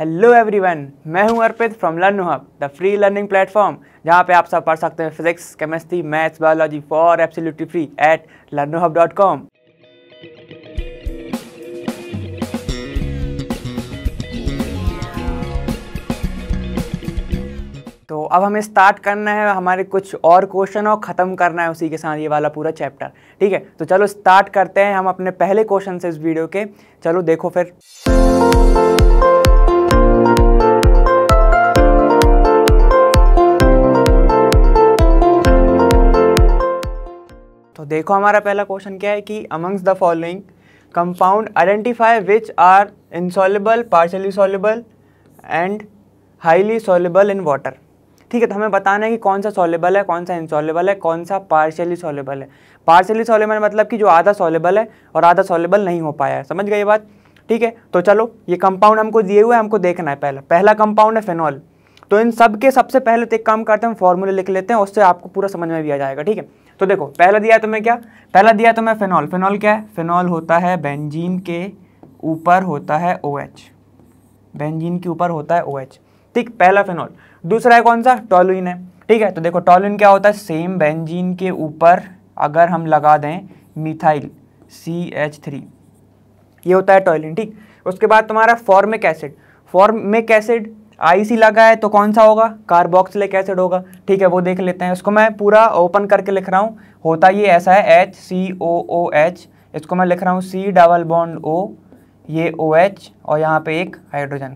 Hello everyone मैं हूं Arpit from learn Hub the free learning platform जहां पे आप सब पढ़ सकते हैं physics chemistry maths biology for absolutely free at Learn Hub dot com तो अब हमें स्टार्ट करना है हमारे कुछ और क्वेश्चन और ख़त्म करना है उसी के साथ ये वाला पूरा चैप्टर ठीक है तो चलो स्टार्ट करते हैं हम अपने पहले क्वेश्चन से इस वीडियो के चलो देखो फिर तो देखो हमारा पहला क्वेश्चन क्या है कि amongst the following compound identify which are insoluble partially soluble and highly soluble in water ठीक है तो हमें बताना है कि कौन सा सॉलेबल है कौन सा इनसॉलेबल है कौन सा पार्शली सॉलेबल है पार्शली सॉलेबल मतलब कि जो आधा सॉलेबल है और आधा सॉलेबल नहीं हो पाया है समझ गए बात ठीक है तो चलो ये कंपाउंड हमको दिए हुए हैं हमको देखना है पहला पहला कंपाउंड है फेनॉल तो इन सब के सबसे पहले तो एक काम करते हैं हम फॉर्मूले लिख लेते हैं उससे आपको पूरा समझ में भी आ जाएगा ठीक है तो देखो पहला दिया तुम्हें क्या पहला दिया तुम्हें फिनॉल फेनॉल क्या है फेनॉल होता है बेंजीन के ऊपर होता है ओ OH. बेंजीन के ऊपर होता है ओ OH. ठीक पहला फिनॉल दूसरा है कौन सा टॉलुइन है ठीक है तो देखो टॉलुइन क्या होता है सेम बेंजीन के ऊपर अगर हम लगा दें मिथाइल सी एच थ्री ये होता है टॉयलिन ठीक उसके बाद तुम्हारा फॉर्मिक एसिड फॉर्मिक एसिड आईसी लगा है तो कौन सा होगा कार्बोक्सिलिक एसिड होगा ठीक है वो देख लेते हैं इसको मैं पूरा ओपन करके लिख रहा हूँ होता ये ऐसा है H C O O H इसको मैं लिख रहा हूँ सी डबल बॉन्ड ओ ये ओ एच और यहाँ पे एक हाइड्रोजन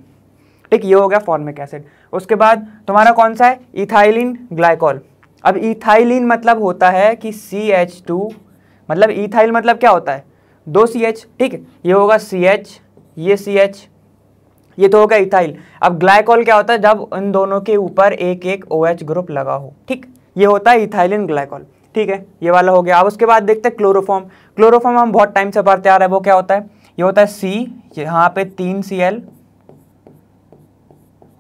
ठीक ये हो गया फॉर्मिक एसिड उसके बाद तुम्हारा कौन सा है इथाइलिन ग्लाइकॉल अब इथाइलिन मतलब होता है कि सी एच टू मतलब इथाइल मतलब क्या होता है दो सी एच ठीक ये होगा सी एच ये सी एच ये तो होगा इथाइल अब ग्लाइकॉल क्या होता है जब इन दोनों के ऊपर एक एक ओ OH ग्रुप लगा हो ठीक ये होता है इथाइलिन ग्लाइकॉल ठीक है ये वाला हो गया अब उसके बाद देखते हैं क्लोरोफॉर्म क्लोरोफॉर्म हम बहुत टाइम से पढ़ते आ रहे हैं वो क्या होता है ये होता है सी यहाँ पे तीन सी एल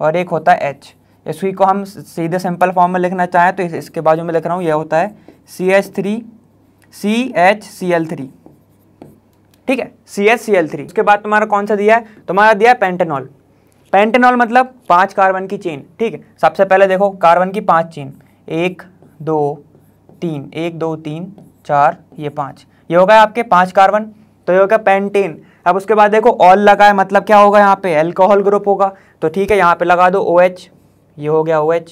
और एक होता है एच एस को हम सीधे सिंपल फॉर्म में लिखना चाहें तो इसके बाजू में लिख रहा हूँ यह होता है C H three C H C L three ठीक है C H C L three उसके बाद तुम्हारा कौन सा दिया है तुम्हारा दिया है पेंटेनॉल पेंटेनॉल मतलब पांच कार्बन की चेन ठीक है सबसे पहले देखो कार्बन की पांच चेन एक दो तीन एक दो तीन चार ये पाँच ये हो आपके पाँच कार्बन तो ये हो गया पेंटेन अब उसके बाद देखो ऑल लगा है मतलब क्या होगा यहाँ पे एल्कोहल ग्रुप होगा तो ठीक है यहाँ पे लगा दो ओ OH, ये हो गया ओ OH,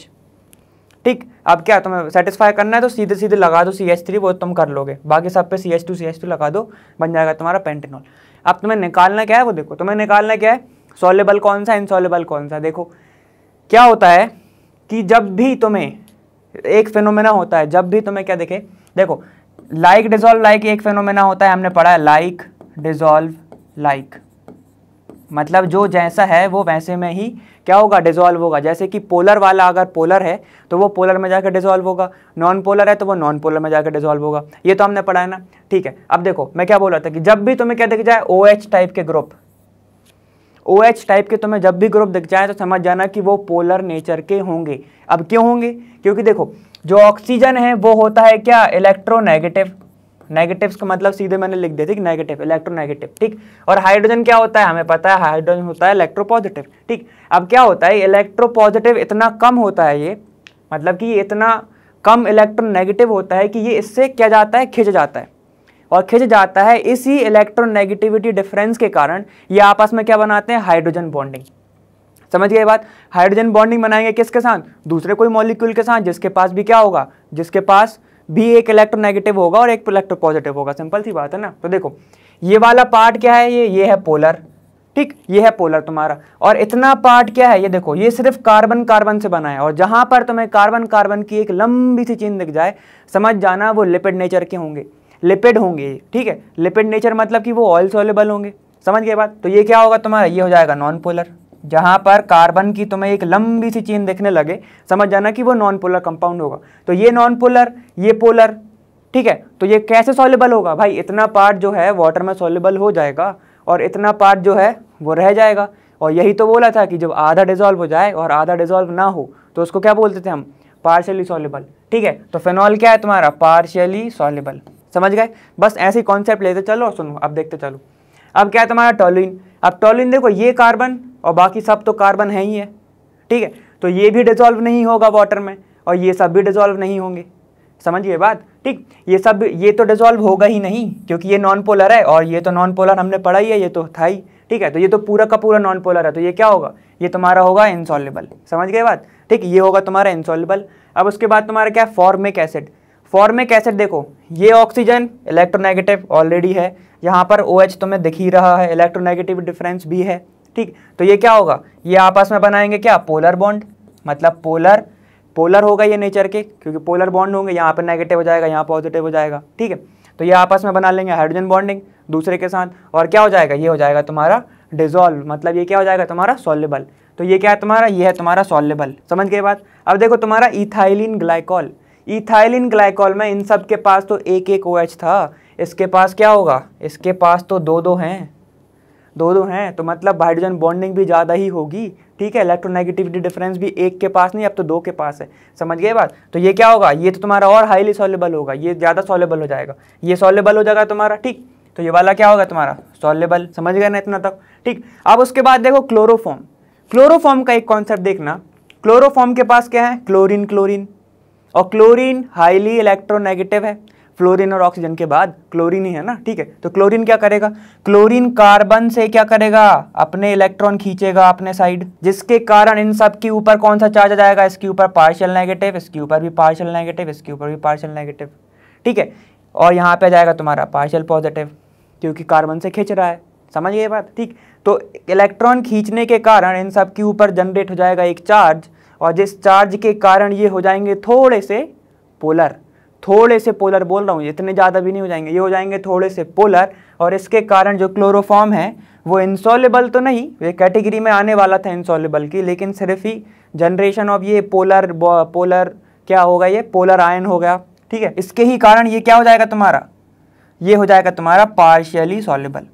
ठीक अब क्या तुम्हें सेटिस्फाई करना है तो सीधे सीधे लगा दो सी एस थ्री वो तुम कर लोगे बाकी सब पे C H two C S two लगा दो बन जाएगा तुम्हारा पेंटेनॉल अब तुम्हें निकालना क्या है वो देखो तुम्हें निकालना क्या है सॉलेबल कौन सा इनसॉलेबल कौन सा देखो क्या होता है कि जब भी तुम्हें एक फेनोमेना होता है जब भी तुम्हें क्या देखे देखो लाइक डिजॉल्व लाइक एक फेनोमेना होता है हमने पढ़ा है लाइक डिजॉल्व लाइक मतलब जो जैसा है वो वैसे में ही क्या होगा डिजोल्व होगा जैसे कि पोलर वाला अगर पोलर है तो वो पोलर में जाकर डिजोल्व होगा नॉन पोलर है तो वो नॉन पोलर में जाकर डिजोल्व होगा ये तो हमने पढ़ा है ना ठीक है अब देखो मैं क्या बोल रहा था कि जब भी तुम्हें क्या दिख जाए ओ OH टाइप के ग्रुप ओ OH टाइप के तुम्हें जब भी ग्रुप दिख जाए तो समझ जाना कि वो पोलर नेचर के होंगे अब क्यों होंगे क्योंकि देखो जो ऑक्सीजन है वो होता है क्या इलेक्ट्रोनेगेटिव नेगेटिव्स का मतलब सीधे मैंने लिख दिया ठीक नेगेटिव इलेक्ट्रोनेगेटिव ठीक और हाइड्रोजन क्या होता है हमें पता है हाइड्रोजन होता है इलेक्ट्रोपॉजिटिव ठीक अब क्या होता है इलेक्ट्रोपॉजिटिव इतना कम होता है ये मतलब कि इतना कम इलेक्ट्रोनेगेटिव होता है कि ये इससे क्या जाता है खिंच जाता है और खिंच जाता है इसी इलेक्ट्रोनेगेटिविटी डिफरेंस के कारण ये आपस में क्या बनाते हैं हाइड्रोजन बॉन्डिंग समझ गए बात हाइड्रोजन बॉन्डिंग बनाएंगे किसके साथ दूसरे कोई मॉलिक्यूल के साथ जिसके पास भी क्या होगा जिसके पास भी एक इलेक्ट्रोनेगेटिव होगा और एक इलेक्ट्रो पॉजिटिव होगा सिंपल सी बात है ना तो देखो ये वाला पार्ट क्या है ये ये है पोलर ठीक ये है पोलर तुम्हारा और इतना पार्ट क्या है ये देखो ये सिर्फ कार्बन कार्बन से बना है और जहाँ पर तुम्हें कार्बन कार्बन की एक लंबी सी चीन दिख जाए समझ जाना वो लिपिड नेचर के होंगे लिपिड होंगे ठीक है लिपिड नेचर मतलब कि वो ऑयल सोलेबल होंगे समझ गए बात तो ये क्या होगा तुम्हारा ये हो जाएगा नॉन पोलर जहाँ पर कार्बन की तुम्हें एक लंबी सी चेन देखने लगे समझ जाना कि वो नॉन पोलर कंपाउंड होगा तो ये नॉन पोलर ये पोलर ठीक है तो ये कैसे सॉलेबल होगा भाई इतना पार्ट जो है वाटर में सॉलेबल हो जाएगा और इतना पार्ट जो है वो रह जाएगा और यही तो बोला था कि जब आधा डिजोल्व हो जाए और आधा डिजोल्व ना हो तो उसको क्या बोलते थे हम पार्शियली सॉलेबल ठीक है तो फेनॉल क्या है तुम्हारा पार्शियली सॉलेबल समझ गए बस ऐसे ही कॉन्सेप्ट लेते चलो और सुनो अब देखते चलो अब क्या है तुम्हारा टॉलिन अब टॉलिन देखो ये कार्बन और बाकी सब तो कार्बन है ही है ठीक है तो ये भी डिजॉल्व नहीं होगा वाटर में और ये सब भी डिजॉल्व नहीं होंगे समझिए बात ठीक ये सब ये तो डिजॉल्व होगा ही नहीं क्योंकि ये नॉन पोलर है और ये तो नॉन पोलर हमने पढ़ा ही है ये तो था ही ठीक है तो ये तो पूरा का पूरा नॉन पोलर है तो ये क्या होगा ये तुम्हारा होगा इंसॉलेबल समझ गए बात ठीक ये होगा तुम्हारा इंसॉलेबल अब उसके बाद तुम्हारा क्या है फॉर्मिक एसिड फॉर्मिक एसिड देखो ये ऑक्सीजन इलेक्ट्रोनेगेटिव ऑलरेडी है यहाँ पर ओ OH तुम्हें दिख ही रहा है इलेक्ट्रोनेगेटिव डिफरेंस भी है ठीक तो ये क्या होगा ये आपस में बनाएंगे क्या पोलर बॉन्ड मतलब पोलर पोलर होगा ये नेचर के क्योंकि पोलर बॉन्ड होंगे यहाँ पर नेगेटिव हो जाएगा यहाँ पॉजिटिव हो जाएगा ठीक है तो ये आपस में बना लेंगे हाइड्रोजन बॉन्डिंग दूसरे के साथ और क्या हो जाएगा ये हो जाएगा तुम्हारा डिजोल्व मतलब ये क्या हो जाएगा तुम्हारा सॉलेबल तो ये क्या है तुम्हारा ये है तुम्हारा सॉलेबल समझ गए बात अब देखो तुम्हारा इथाइलिन ग्लाइकॉल इथाइलिन ग्लाइकॉल में इन सब के पास तो एक एक ओ एच था इसके पास क्या होगा इसके पास तो दो दो हैं दो दो हैं तो मतलब हाइड्रोजन बॉन्डिंग भी ज़्यादा ही होगी ठीक है इलेक्ट्रोनेगेटिविटी डिफरेंस भी एक के पास नहीं अब तो दो के पास है समझ गए बात तो ये क्या होगा ये तो तुम्हारा और हाईली सॉलेबल होगा ये ज़्यादा सॉलेबल हो जाएगा ये सॉलेबल हो जाएगा तुम्हारा ठीक तो ये वाला क्या होगा तुम्हारा सॉलेबल समझ गए ना इतना तक ठीक अब उसके बाद देखो क्लोरोफॉर्म क्लोरोफॉर्म का एक कॉन्सेप्ट देखना क्लोरोफॉर्म के पास क्या है क्लोरिन क्लोरिन और क्लोरिन हाईली इलेक्ट्रोनेगेटिव है फ्लोरिन और ऑक्सीजन के बाद क्लोरीन ही है ना ठीक है तो क्लोरीन क्या करेगा क्लोरीन कार्बन से क्या करेगा अपने इलेक्ट्रॉन खींचेगा अपने साइड जिसके कारण इन सब के ऊपर कौन सा चार्ज आ जाएगा इसके ऊपर पार्शियल नेगेटिव इसके ऊपर भी पार्शियल नेगेटिव इसके ऊपर भी पार्शियल नेगेटिव ठीक है और यहाँ आ जाएगा तुम्हारा पार्शियल पॉजिटिव क्योंकि कार्बन से खींच रहा है समझ गए बात ठीक तो इलेक्ट्रॉन खींचने के कारण इन सब के ऊपर जनरेट हो जाएगा एक चार्ज और जिस चार्ज के कारण ये हो जाएंगे थोड़े से पोलर थोड़े से पोलर बोल रहा हूँ इतने ज़्यादा भी नहीं हो जाएंगे ये हो जाएंगे थोड़े से पोलर और इसके कारण जो क्लोरोफॉर्म है वो इंसॉलेबल तो नहीं वे कैटेगरी में आने वाला था इंसॉलेबल की लेकिन सिर्फ ही जनरेशन ऑफ ये पोलर पोलर क्या होगा ये पोलर आयन हो गया ठीक है इसके ही कारण ये क्या हो जाएगा तुम्हारा ये हो जाएगा तुम्हारा पार्शियली सॉलेबल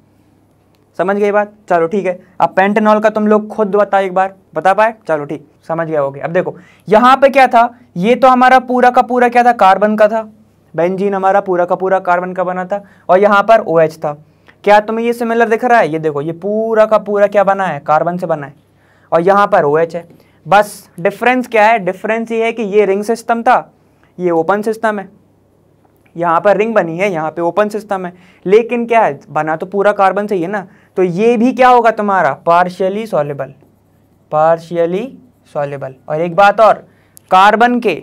समझ गई बात चलो ठीक है अब पेंटेनॉल का तुम लोग खुद बताओ एक बार बता पाए चलो ठीक समझ गया होगे अब देखो यहाँ पे क्या था ये तो हमारा पूरा का पूरा क्या था कार्बन का था बेंजीन हमारा पूरा का पूरा कार्बन का बना था और यहाँ पर ओ OH था क्या तुम्हें ये सिमिलर दिख रहा है ये देखो ये पूरा का पूरा क्या बना है कार्बन से बना है और यहाँ पर ओ OH है बस डिफरेंस क्या है डिफरेंस ये है कि ये रिंग सिस्टम था ये ओपन सिस्टम है यहाँ पर रिंग बनी है यहाँ पे ओपन सिस्टम है लेकिन क्या है बना तो पूरा कार्बन है ना तो ये भी क्या होगा तुम्हारा पार्शियली सॉलेबल पार्शियली सॉलेबल और एक बात और कार्बन के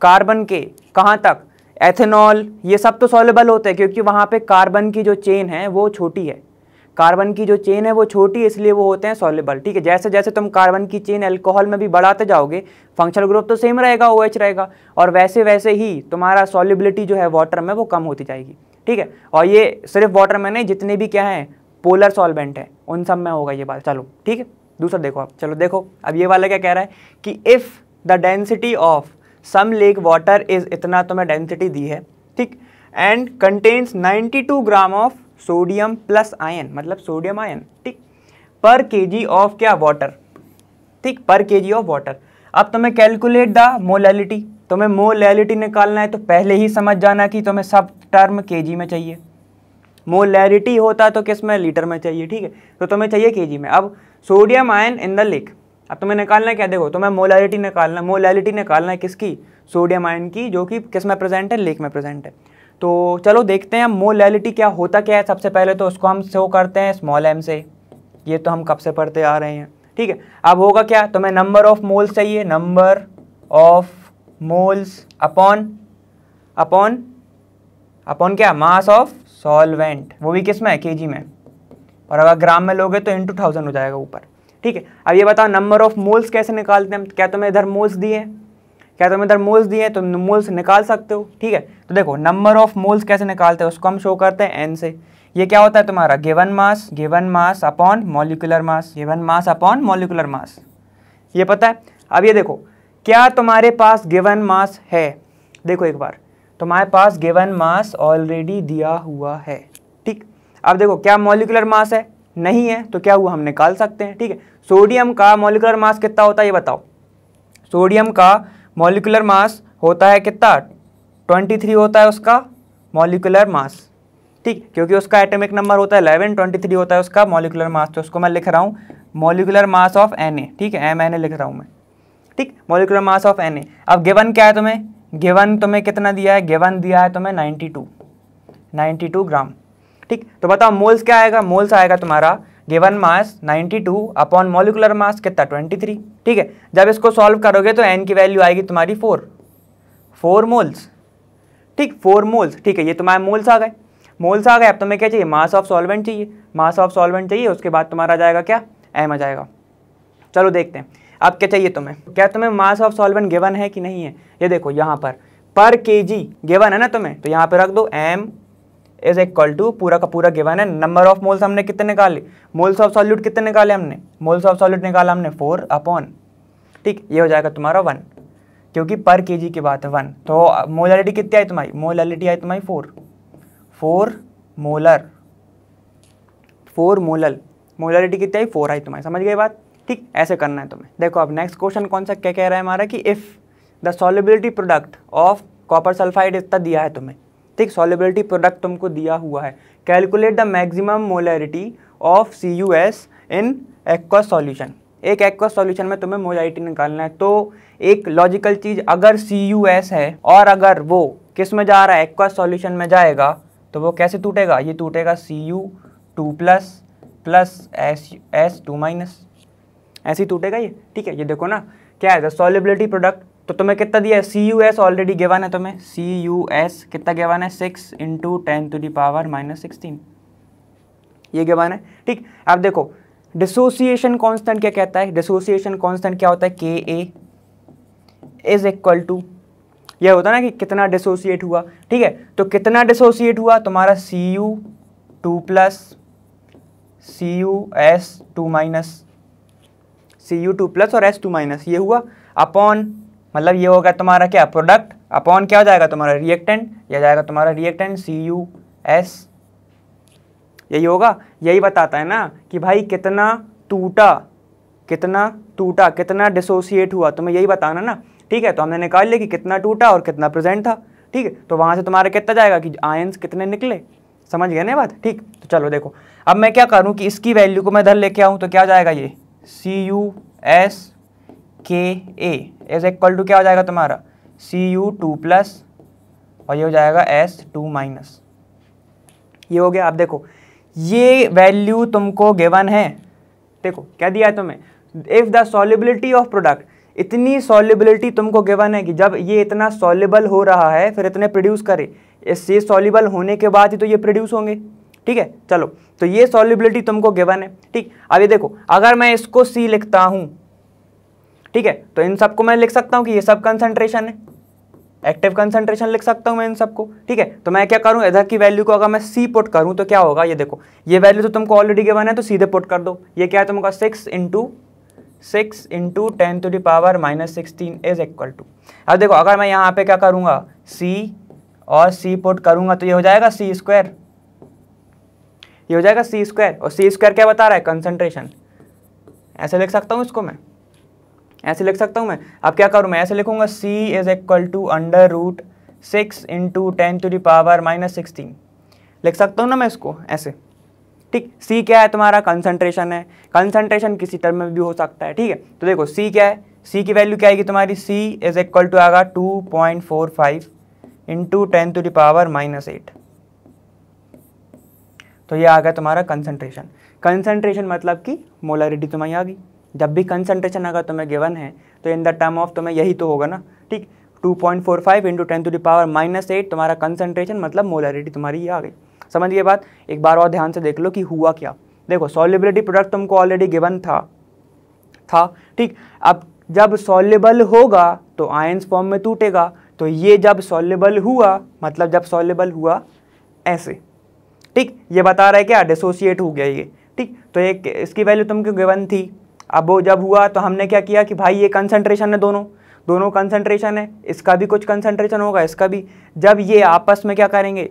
कार्बन के कहाँ तक एथेनॉल ये सब तो सॉलेबल होते हैं क्योंकि वहाँ पे कार्बन की जो चेन है वो छोटी है कार्बन की जो चेन है वो छोटी है इसलिए वो होते हैं सॉलेबल ठीक है जैसे जैसे तुम कार्बन की चेन अल्कोहल में भी बढ़ाते जाओगे फंक्शनल ग्रुप तो सेम रहेगा ओ OH रहेगा और वैसे वैसे ही तुम्हारा सॉलिबिलिटी जो है वाटर में वो कम होती जाएगी ठीक है और ये सिर्फ वाटर में नहीं जितने भी क्या हैं पोलर सॉलबेंट हैं उन सब में होगा ये बात चलो ठीक है दूसरा देखो आप चलो देखो अब ये वाला क्या कह रहा है कि if the density of some lake water is इतना तुम्हें तो डेंसिटी दी है ठीक and contains 92 gram of sodium plus ion मतलब सोडियम आयन ठीक पर के जी ऑफ क्या वाटर ठीक पर के जी ऑफ वाटर अब तुम्हें कैलकुलेट द मोलैलिटी तुम्हें मोलैलिटी निकालना है तो पहले ही समझ जाना कि तुम्हें सब टर्म के जी में चाहिए मोलैरिटी होता तो किस में लीटर में चाहिए ठीक है तो तुम्हें चाहिए के में अब sodium ion in the lake अब तुम्हें निकालना क्या देखो तुम्हें मोलैरिटी निकालना मोलैलिटी निकालना है किसकी सोडियम आयन की जो कि किस में प्रेजेंट है लेक में प्रेजेंट है तो चलो देखते हैं मोलैलिटी क्या होता क्या है सबसे पहले तो उसको हम शो करते हैं स्मॉल एम से ये तो हम कब से पढ़ते आ रहे हैं ठीक है अब होगा क्या तो मैं नंबर ऑफ मोल्स चाहिए number of moles upon upon upon क्या मास ऑफ सॉल्वेंट वो भी किस में है के जी में और अगर ग्राम में लोगे तो इंटू थाउजेंड हो जाएगा ऊपर ठीक है अब ये बताओ नंबर ऑफ मोल्स कैसे निकालते हैं क्या तुम्हें इधर मोल्स दिए क्या तुम्हें इधर मोल्स दिए हैं तुम मोल्स निकाल सकते हो ठीक है तो देखो नंबर ऑफ मोल्स कैसे निकालते हैं उसको हम शो करते हैं एन से ये क्या होता है तुम्हारा given mass given mass upon molecular mass given mass upon molecular mass ये पता है अब ये देखो क्या तुम्हारे पास गिवन मास है देखो एक बार तुम्हारे पास गिवन मास ऑलरेडी दिया हुआ है ठीक अब देखो क्या मोलिकुलर मास है नहीं है तो क्या हुआ हम निकाल सकते हैं ठीक है सोडियम का मोलिकुलर मास कितना होता है ये बताओ सोडियम का मॉलिकुलर मास होता है कितना 23 होता है उसका मॉलिकुलर मास ठीक क्योंकि उसका एटॉमिक नंबर होता है 11 23 होता है उसका मॉलिकुलर मास तो उसको मैं लिख रहा हूँ molecular mass of N A ठीक है एम एन ए लिख रहा हूँ मैं ठीक molecular mass of N A अब गिवन क्या है तुम्हें गिवन तुम्हें कितना दिया है गिवन दिया है तुम्हें नाइन्टी टू ग्राम ठीक तो बताओ मोल्स क्या आएगा मोल्स आएगा तुम्हारा given mass 92 upon molecular mass कितना 23 ठीक है जब इसको सॉल्व करोगे तो एन की वैल्यू आएगी तुम्हारी फोर फोर मोल्स ठीक फोर मोल्स ठीक है ये तुम्हारे मोल्स आ गए मोल्स आ गए अब तुम्हें क्या चाहिए मास ऑफ सॉल्वेंट चाहिए मास ऑफ सॉल्वेंट चाहिए उसके बाद तुम्हारा आ जाएगा क्या एम आ जाएगा चलो देखते हैं अब क्या चाहिए तुम्हें क्या तुम्हें मास ऑफ सॉल्वेंट गिवन है कि नहीं है ये देखो यहाँ पर पर के जी गिवन है ना तुम्हें तो यहाँ पर रख दो एम इज इक्वल टू पूरा का पूरा गिवन है नंबर ऑफ मोल्स हमने कितने निकाले मोल्स ऑफ सॉल्यूट कितने निकाले हमने मोल्स ऑफ सॉल्यूट निकाला हमने फोर अपॉन ठीक ये हो जाएगा तुम्हारा वन क्योंकि पर के जी की बात है वन तो मोलिटी कितनी आई तुम्हारी मोलिटी आई तुम्हारी four four molar four molal molarity कितनी आई फोर आई तुम्हारी समझ गई बात ठीक ऐसे करना है तुम्हें देखो अब नेक्स्ट क्वेश्चन कौन सा क्या कह रहा है हमारा कि if the solubility product of copper sulphide इतना दिया है तुम्हें थिक सॉलिबिलिटी प्रोडक्ट तुमको दिया हुआ है calculate the maximum molarity of C U S in aqua solution एक एक्वा सॉल्यूशन में तुम्हें मोलरिटी निकालना है तो एक लॉजिकल चीज़ अगर सी यू एस है और अगर वो किस में जा रहा है एक्वा सॉल्यूशन में जाएगा तो वो कैसे टूटेगा ये टूटेगा C U two plus plus S S two minus ऐसे ही टूटेगा ये ठीक है ये देखो ना क्या है द प्रोडक्ट तो तुम्हें कितना दिया है C U S already given है तुम्हें सी यू एस कितना गेवन है six into ten to the power minus sixteen ये गेवन है ठीक अब देखो डिसोसिएशन कांस्टेंट क्या कहता है डिसोसिएशन कांस्टेंट क्या होता है के ए इज इक्वल टू यह होता है ना कि कितना डिसोसिएट हुआ ठीक है तो कितना डिसोसिएट हुआ तुम्हारा C U two plus C U S two minus C U two plus और एस टू माइनस ये हुआ अपॉन मतलब ये होगा तुम्हारा क्या प्रोडक्ट अपॉन क्या हो जाएगा तुम्हारा रिएक्टेंट यह जाएगा तुम्हारा रिएक्टेंट सी यू एस यही होगा यही बताता है ना कि भाई कितना टूटा कितना टूटा कितना डिसोसिएट हुआ तुम्हें यही बताना ना ठीक है तो हमने निकाल लिया कि कितना टूटा और कितना प्रेजेंट था ठीक है तो वहाँ से तुम्हारा कितना जाएगा कि आयंस कितने निकले समझ गए ना बात ठीक तो चलो देखो अब मैं क्या करूँ कि इसकी वैल्यू को मैं इधर लेके आऊँ तो क्या जाएगा ये सी यू एस के ए एज इक्वल टू क्या हो जाएगा तुम्हारा सी यू टू प्लस और ये हो जाएगा एस टू माइनस ये हो गया आप देखो ये वैल्यू तुमको गिवन है देखो क्या दिया है तुम्हें if the solubility of product इतनी सॉलिबिलिटी तुमको गिवन है कि जब ये इतना सॉलिबल हो रहा है फिर इतने प्रोड्यूस करे इससे सॉलिबल होने के बाद ही तो ये प्रोड्यूस होंगे ठीक है चलो तो ये सॉलिबिलिटी तुमको गिवन है ठीक अभी देखो अगर मैं इसको सी लिखता हूँ ठीक है तो इन सबको मैं लिख सकता हूँ कि ये सब कंसनट्रेशन है एक्टिव कंसनट्रेशन लिख सकता हूँ मैं इन सबको ठीक है तो मैं क्या करूँ इधर की वैल्यू को अगर मैं सी पुट करूँ तो क्या होगा ये देखो ये वैल्यू तो तुमको ऑलरेडी गिवन है तो सीधे पुट कर दो ये क्या है तुमको six into six into ten to the power minus sixteen is equal to अब देखो अगर मैं यहाँ पे क्या करूँगा सी और सी पुट करूँगा तो ये हो जाएगा सी स्क्वायर ये हो जाएगा सी स्क्वायर और सी स्क्वायर क्या बता रहा है कंसनट्रेशन ऐसे लिख सकता हूँ इसको मैं ऐसे लिख सकता हूँ मैं अब क्या करूँ मैं ऐसे लिखूंगा c is equal to under root six into ten to the power minus sixteen लिख सकता हूँ ना मैं इसको ऐसे ठीक c क्या है तुम्हारा कंसंट्रेशन है कंसनट्रेशन किसी टर्म में भी हो सकता है ठीक है तो देखो c क्या है c की वैल्यू क्या आएगी तुम्हारी c इज़ इक्वल टू आएगा two point four five into ten to the power minus eight तो ये आ गया तुम्हारा कंसंट्रेशन कंसंट्रेशन मतलब कि मोलारिटी तुम्हारी आ गई जब भी कंसनट्रेशन अगर तुम्हें गिवन है तो इन द टर्म ऑफ तुम्हें यही तो होगा ना ठीक 2.45 point four five into ten to the power minus eight तुम्हारा कंसनट्रेशन मतलब मोलरिटी तुम्हारी ये आ गई समझ गए बात एक बार और ध्यान से देख लो कि हुआ क्या देखो सॉलिबिलिटी प्रोडक्ट तुमको ऑलरेडी गिवन था था ठीक अब जब सॉलेबल होगा तो आयंस फॉर्म में टूटेगा तो ये जब सॉलेबल हुआ मतलब जब सॉलेबल हुआ ऐसे ठीक ये बता रहा है क्या डिसोसिएट हो गया ये ठीक तो एक इसकी वैल्यू तुमको गिवन थी अब वो जब हुआ तो हमने क्या किया कि भाई ये कंसंट्रेशन है दोनों दोनों कंसंट्रेशन है इसका भी कुछ कंसंट्रेशन होगा इसका भी जब ये आपस में क्या करेंगे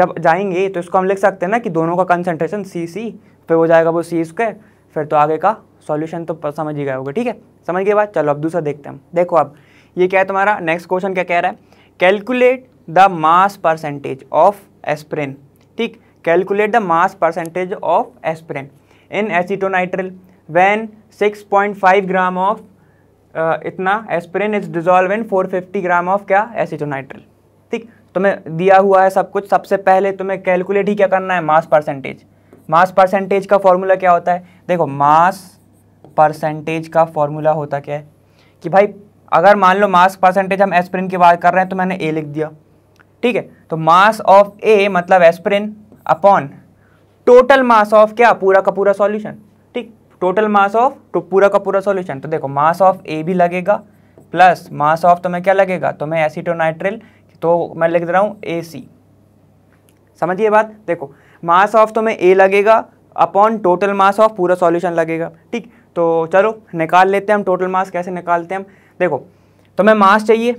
जब जाएंगे तो इसको हम लिख सकते हैं ना कि दोनों का कंसंट्रेशन सी सी फिर हो जाएगा वो सी स्क्वायर फिर तो आगे का सॉल्यूशन तो समझ ही गया होगा ठीक है समझ गए बात चलो अब दूसरा देखते हैं देखो अब ये क्या है तुम्हारा नेक्स्ट क्वेश्चन क्या कह रहा है calculate the mass percentage of aspirin ठीक calculate the mass percentage of aspirin in acetonitrile when 6.5 gram of इतना aspirin is dissolve in 450 gram of क्या एसिटोनाइट्रिल ठीक तुम्हें तो दिया हुआ है सब कुछ सबसे पहले तुम्हें कैलकुलेट ही क्या करना है मास परसेंटेज मास परसेंटेज का फॉर्मूला क्या होता है देखो मास परसेंटेज का फॉर्मूला होता क्या है कि भाई अगर मान लो मास परसेंटेज हम एस्प्रिन की बात कर रहे हैं तो मैंने ए लिख दिया ठीक है तो मास ऑफ ए मतलब aspirin upon total mass of क्या पूरा का पूरा सॉल्यूशन टोटल मास ऑफ तो पूरा का पूरा सॉल्यूशन तो देखो मास ऑफ ए भी लगेगा प्लस मास ऑफ तुम्हें क्या लगेगा तो मैं एसिटोनाइट्रिल तो मैं लिख दे रहा हूँ ए सी समझिए बात देखो मास ऑफ तुम्हें ए लगेगा अपॉन टोटल मास ऑफ पूरा सॉल्यूशन लगेगा ठीक तो चलो निकाल लेते हैं हम टोटल मास कैसे निकालते हैं हम देखो तुम्हें मास चाहिए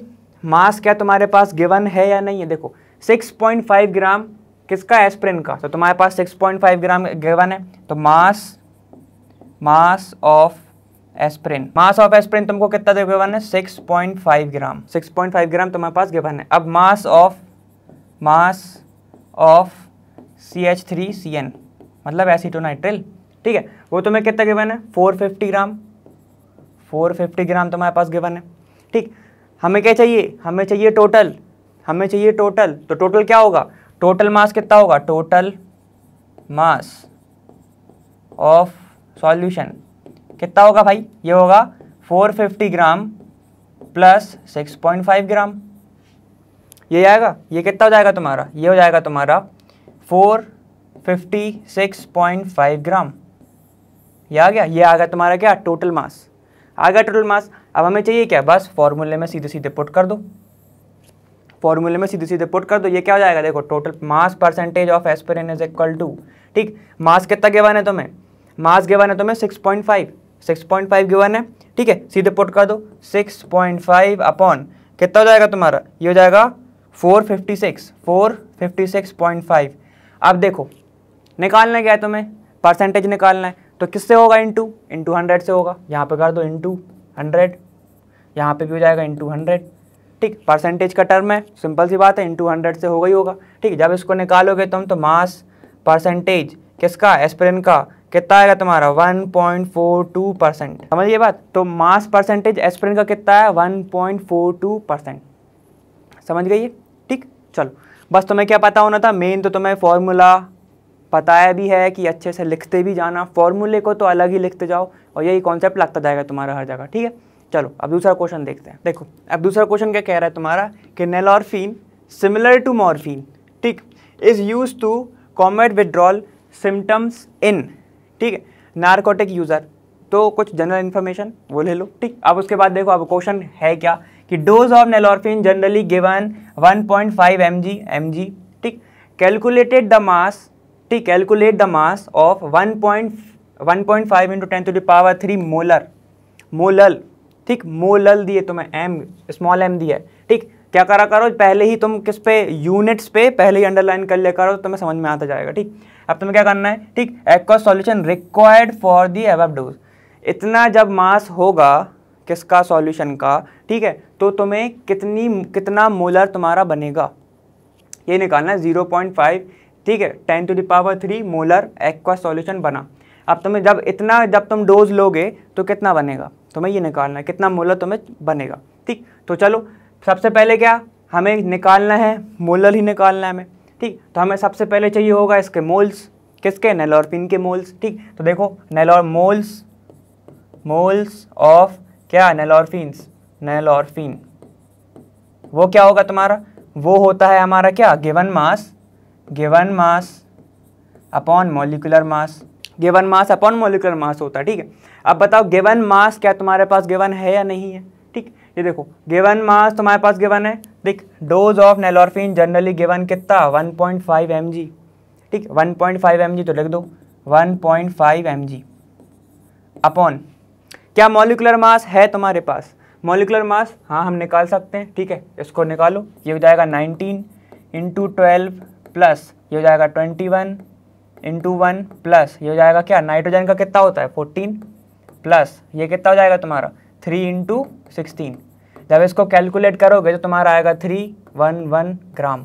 मास क्या तुम्हारे पास गिवन है या नहीं है देखो 6.5 ग्राम किसका एस्प्रिन का तो तुम्हारे पास 6.5 ग्राम गिवन है तो mass mass of aspirin mass of aspirin तुमको कितना दे गिवन है 6.5 ग्राम 6.5 ग्राम तुम्हारे पास गिवन है अब mass of mass of C H three C N मतलब एसिटोनाइट्रिल ठीक है वो तुम्हें कितना गिवन है 450 ग्राम 450 ग्राम तुम्हारे पास गिवन है ठीक हमें क्या चाहिए हमें चाहिए टोटल हमें चाहिए टोटल तो टोटल क्या होगा टोटल मास कितना होगा टोटल मास ऑफ सॉल्यूशन कितना होगा भाई ये होगा 450 ग्राम प्लस 6.5 ग्राम ये आएगा ये कितना हो जाएगा तुम्हारा ये हो जाएगा तुम्हारा 456.5 ग्राम ये आ गया ये आ गया तुम्हारा क्या टोटल मास आ गया टोटल मास अब हमें चाहिए क्या बस फॉर्मूले में सीधे सीधे पुट कर दो फॉर्मूले में सीधे सीधे पुट कर दो ये क्या हो जाएगा देखो total mass percentage of aspirin is equal to ठीक मास कितना गिवन है तुम्हें मास गिवन है तुम्हें तो six point five six point five given है ठीक है सीधे पुट कर दो सिक्स पॉइंट फाइव अपॉन कितना हो जाएगा तुम्हारा ये हो जाएगा four fifty six four fifty six point five अब देखो निकालना क्या है तुम्हें परसेंटेज निकालना है तो किससे होगा इंटू इंटू हंड्रेड से होगा यहाँ पे कर दो इंटू हंड्रेड यहाँ पे भी हो जाएगा इंटू हंड्रेड ठीक परसेंटेज का टर्म है सिंपल सी बात है इंटू हंड्रेड से होगा ही होगा ठीक जब इसको निकालोगे तुम तो मास परसेंटेज किसका एस्प्रिन का कितना आएगा तुम्हारा 1.42 परसेंट समझिए बात तो मास परसेंटेज एस्पिरिन का कितना है 1.42 परसेंट समझ गई ठीक चलो बस तुम्हें क्या पता होना था मेन तो तुम्हें फॉर्मूला बताया भी है कि अच्छे से लिखते भी जाना फॉर्मूले को तो अलग ही लिखते जाओ और यही कॉन्सेप्ट लगता जाएगा तुम्हारा हर जगह ठीक है चलो अब दूसरा क्वेश्चन देखते हैं देखो अब दूसरा क्वेश्चन क्या कह रहा है तुम्हारा कि नेलॉर्फिन सिमिलर टू मॉर्फिन ठीक is use to combat withdrawal symptoms in ठीक है नारकोटिक यूज़र तो कुछ जनरल इन्फॉर्मेशन वो ले लो ठीक अब उसके बाद देखो अब क्वेश्चन है क्या कि dose of nalorphine generally given 1.5 point five ठीक कैलकुलेटेड द मास ठीक calculate the mass of 1.1.5 point one point five into ten to power three molar molal ठीक मोलल दिए तुम्हें एम स्मॉल एम दिया है ठीक क्या करा करो पहले ही तुम किस पे यूनिट्स पे पहले ही अंडरलाइन कर लिया करो तो तुम्हें समझ में आता जाएगा ठीक अब तुम्हें क्या करना है ठीक aqua solution required for the above dose इतना जब मास होगा किसका सॉल्यूशन का ठीक है तो तुम्हें कितनी कितना मोलर तुम्हारा बनेगा ये निकालना है ज़ीरो पॉइंट फाइव ठीक है ten to the power three molar aqua solution बना अब तुम्हें जब इतना जब तुम डोज लोगे तो कितना बनेगा तुम्हें ये निकालना है कितना मोलर तुम्हें बनेगा ठीक तो चलो सबसे पहले क्या हमें निकालना है मोलर ही निकालना है हमें ठीक तो हमें सबसे पहले चाहिए होगा इसके मोल्स किसके नेलोरपिन के मोल्स ठीक तो देखो नेलोर मोल्स मोल्स ऑफ क्या नेलोरफिन्स नेलोरफिन वो क्या होगा तुम्हारा वो होता है हमारा क्या given mass given mass upon molecular mass given mass upon molecular mass होता है ठीक है अब बताओ गिवन मास क्या तुम्हारे पास गिवन है या नहीं है ठीक ये देखो गिवन मास तुम्हारे पास गिवन है देख dose of nalorphine generally given कितना 1.5 पॉइंट फाइव एम जी ठीक 1.5 पॉइंट फाइव एम जी तो लिख दो 1.5 point five M G upon क्या मोलिकुलर मास है तुम्हारे पास मोलिकुलर मास हाँ हम निकाल सकते हैं ठीक है इसको निकालो ये हो जाएगा नाइनटीन इंटू ट्वेल्व प्लस ये हो जाएगा twenty one into one plus ये हो जाएगा क्या नाइट्रोजन का कितना होता है फोर्टीन प्लस ये कितना हो जाएगा तुम्हारा थ्री इंटू सिक्सटीन जब इसको कैलकुलेट करोगे तो तुम्हारा आएगा three one one gram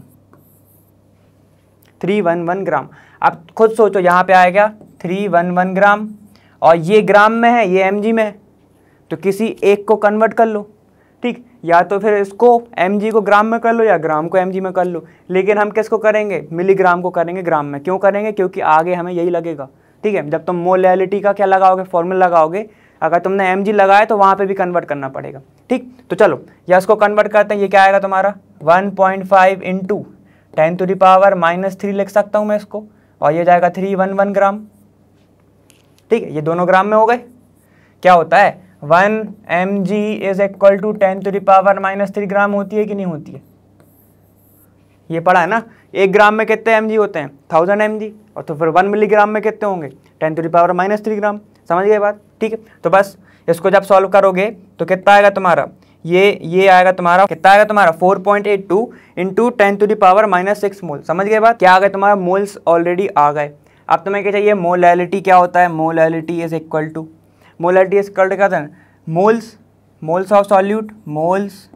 three one one gram अब खुद सोचो यहाँ पे आएगा थ्री वन वन ग्राम और ये ग्राम में है ये एम में है तो किसी एक को कन्वर्ट कर लो ठीक या तो फिर इसको एम को ग्राम में कर लो या ग्राम को एम में कर लो लेकिन हम किसको करेंगे मिलीग्राम को करेंगे ग्राम में क्यों करेंगे क्योंकि आगे हमें यही लगेगा ठीक है जब तुम मोलैलिटी का क्या लगाओगे फॉर्मूला लगाओगे अगर तुमने एम लगाया तो वहाँ पर भी कन्वर्ट करना पड़ेगा ठीक तो चलो या इसको कन्वर्ट करते हैं ये क्या आएगा तुम्हारा one point five into ten to the power minus three लिख सकता हूँ मैं इसको और ये जाएगा थ्री वन वन ग्राम ठीक है ये दोनों ग्राम में हो गए क्या होता है one M G is equal to ten to the power minus three gram होती है कि नहीं होती है ये पढ़ा है ना एक ग्राम में कितने एम होते हैं थाउजेंड एम और तो फिर वन मिलीग्राम में कितने होंगे ten to the power minus three gram समझ गए बात ठीक है तो बस इसको जब सॉल्व करोगे तो कितना आएगा तुम्हारा ये ये आएगा तुम्हारा कितना आएगा तुम्हारा four point eight two into ten to the power minus six mole समझ गए बात क्या आ गए तुम्हारा मोल्स ऑलरेडी आ गए अब तुम्हें क्या चाहिए मोलैलिटी क्या होता है molality is equal to molality is equal क्या था moles moles of solute moles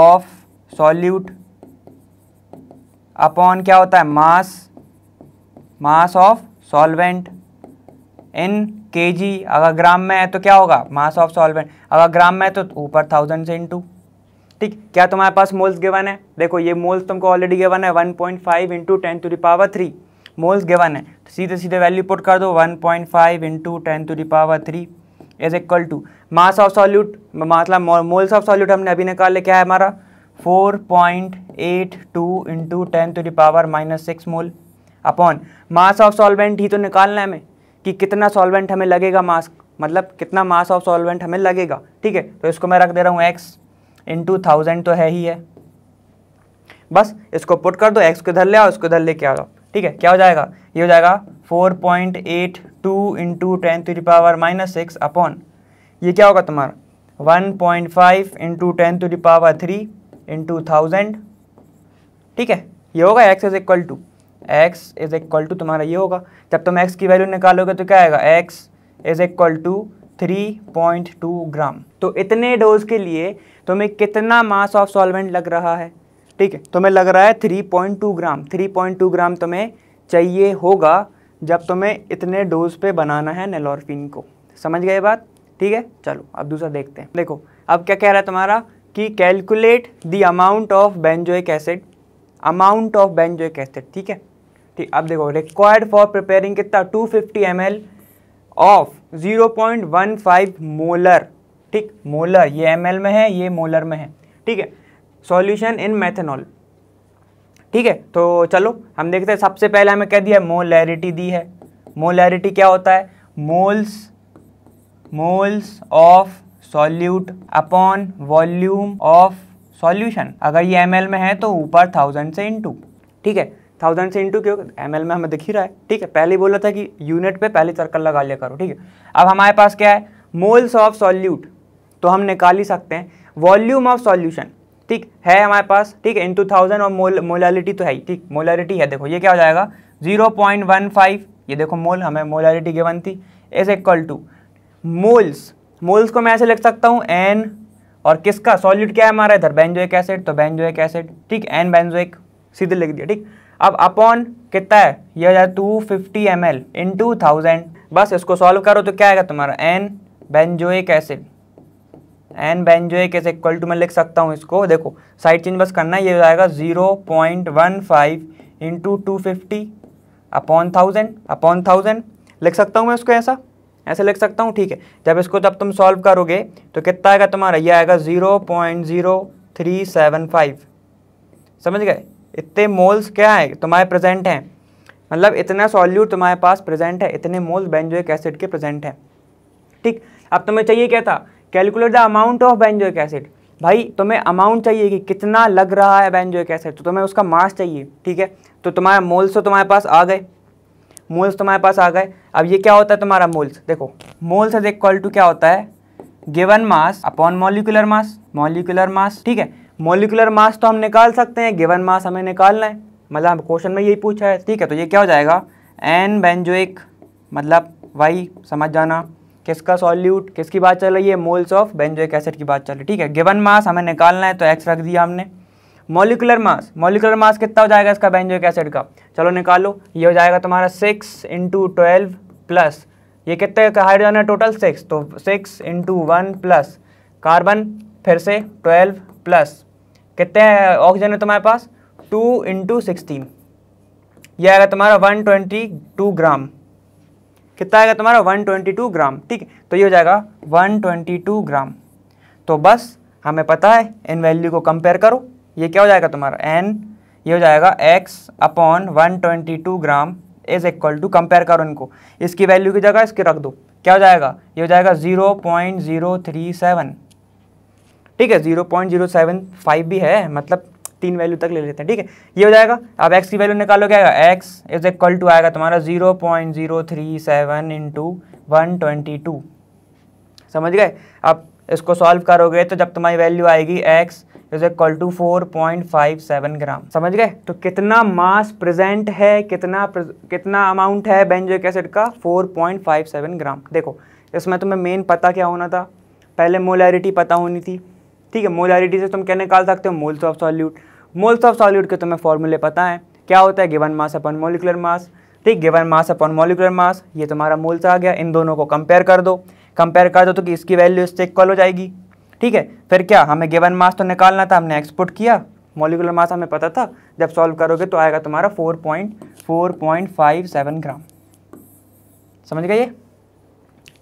of solute upon क्या होता है मास मास ऑफ सॉल्वेंट इन के जी अगर ग्राम में है तो क्या होगा मास ऑफ सॉल्वेंट अगर ग्राम में है तो ऊपर थाउजेंड से इंटू ठीक क्या तुम्हारे पास मोल्स गिवन है देखो ये मोल्स तुमको ऑलरेडी गिवन है 1.5 point five into ten to the power three moles given है तो सीधे सीधे वैल्यू पुट कर दो 1.5 point five into ten to the power three is equal to mass of solute मतलब मोल्स ऑफ सॉल्यूट हमने अभी निकाले क्या है हमारा 4.82 point eight two into ten to the power minus six mole upon mass of solvent ही तो निकालना है हमें कि कितना सॉल्वेंट हमें लगेगा मास मतलब कितना मास ऑफ सॉल्वेंट हमें लगेगा ठीक है तो इसको मैं रख दे रहा हूँ एक्स इंटू थाउजेंड तो है ही है बस इसको पुट कर दो एक्स को इधर ले आओ इसको इधर लेके आ जाओ ठीक है क्या हो जाएगा ये हो जाएगा four point eight two into ten to the power minus six upon ये क्या होगा तुम्हारा one point five into ten to the power three into thousand ठीक है ये होगा x is equal to x is equal to तुम्हारा ये होगा जब तुम एक्स की वैल्यू निकालोगे तो क्या आएगा x is equal to three point two gram तो इतने डोज के लिए तुम्हें कितना मास ऑफ सॉल्वेंट लग रहा है ठीक है तुम्हें लग रहा है three point two gram three point two gram तुम्हें चाहिए होगा जब तुम्हें इतने डोज पे बनाना है नेलोरफिन को समझ गए बात ठीक है चलो अब दूसरा देखते हैं देखो अब क्या कह रहा है तुम्हारा कि calculate the amount of benzoic acid amount of benzoic acid ठीक है ठीक अब देखो रिक्वायर्ड फॉर प्रिपेयरिंग कितना 250 fifty M L of zero point one five molar ठीक मोलर ये एम में है ये मोलर में है ठीक है सॉल्यूशन इन मैथेनॉल ठीक है तो चलो हम देखते हैं सबसे पहले हमें क्या दिया मोलैरिटी दी है मोलैरिटी क्या होता है moles moles of solute upon volume of solution अगर ये एम में है तो ऊपर थाउजेंड से इंटू ठीक है थाउजेंड से इंटू क्यों एम में हमें दिख ही रहा है ठीक है पहले बोला था कि यूनिट पे पहले सर्कल लगा लिया करो ठीक है अब हमारे पास क्या है मोल्स ऑफ सॉल्यूट तो हम निकाल ही सकते हैं वॉल्यूम ऑफ सॉल्यूशन ठीक है हमारे पास ठीक है इंटू थाउजेंड और मोल मोलालिटी तो है ही ठीक मोलालिटी है देखो ये क्या हो जाएगा जीरो पॉइंट वन फाइव ये देखो मोल हमें मोलालिटी के थी is equal to moles moles को मैं ऐसे लिख सकता हूँ एन और किसका सॉल्यूट क्या है हमारा इधर बेंजोइक एसिड तो बेंजोइक एसिड ठीक एन बैनजोक सीधे लिख दिया ठीक अब अपॉन कितना है यह जाए two fifty M L into thousand बस इसको सॉल्व करो तो क्या आएगा तुम्हारा n benzoic acid n benzoic acid equal to मैं लिख सकता हूँ इसको देखो साइड चेंज बस करना ये हो जाएगा zero point one five into two fifty upon thousand upon thousand लिख सकता हूँ मैं इसको ऐसा ऐसे लिख सकता हूँ ठीक है जब इसको जब तुम सॉल्व करोगे तो कितना आएगा तुम्हारा ये आएगा zero point zero three seven five समझ गए इतने मोल्स क्या है तुम्हारे प्रेजेंट हैं मतलब इतना सॉल्यूट तुम्हारे पास प्रेजेंट है इतने मोल बेंजोइक एसिड के प्रेजेंट हैं ठीक अब तुम्हें चाहिए क्या था calculate the amount of benzoic acid भाई तुम्हें अमाउंट चाहिए कि कितना लग रहा है बेंजोइक एसिड तो तुम्हें उसका मास चाहिए ठीक है तो तुम्हारा मोल्स तो तुम्हारे पास आ गए मोल्स तुम्हारे पास आ गए अब ये क्या होता है तुम्हारा मोल्स देखो मोल्स इज इक्वल टू क्या होता है given mass upon molecular mass molecular mass ठीक है मोलिकुलर मास तो हम निकाल सकते हैं गिवन मास हमें निकालना है मतलब क्वेश्चन में यही पूछा है ठीक है तो ये क्या हो जाएगा एन बेंजोइक मतलब वाई समझ जाना किसका सॉल्यूट किसकी बात चल रही है मोल्स ऑफ बेंजोइक एसिड की बात चल रही है ठीक है गिवन मास हमें निकालना है तो एक्स रख दिया हमने मोलिकुलर मास मोलिकुलर मास कितना हो जाएगा इसका बेंजोइक एसिड का चलो निकालो ये हो जाएगा तुम्हारा सिक्स इंटू ट्वेल्व प्लस ये कितने हाइड्रोजन है टोटल सिक्स तो six into one plus carbon फिर से ट्वेल्व प्लस कितने ऑक्सीजन है तुम्हारे पास टू इंटू सिक्सटीन यह आएगा तुम्हारा वन ट्वेंटी टू ग्राम कितना आएगा तुम्हारा वन ट्वेंटी टू ग्राम ठीक है तो ये हो जाएगा वन ट्वेंटी टू ग्राम तो बस हमें पता है इन वैल्यू को कंपेयर करो ये क्या हो जाएगा तुम्हारा एन ये हो जाएगा x upon one twenty two gram is equal to compare करो इनको इसकी वैल्यू की जगह इसके रख दो क्या हो जाएगा ये हो जाएगा zero point zero three seven ठीक है zero point zero seven five भी है मतलब तीन वैल्यू तक ले लेते हैं ठीक है ये हो जाएगा अब एक्स की वैल्यू निकालो क्या एक्स इज इक्वल टू आएगा तुम्हारा zero point zero three seven into one twenty two समझ गए अब इसको सॉल्व करोगे तो जब तुम्हारी वैल्यू आएगी x is equal to four point five seven gram समझ गए तो कितना मास प्रेजेंट है कितना कितना अमाउंट है बेंजोइक एसिड का four point five seven gram देखो इसमें तुम्हें मेन पता क्या होना था पहले मोलैरिटी पता होनी थी ठीक है मोलारिटी से तुम क्या निकाल सकते हो moles of solute moles of solute के तुम्हें फॉर्मूले पता है क्या होता है given mass upon molecular mass ठीक given mass upon molecular mass ये तुम्हारा मोल्स आ गया इन दोनों को कंपेयर कर दो कंपेयर कर दो तो कि इसकी वैल्यू इससे इक्वल हो जाएगी ठीक है फिर क्या हमें गिवन मास तो निकालना था हमने एक्सपोर्ट किया मोलिकुलर मास हमें पता था जब सॉल्व करोगे तो आएगा तुम्हारा सेवन ग्राम समझ गए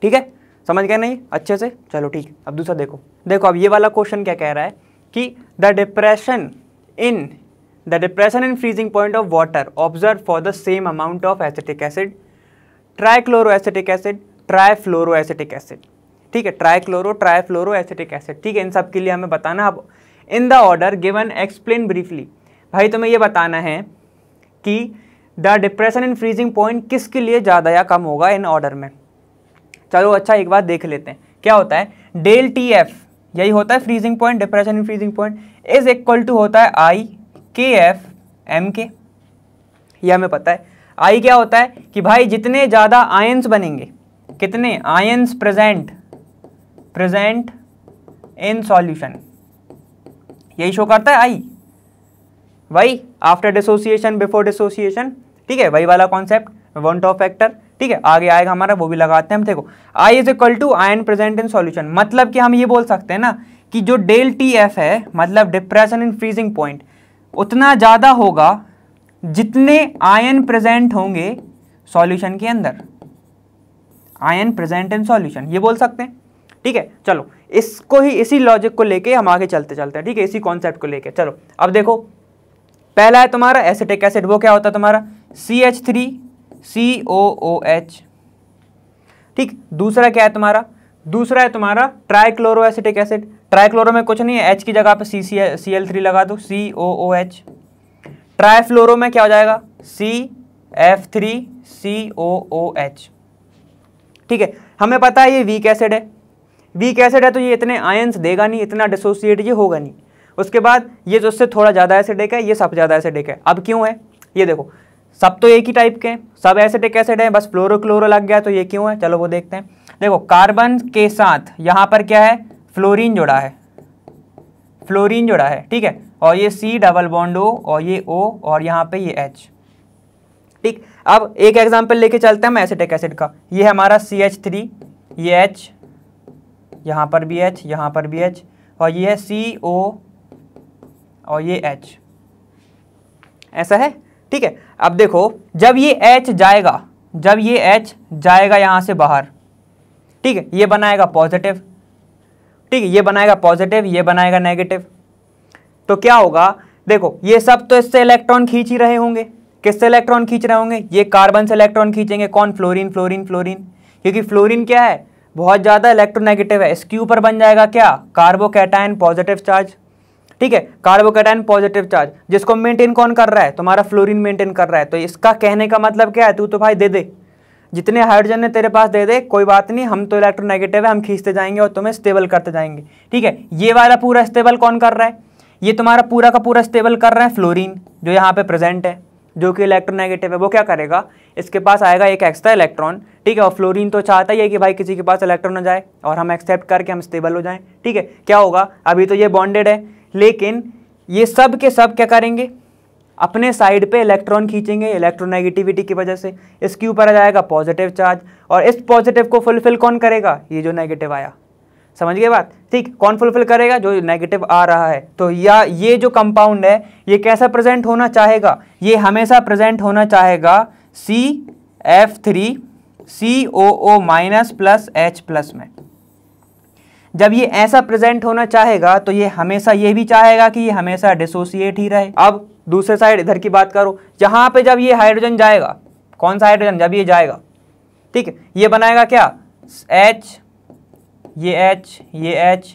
ठीक है समझ गए नहीं अच्छे से चलो ठीक अब दूसरा देखो देखो अब ये वाला क्वेश्चन क्या कह रहा है कि the depression in the depression in freezing point of water observe for the same amount of acetic acid trichloro acetic acid trifluoro acetic acid ठीक है ट्राईक्लोरो ट्राईफ्लोरो एसिटिक एसिड ठीक है इन सब के लिए हमें बताना अब in the order given explain briefly भाई तुम्हें ये बताना है कि the depression in freezing point किसके लिए ज़्यादा या कम होगा इन ऑर्डर में चलो अच्छा एक बार देख लेते हैं क्या होता है डेल टी एफ यही होता है freezing point depression in freezing point is equal to होता है आई के एफ एम के ये हमें पता है आई क्या होता है कि भाई जितने ज़्यादा आयंस बनेंगे कितने ions present present in solution यही शो करता है i y after dissociation before dissociation ठीक है वही वाला कॉन्सेप्ट वन ऑफ फैक्टर ठीक है आगे आएगा हमारा वो भी लगाते हैं हम देखो i is equal to ion present in solution मतलब कि हम ये बोल सकते हैं ना कि जो डेल टी एफ है मतलब डिप्रेशन इन फ्रीजिंग पॉइंट उतना ज़्यादा होगा जितने आयन प्रेजेंट होंगे सॉल्यूशन के अंदर आयन प्रेजेंट इन सॉल्यूशन ये बोल सकते हैं ठीक है चलो इसको ही इसी लॉजिक को लेके हम आगे चलते चलते हैं ठीक है इसी कॉन्सेप्ट को लेके चलो अब देखो पहला है तुम्हारा एसिटिक एसिड वो क्या होता है तुम्हारा C H three C O O H ठीक दूसरा क्या है तुम्हारा दूसरा है तुम्हारा ट्राईक्लोरो एसिटिक एसिड ट्राईक्लोरो में कुछ नहीं है एच की जगह पे सी सी सी एल थ्री लगा दो सी ओ ओ एच ट्राईफ्लोरो में क्या हो जाएगा C F three C O O H ठीक है हमें पता है ये वीक एसिड है वीक एसिड है तो ये इतने आयंस देगा नहीं इतना डिसोसिएट ये होगा नहीं उसके बाद ये जो उससे थोड़ा ज़्यादा एसिडिक है ये सब ज़्यादा एसिडिक है अब क्यों है ये देखो सब तो एक ही टाइप के हैं सब एसिटिक एसिड है बस फ्लोरो क्लोरो लग गया तो ये क्यों है चलो वो देखते हैं देखो कार्बन के साथ यहाँ पर क्या है फ्लोरीन जोड़ा है फ्लोरीन जोड़ा है ठीक है और ये सी डबल बॉन्ड ओ और ये ओ और यहाँ पे ये एच ठीक अब एक एग्जाम्पल लेके चलते हैं हम एसिटिक एसिड का ये हमारा सी एच थ्री ये एच यहाँ पर भी एच यहाँ पर भी एच और ये है सी ओ और ये एच ऐसा है ठीक है अब देखो जब ये एच जाएगा जब ये एच जाएगा यहाँ से बाहर ठीक है ये बनाएगा पॉजिटिव ठीक है ये बनाएगा पॉजिटिव ये बनाएगा नेगेटिव तो क्या होगा देखो ये सब तो इससे इलेक्ट्रॉन खींच ही रहे होंगे किससे इलेक्ट्रॉन खींच रहे होंगे ये कार्बन से इलेक्ट्रॉन खींचेंगे कौन फ्लोरीन फ्लोरीन फ्लोरीन क्योंकि फ्लोरीन क्या है बहुत ज़्यादा इलेक्ट्रोनेगेटिव है इसके ऊपर बन जाएगा क्या कार्बोकेटाइन पॉजिटिव चार्ज ठीक है कार्बोकेटाइन पॉजिटिव चार्ज जिसको मेंटेन कौन कर रहा है तुम्हारा फ्लोरीन मेंटेन कर रहा है तो इसका कहने का मतलब क्या है तू तो भाई दे दे जितने हाइड्रोजन है तेरे पास दे दे कोई बात नहीं हम तो इलेक्ट्रोनेगेटिव है हम खींचते जाएंगे और तुम्हें स्टेबल करते जाएंगे ठीक है ये वाला पूरा स्टेबल कौन कर रहा है ये तुम्हारा पूरा का पूरा स्टेबल कर रहा है फ्लोरीन जो यहाँ पे प्रेजेंट है जो कि इलेक्ट्रोनेगेटिव है वो क्या करेगा इसके पास आएगा एक एक्स्ट्रा इलेक्ट्रॉन ठीक है और फ्लोरीन तो चाहता ही है कि भाई किसी के पास इलेक्ट्रॉन ना जाए और हम एक्सेप्ट करके हम स्टेबल हो जाएं ठीक है क्या होगा अभी तो ये बॉन्डेड है लेकिन ये सब के सब क्या करेंगे अपने साइड पे इलेक्ट्रॉन खींचेंगे इलेक्ट्रोनेगेटिविटी की वजह से इसके ऊपर आ जाएगा पॉजिटिव चार्ज और इस पॉजिटिव को फुलफिल कौन करेगा ये जो नेगेटिव आया समझ गए बात ठीक कौन फुलफिल करेगा जो नेगेटिव आ रहा है तो या ये जो कंपाउंड है ये कैसा प्रेजेंट होना चाहेगा ये हमेशा प्रेजेंट होना चाहेगा C F three C O O minus plus H plus में जब ये ऐसा प्रेजेंट होना चाहेगा तो ये हमेशा ये भी चाहेगा कि ये हमेशा डिसोसिएट ही रहे अब दूसरे साइड इधर की बात करो यहाँ पे जब ये हाइड्रोजन जाएगा कौन सा हाइड्रोजन जब ये जाएगा ठीक है ये बनाएगा क्या एच ये एच ये H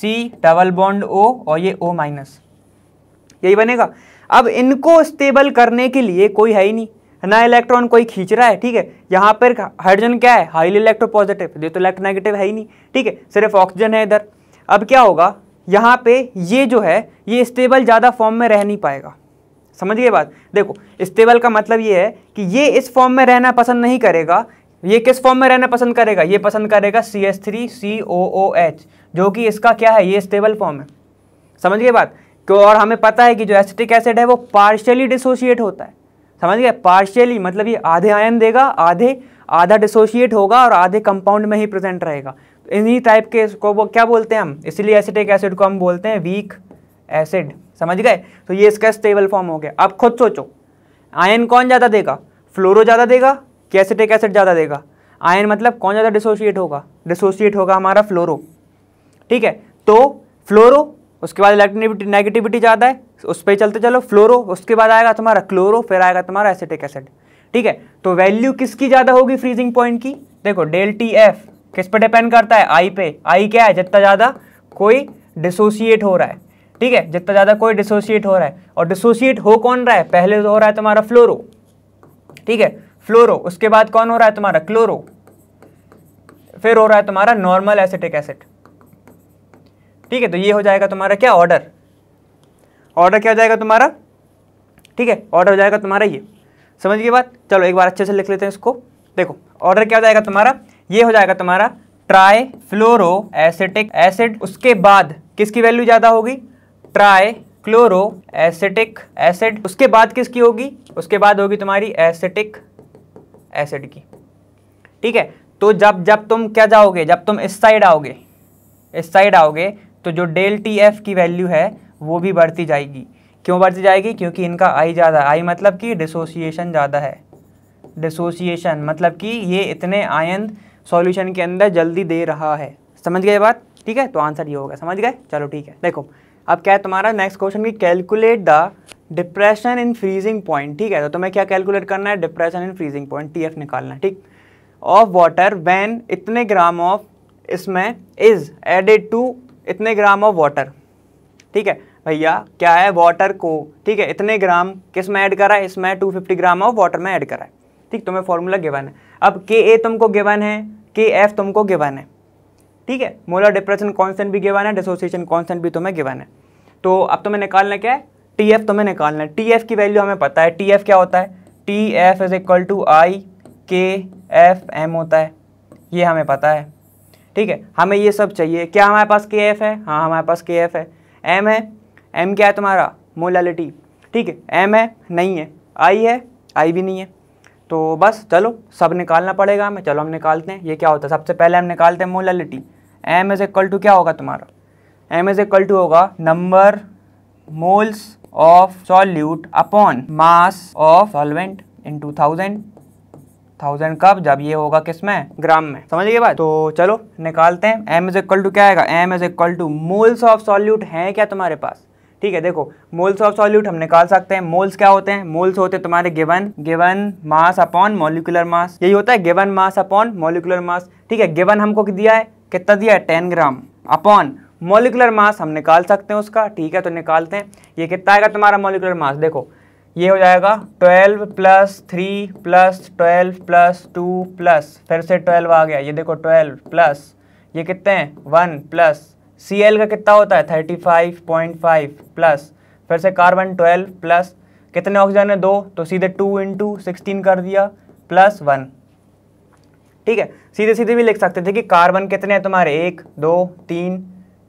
C double bond O और ये ओ माइनस यही बनेगा अब इनको स्टेबल करने के लिए कोई है ही नहीं ना इलेक्ट्रॉन कोई खींच रहा है ठीक है यहाँ पर हाइड्रोजन क्या है हाईली इलेक्ट्रो पॉजिटिव ये तो इलेक्ट्रो नेगेटिव है ही नहीं ठीक है सिर्फ ऑक्सीजन है इधर अब क्या होगा यहाँ पे ये जो है ये स्टेबल ज़्यादा फॉर्म में रह नहीं पाएगा समझिए बात देखो स्टेबल का मतलब ये है कि ये इस फॉर्म में रहना पसंद नहीं करेगा ये किस फॉर्म में रहना पसंद करेगा ये पसंद करेगा C S three C O O H जो कि इसका क्या है ये स्टेबल फॉर्म है समझ गए बात क्यों और हमें पता है कि जो एसिटिक एसिड है वो पार्शियली डिसोशिएट होता है समझ गए पार्शियली मतलब ये आधे आयन देगा आधे आधा डिसोशिएट होगा और आधे कंपाउंड में ही प्रेजेंट रहेगा तो इन्हीं टाइप के इसको वो क्या बोलते हैं हम इसलिए एसिटिक एसिड को हम बोलते हैं वीक एसिड समझ गए तो ये इसका स्टेबल फॉर्म हो गया अब खुद सोचो आयन कौन ज़्यादा देगा फ्लोरो ज़्यादा देगा कि एसिटिक एसिड ज़्यादा देगा आयन मतलब कौन ज़्यादा डिसोशिएट होगा डिसोशिएट होगा हमारा फ्लोरो ठीक है तो फ्लोरो उसके बाद इलेक्ट्रोनिविटी नेगेटिविटी ज़्यादा है उस पर चलते चलो फ्लोरो उसके बाद आएगा तुम्हारा क्लोरो फिर आएगा तुम्हारा एसिटिक एसिड ठीक है तो वैल्यू किसकी ज़्यादा होगी फ्रीजिंग पॉइंट की देखो डेल टी एफ किस पर डिपेंड करता है आई पे आई क्या है जितना ज़्यादा कोई डिसोसिएट हो रहा है ठीक है जितना ज़्यादा कोई डिसोसिएट हो रहा है और डिसोसिएट हो कौन रहा है पहले हो रहा है तुम्हारा फ्लोरो ठीक है फ्लोरो उसके बाद कौन हो रहा है तुम्हारा क्लोरो फिर हो रहा है तुम्हारा नॉर्मल एसिटिक एसिड ठीक है तो ये हो जाएगा तुम्हारा क्या ऑर्डर ऑर्डर क्या हो जाएगा तुम्हारा ठीक है ऑर्डर हो जाएगा तुम्हारा ये समझ गई बात चलो एक बार अच्छे से लिख लेते हैं इसको देखो ऑर्डर क्या हो जाएगा तुम्हारा ये हो जाएगा तुम्हारा ट्राई फ्लोरो एसिटिक एसिड उसके बाद किसकी वैल्यू ज़्यादा होगी ट्राई क्लोरो एसिटिक एसिड उसके बाद किसकी होगी उसके बाद होगी तुम्हारी एसिटिक एसिड की ठीक है तो जब जब तुम क्या जाओगे जब तुम इस साइड आओगे इस साइड आओगे तो जो डेल टी एफ की वैल्यू है वो भी बढ़ती जाएगी क्यों बढ़ती जाएगी क्योंकि इनका आई ज़्यादा आई मतलब कि डिसोसिएशन ज़्यादा है डिसोसिएशन मतलब कि ये इतने आयन सॉल्यूशन के अंदर जल्दी दे रहा है समझ गए बात ठीक है तो आंसर ये होगा समझ गए चलो ठीक है देखो अब क्या है तुम्हारा नेक्स्ट क्वेश्चन की calculate the depression in freezing point ठीक है तो तुम्हें क्या कैलकुलेट करना है depression in freezing point T निकालना है ठीक ऑफ वाटर वैन इतने ग्राम ऑफ इसमें इज एडेड टू इतने ग्राम ऑफ वाटर ठीक है भैया क्या है वाटर को ठीक है इतने ग्राम किस में ऐड करा है इसमें 250 ग्राम ऑफ वाटर में ऐड करा है ठीक तुम्हें फॉर्मूला गिवन है अब के ए तुमको गिवन है के एफ तुमको गिवन है ठीक है मोलर डिप्रेशन कॉन्सेंट भी गिवन है डिसोसिएशन कॉन्सेंट भी तुम्हें गिवन है तो अब तुम्हें निकालना क्या है टी एफ तुम्हें निकालना है टी एफ की वैल्यू हमें पता है टी एफ क्या होता है T F is equal to i K F M होता है ये हमें पता है ठीक है हमें ये सब चाहिए क्या हमारे पास के एफ है हाँ हमारे पास के एफ है एम है एम क्या है तुम्हारा मोलालिटी ठीक है एम है नहीं है आई है आई भी नहीं है तो बस चलो सब निकालना पड़ेगा हमें चलो हम निकालते हैं ये क्या होता है सबसे पहले हम निकालते हैं molality m is equal to क्या होगा तुम्हारा एम इज़ इक्वल टू होगा number moles of solute upon mass of solvent into thousand thousand कब जब ये होगा किस में ग्राम में समझ गए बात तो चलो निकालते हैं एम इज इक्वल टू क्या आएगा m is equal to moles of solute हैं क्या तुम्हारे पास ठीक है देखो मोल्स ऑफ सॉल्यूट हम निकाल सकते हैं मोल्स क्या होते हैं मोल्स होते हैं तुम्हारे given given mass upon molecular mass यही होता है given mass upon molecular mass ठीक है गिवन हमको दिया है कितना दिया है ten gram upon molecular mass हम निकाल सकते हैं उसका ठीक है तो निकालते हैं ये कितना आएगा तुम्हारा मोलिकुलर मास देखो ये हो जाएगा twelve plus three plus twelve plus two plus फिर से ट्वेल्व आ गया ये देखो ट्वेल्व प्लस ये कितने हैं वन प्लस सी एल का कितना होता है thirty five point five plus फिर से कार्बन ट्वेल्व प्लस कितने ऑक्सीजन है दो तो सीधे टू इंटू सिक्सटीन कर दिया प्लस वन ठीक है सीधे सीधे भी लिख सकते थे कि कार्बन कितने हैं तुम्हारे एक दो तीन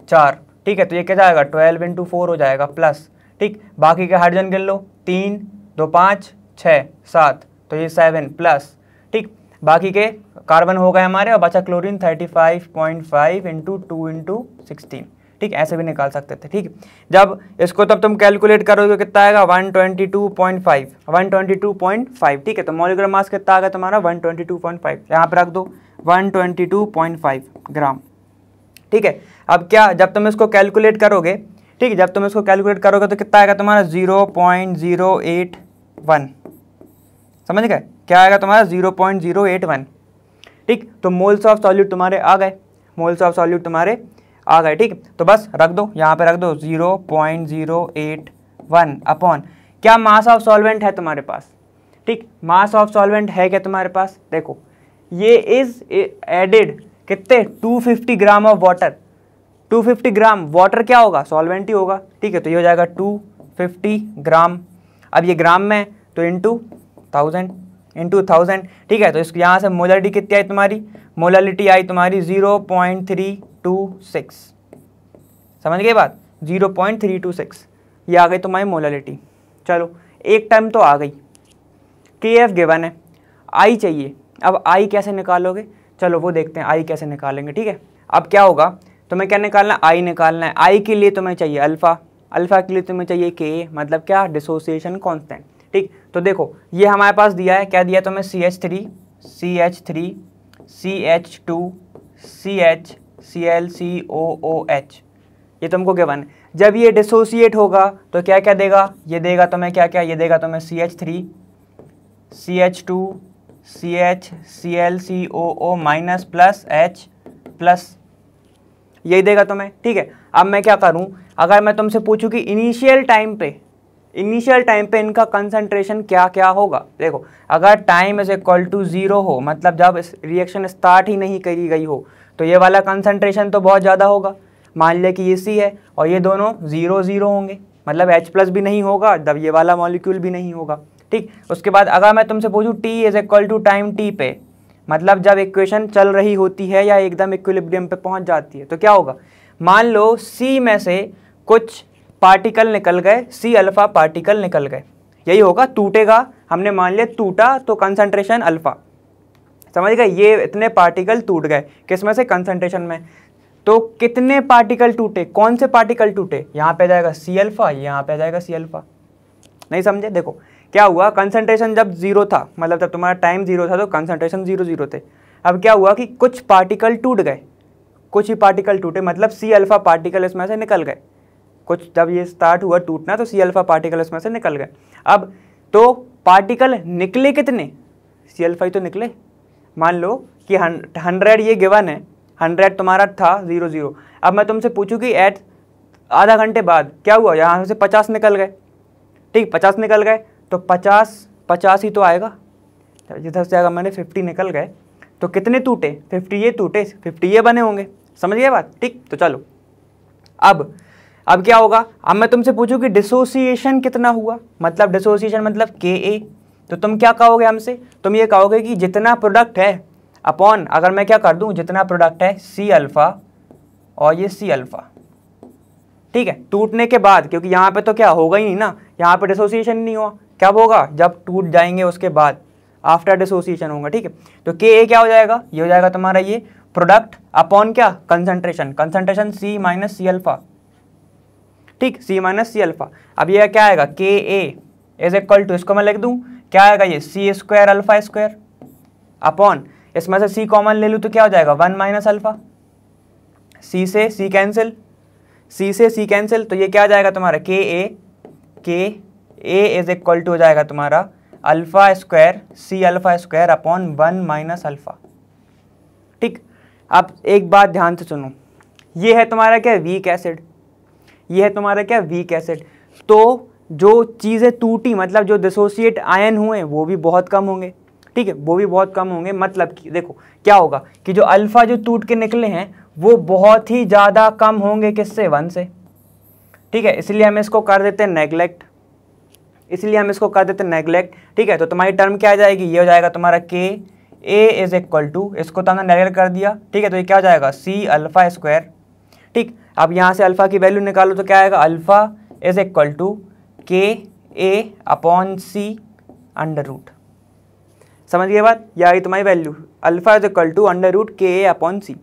चार ठीक है तो ये क्या जाएगा ट्वेल्व इंटू फोर हो जाएगा प्लस ठीक बाकी का हाइड्रोजन गिन लो तीन दो पाँच छः सात तो ये सेवन प्लस ठीक बाकी के कार्बन हो गए हमारे और बचा chlorine thirty five point five into two into sixteen ठीक ऐसे भी निकाल सकते थे ठीक जब इसको तब तुम कैलकुलेट करोगे कितना आएगा 122.5 122.5 ठीक है तो मोलिकुलर मास कितना आ गया तुम्हारा 122.5 यहाँ पर रख दो 122.5 ग्राम ठीक है अब क्या जब तुम इसको कैलकुलेट करोगे ठीक है जब तुम इसको कैलकुलेट करोगे तो कितना आएगा तुम्हारा zero point zero eight one समझ गए क्या आएगा तुम्हारा zero point zero eight one ठीक तो मोल्स ऑफ सॉल्यूट तुम्हारे आ गए मोल्स ऑफ सॉल्यूट तुम्हारे आ गए ठीक तो बस रख दो यहाँ पे रख दो zero point zero eight one upon क्या मास ऑफ सॉल्वेंट है तुम्हारे पास ठीक मास ऑफ सॉल्वेंट है क्या तुम्हारे पास देखो ये इज एडेड कितने 250 gram of water 250 gram water क्या होगा सॉल्वेंट ही होगा ठीक है तो ये हो जाएगा 250 ग्राम अब ये ग्राम में तो इंटू थाउजेंड इंटू थाउजेंड ठीक है तो इसको यहाँ से मोलालिटी कितनी आई तुम्हारी मोलालिटी आई तुम्हारी zero point three two six समझ गए बात zero point three two six ये आ गई तुम्हारी मोलालिटी चलो एक टाइम तो आ गई के एफ गेवन है आई चाहिए अब आई कैसे निकालोगे चलो वो देखते हैं आई कैसे निकालेंगे ठीक है अब क्या होगा तो क्या निकालना आई निकालना है आई के लिए तुम्हें चाहिए अल्फ़ा अल्फ़ा के लिए तुम्हें चाहिए के मतलब क्या डिसोसिएशन कॉन्स्टेंट ठीक तो देखो ये हमारे पास दिया है क्या दिया तुम्हें C H three C H three C H two C H C L C O O H ये तुमको गिवन जब ये डिसोसिएट होगा तो क्या क्या देगा ये देगा तुम्हें क्या क्या ये देगा तुम्हें C H three C H two C H C L C O O minus plus H plus यही देगा तुम्हें ठीक है अब मैं क्या करूँ अगर मैं तुमसे पूछूँ कि इनिशियल टाइम पे इनिशियल टाइम पे इनका कंसंट्रेशन क्या क्या होगा देखो अगर time is equal to zero हो मतलब जब रिएक्शन स्टार्ट ही नहीं करी गई हो तो ये वाला कंसंट्रेशन तो बहुत ज़्यादा होगा मान लिया कि ये सी है और ये दोनों ज़ीरो ज़ीरो होंगे मतलब H प्लस भी नहीं होगा तब ये वाला मॉलिक्यूल भी नहीं होगा ठीक उसके बाद अगर मैं तुमसे पूछूँ T is equal to time T पे मतलब जब इक्वेशन चल रही होती है या एकदम इक्विलिब्रियम पे पहुंच जाती है तो क्या होगा मान लो सी में से कुछ पार्टिकल निकल गए सी अल्फ़ा पार्टिकल निकल गए यही होगा टूटेगा हमने मान लिया टूटा तो कंसंट्रेशन अल्फ़ा समझ गए ये इतने पार्टिकल टूट गए किस में से कंसंट्रेशन में तो कितने पार्टिकल टूटे कौन से पार्टिकल टूटे यहाँ पे जाएगा सी अल्फ़ा यहाँ पे जाएगा सी अल्फ़ा नहीं समझे देखो क्या हुआ कंसंट्रेशन जब जीरो था मतलब जब तुम्हारा टाइम जीरो था तो कंसंट्रेशन जीरो जीरो थे अब क्या हुआ कि कुछ पार्टिकल टूट गए कुछ ही पार्टिकल टूटे मतलब सी अल्फ़ा पार्टिकल इसमें से निकल गए कुछ जब ये स्टार्ट हुआ टूटना तो सी अल्फ़ा पार्टिकल इसमें से निकल गए अब तो पार्टिकल निकले कितने सी अल्फ़ा ही तो निकले मान लो कि हंड्रेड ये गिवन है हंड्रेड तुम्हारा था ज़ीरो ज़ीरो अब मैं तुमसे पूछूँ कि एट आधा घंटे बाद क्या हुआ यहाँ से पचास निकल गए ठीक पचास निकल गए तो पचास पचास ही तो आएगा जिधर से आएगा मैंने फिफ्टी निकल गए तो कितने टूटे फिफ्टी ये टूटे फिफ्टी ये बने होंगे समझ गए बात ठीक तो चलो अब अब क्या होगा अब मैं तुमसे पूछूँ कि डिसोसिएशन कितना हुआ मतलब डिसोसिएशन मतलब के ए तो तुम क्या कहोगे हमसे तुम ये कहोगे कि जितना प्रोडक्ट है अपॉन अगर मैं क्या कर दूँ जितना प्रोडक्ट है सी अल्फ़ा और ये सी अल्फ़ा ठीक है टूटने के बाद क्योंकि यहाँ पे तो क्या होगा ही नहीं ना यहाँ पे डिसोसिएशन नहीं हुआ क्या होगा जब टूट जाएंगे उसके बाद आफ्टर डिसोसिएशन होगा ठीक है तो के ए क्या हो जाएगा ये हो जाएगा तुम्हारा ये प्रोडक्ट अपॉन क्या concentration concentration C minus C alpha ठीक सी माइनस सी अल्फा अब ये क्या आएगा K A is equal to इसको मैं लिख दूँ क्या आएगा ये C square alpha square upon इसमें से सी कॉमन ले लूँ तो क्या हो जाएगा वन माइनस अल्फा सी से सी कैंसिल सी से सी कैंसिल तो ये क्या आ जाएगा तुम्हारा के ए के ए इज इक्वल टू हो जाएगा तुम्हारा alpha square C alpha square upon one minus alpha ठीक अब एक बात ध्यान से सुनो ये है तुम्हारा क्या वीक एसिड ये है तुम्हारा क्या वीक एसिड तो जो चीज़ें टूटी मतलब जो डिसोसिएट आयन हुए वो भी बहुत कम होंगे ठीक है वो भी बहुत कम होंगे मतलब कि देखो क्या होगा कि जो अल्फ़ा जो टूट के निकले हैं वो बहुत ही ज़्यादा कम होंगे किससे वन से ठीक है इसलिए हम इसको कर देते हैं नेग्लेक्ट इसलिए हम इसको कर देते हैं नेग्लेक्ट ठीक है तो तुम्हारी टर्म क्या आ जाएगी ये हो जाएगा तुम्हारा के ए इज इक्वल टू इसको तो हमने नेगलेक्ट कर दिया ठीक है तो ये क्या हो जाएगा सी अल्फ़ा स्क्वायर ठीक अब यहाँ से अल्फ़ा की वैल्यू निकालो तो क्या आएगा alpha is equal to K A upon C under root समझ गए बात या आई तुम्हारी value alpha is equal to under root K A upon सी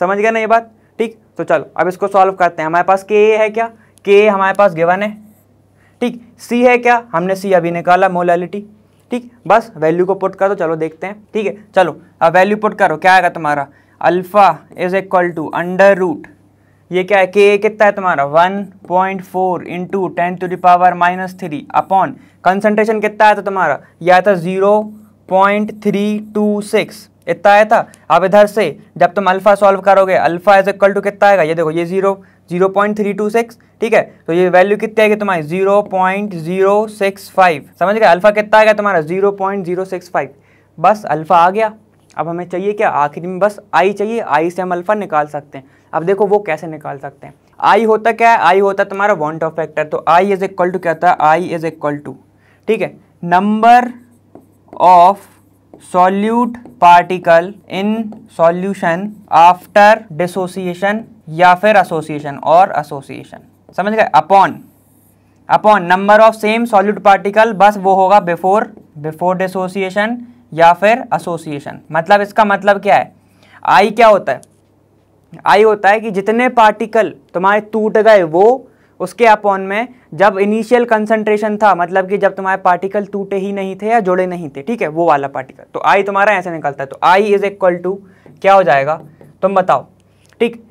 समझ गया ना ये बात ठीक तो चलो अब इसको सॉल्व करते हैं हमारे पास के ए है क्या के ए हमारे पास गिवन है ठीक सी है क्या हमने सी अभी निकाला मोलालिटी ठीक बस वैल्यू को पुट कर दो चलो देखते हैं ठीक है चलो अब वैल्यू पुट करो क्या आएगा तुम्हारा alpha is equal to under root ये क्या है के कितना है तुम्हारा 1.4 point four into ten to the power minus three upon concentration कितना आया तो था तुम्हारा यह आया था zero point three two six इतना आया था अब इधर से जब तुम अल्फ़ा सॉल्व करोगे अल्फ़ा इज इक्वल टू कितना आएगा ये देखो ये zero zero point three two six ठीक है तो ये वैल्यू कितनी आएगी तुम्हारी zero point zero six five समझ गए अल्फा कितना आ गया तुम्हारा zero point zero six five बस अल्फा आ गया अब हमें चाहिए क्या आखिर में बस आई चाहिए आई से हम अल्फा निकाल सकते हैं अब देखो वो कैसे निकाल सकते हैं आई होता क्या है आई होता तुम्हारा वॉन्ट ऑफ फैक्टर तो आई इज इक्वल टू क्या होता है आई इज इक्वल टू ठीक है number of solute particle in solution after dissociation या फिर एसोसिएशन और एसोसिएशन समझ गए upon upon number of same solid particle बस वो होगा बिफोर बिफोर डिसोसिएशन या फिर एसोसिएशन मतलब इसका मतलब क्या है आई क्या होता है आई होता है कि जितने पार्टिकल तुम्हारे टूट गए वो उसके अपॉन में जब इनिशियल कंसंट्रेशन था मतलब कि जब तुम्हारे पार्टिकल टूटे ही नहीं थे या जुड़े नहीं थे ठीक है वो वाला पार्टिकल तो आई तुम्हारा ऐसे निकलता है तो आई इज इक्वल टू क्या हो जाएगा तुम बताओ ठीक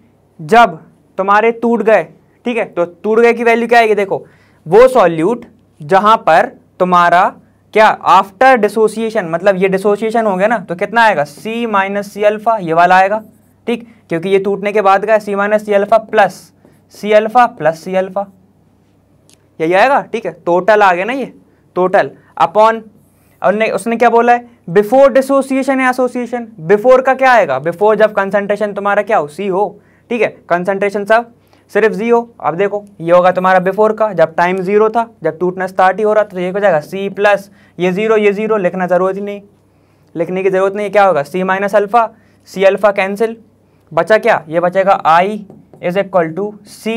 जब तुम्हारे टूट गए ठीक है तो टूट गए की वैल्यू क्या आएगी देखो वो सॉल्यूट जहां पर तुम्हारा क्या आफ्टर डिसोसिएशन मतलब ये डिसोसिएशन हो गया ना तो कितना आएगा सी माइनस सी अल्फ़ा ये वाला आएगा ठीक क्योंकि ये टूटने के बाद का C minus C alpha plus C alpha plus C alpha यही आएगा ठीक है टोटल आ गया ना ये टोटल अपॉन ने, उसने क्या बोला है बिफोर डिसोसिएशन या एसोसिएशन बिफोर का क्या आएगा बिफोर जब कंसनट्रेशन तुम्हारा क्या हो सी हो ठीक है कंसनट्रेशन सब सिर्फ जीरो अब देखो ये होगा तुम्हारा बिफोर का जब टाइम जीरो था जब टूटना स्टार्ट ही हो रहा था तो ये हो जाएगा सी प्लस ये जीरो ये जीरो लिखना ज़रूरत ही नहीं लिखने की ज़रूरत नहीं क्या होगा C minus alpha C alpha cancel बचा क्या ये बचेगा I is equal to C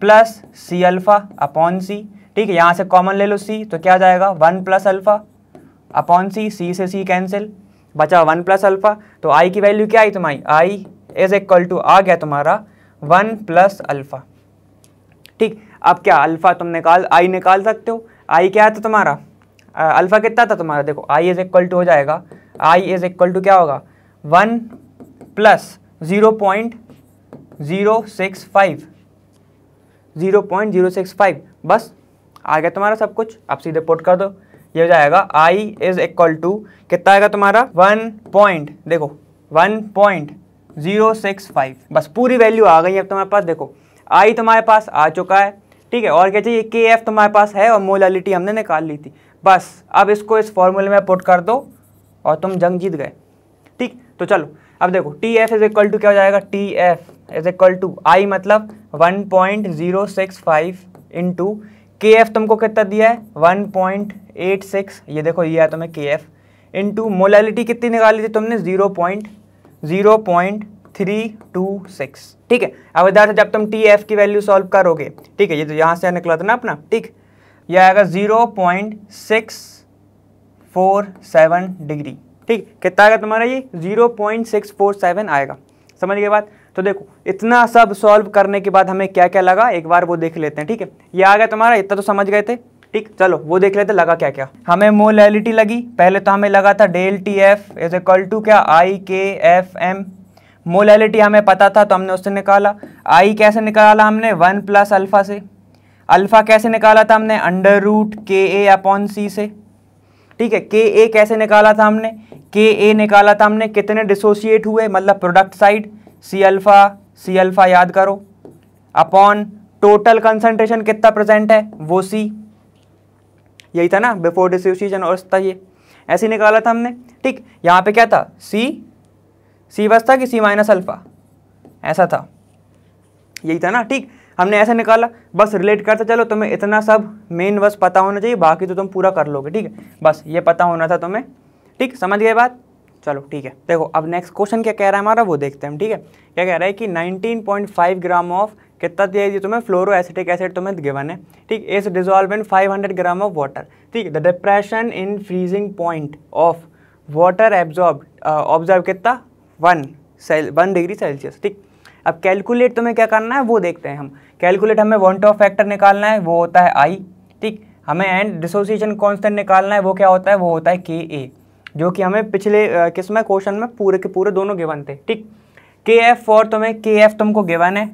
plus C alpha upon C ठीक है यहाँ से कॉमन ले लो सी तो क्या जाएगा one plus alpha upon C C से सी कैंसिल बचा वन प्लस अल्फ़ा तो आई की वैल्यू क्या आई तुम्हारी आई इज इक्वल टू आ गया तुम्हारा वन प्लस अल्फ़ा ठीक अब क्या अल्फ़ा तुम निकाल आई निकाल सकते हो आई क्या था तो तुम्हारा अल्फ़ा कितना था तुम्हारा देखो आई इज़ इक्वल टू हो जाएगा आई इज़ इक्वल टू क्या होगा one plus zero point zero six five zero point zero six five बस आ गया तुम्हारा सब कुछ आप सीधे पोर्ट कर दो ये हो जाएगा आई इज़ इक्वल टू कितना आएगा तुम्हारा वन पॉइंट देखो one point zero six five बस पूरी वैल्यू आ गई है अब तुम्हारे पास देखो आई तुम्हारे पास आ चुका है ठीक है और क्या चाहिए के एफ तुम्हारे पास है और मोलालिटी हमने निकाल ली थी बस अब इसको इस फॉर्मूले में पुट कर दो और तुम जंग जीत गए ठीक तो चलो अब देखो T F is equal to क्या हो जाएगा T F is equal to I मतलब one point zero six five into K F तुमको कितना दिया है वन पॉइंट एट सिक्स ये देखो ये है तुम्हें के एफ इंटू मोलालिटी कितनी निकाली थी तुमने zero point zero point three two six ठीक है अब इधर से जब तुम टी एफ की वैल्यू सॉल्व करोगे ठीक है ये तो यहाँ से निकला था ना अपना ठीक यह आएगा zero point six four seven degree ठीक कितना आएगा तुम्हारा ये zero point six four seven आएगा समझ गए बात तो देखो इतना सब सॉल्व करने के बाद हमें क्या क्या लगा एक बार वो देख लेते हैं ठीक है ये आ गया तुम्हारा इतना तो समझ गए थे ठीक चलो वो देख लेते लगा क्या क्या हमें मोलैलिटी लगी पहले तो हमें लगा था del T F is equal to क्या I K F M molality हमें पता था तो हमने उससे निकाला आई कैसे निकाला हमने वन प्लस अल्फ़ा से अल्फ़ा कैसे निकाला था हमने under root K A upon सी से ठीक है के ए कैसे निकाला था हमने के ए निकाला था हमने कितने डिसोसिएट हुए मतलब product side C alpha C alpha याद करो अपॉन टोटल कंसनट्रेशन कितना प्रेजेंट है वो सी यही था ना बिफोर डिसोसिएशन और था ये ऐसे निकाला था हमने ठीक यहाँ पे क्या था सी सी बस था कि सी माइनस अल्फ़ा ऐसा था यही था ना ठीक हमने ऐसा निकाला बस रिलेट करते चलो तुम्हें इतना सब मेन बस पता होना चाहिए बाकी तो तुम पूरा कर लोगे ठीक है बस ये पता होना था तुम्हें ठीक समझ गए बात चलो ठीक है देखो अब नेक्स्ट क्वेश्चन क्या कह रहा है हमारा वो देखते हैं ठीक है क्या कह रहा है कि 19.5 ग्राम ऑफ कितना दिया जी तुम्हें फ्लोरो एसिटिक एसिड तुम्हें गिवन है ठीक इस dissolve in 500 gram of water ठीक the depression in freezing point of water absorb observe कितना one cell one degree Celsius ठीक अब कैलकुलेट तुम्हें क्या करना है वो देखते हैं हम कैलकुलेट हमें वन टॉफ फैक्टर निकालना है वो होता है आई ठीक हमें एंड डिसोसिएशन कॉन्स्टेंट निकालना है वो क्या होता है वो होता है के ए जो कि हमें पिछले uh, किस्म क्वेश्चन में पूरे के पूरे दोनों गिवन थे ठीक के एफ फॉर तुम्हें के एफ तुमको गिवन है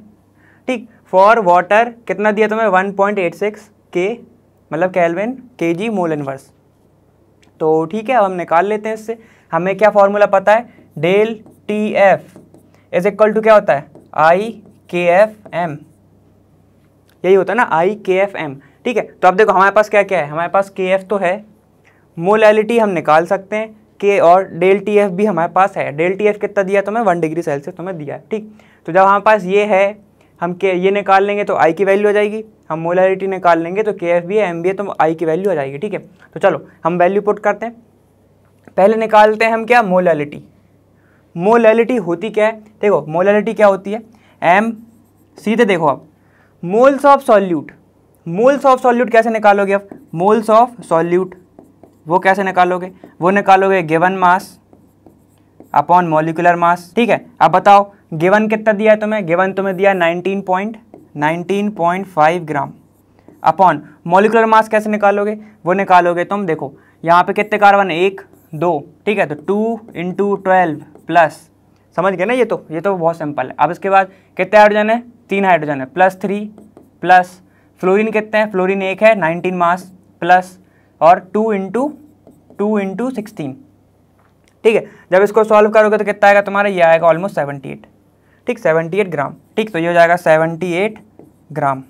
ठीक फॉर वाटर कितना दिया तुम्हें वन पॉइंट एट सिक्स के मतलब कैलविन के जी मोल इनवर्स तो ठीक है अब हम निकाल लेते हैं इससे हमें क्या फॉर्मूला पता है del T F is equal to क्या होता है आई के एफ एम यही होता है ना आई के एफ एम ठीक है तो अब देखो हमारे पास क्या क्या है हमारे पास के एफ तो है मोलैलिटी हम निकाल सकते हैं के और डेल टी एफ भी हमारे पास है डेल टी एफ कितना दिया तुम्हें वन डिग्री सेल्सियस तुम्हें दिया है ठीक तो जब हमारे पास ये है हम के ये निकाल लेंगे तो आई की वैल्यू आ जाएगी हम मोलरिटी निकाल लेंगे तो के एफ बी है एम बी है तो आई की वैल्यू आ जाएगी ठीक है तो चलो हम वैल्यू पुट करते हैं पहले निकालते हैं हम क्या मोलैलिटी मोलैलिटी होती क्या है देखो मोलैलिटी क्या होती है एम सीधे देखो आप moles of solute moles of solute कैसे निकालोगे आप मोल्स ऑफ सॉल्यूट वो कैसे निकालोगे वो निकालोगे given mass upon molecular mass ठीक है अब बताओ गिवन कितना दिया है तुम्हें गिवन तुम्हें दिया 19.19.5 ग्राम अपॉन मोलिकुलर मास कैसे निकालोगे वो निकालोगे तुम देखो यहाँ पे कितने कार्बन है एक दो ठीक है तो टू इंटू ट्वेल्व प्लस समझ गए ना ये तो ये तो बहुत सिंपल है अब इसके बाद कितने हाइड्रोजन है तीन हाइड्रोजन है प्लस थ्री प्लस फ्लोरिन कितने हैं फ्लोरिन एक है नाइनटीन मास प्लस और two into two into sixteen ठीक है जब इसको सॉल्व करोगे तो कितना आएगा तुम्हारा ये आएगा ऑलमोस्ट सेवेंटी एट ठीक सेवेंटी एट ग्राम ठीक तो ये हो जाएगा सेवेंटी एट ग्राम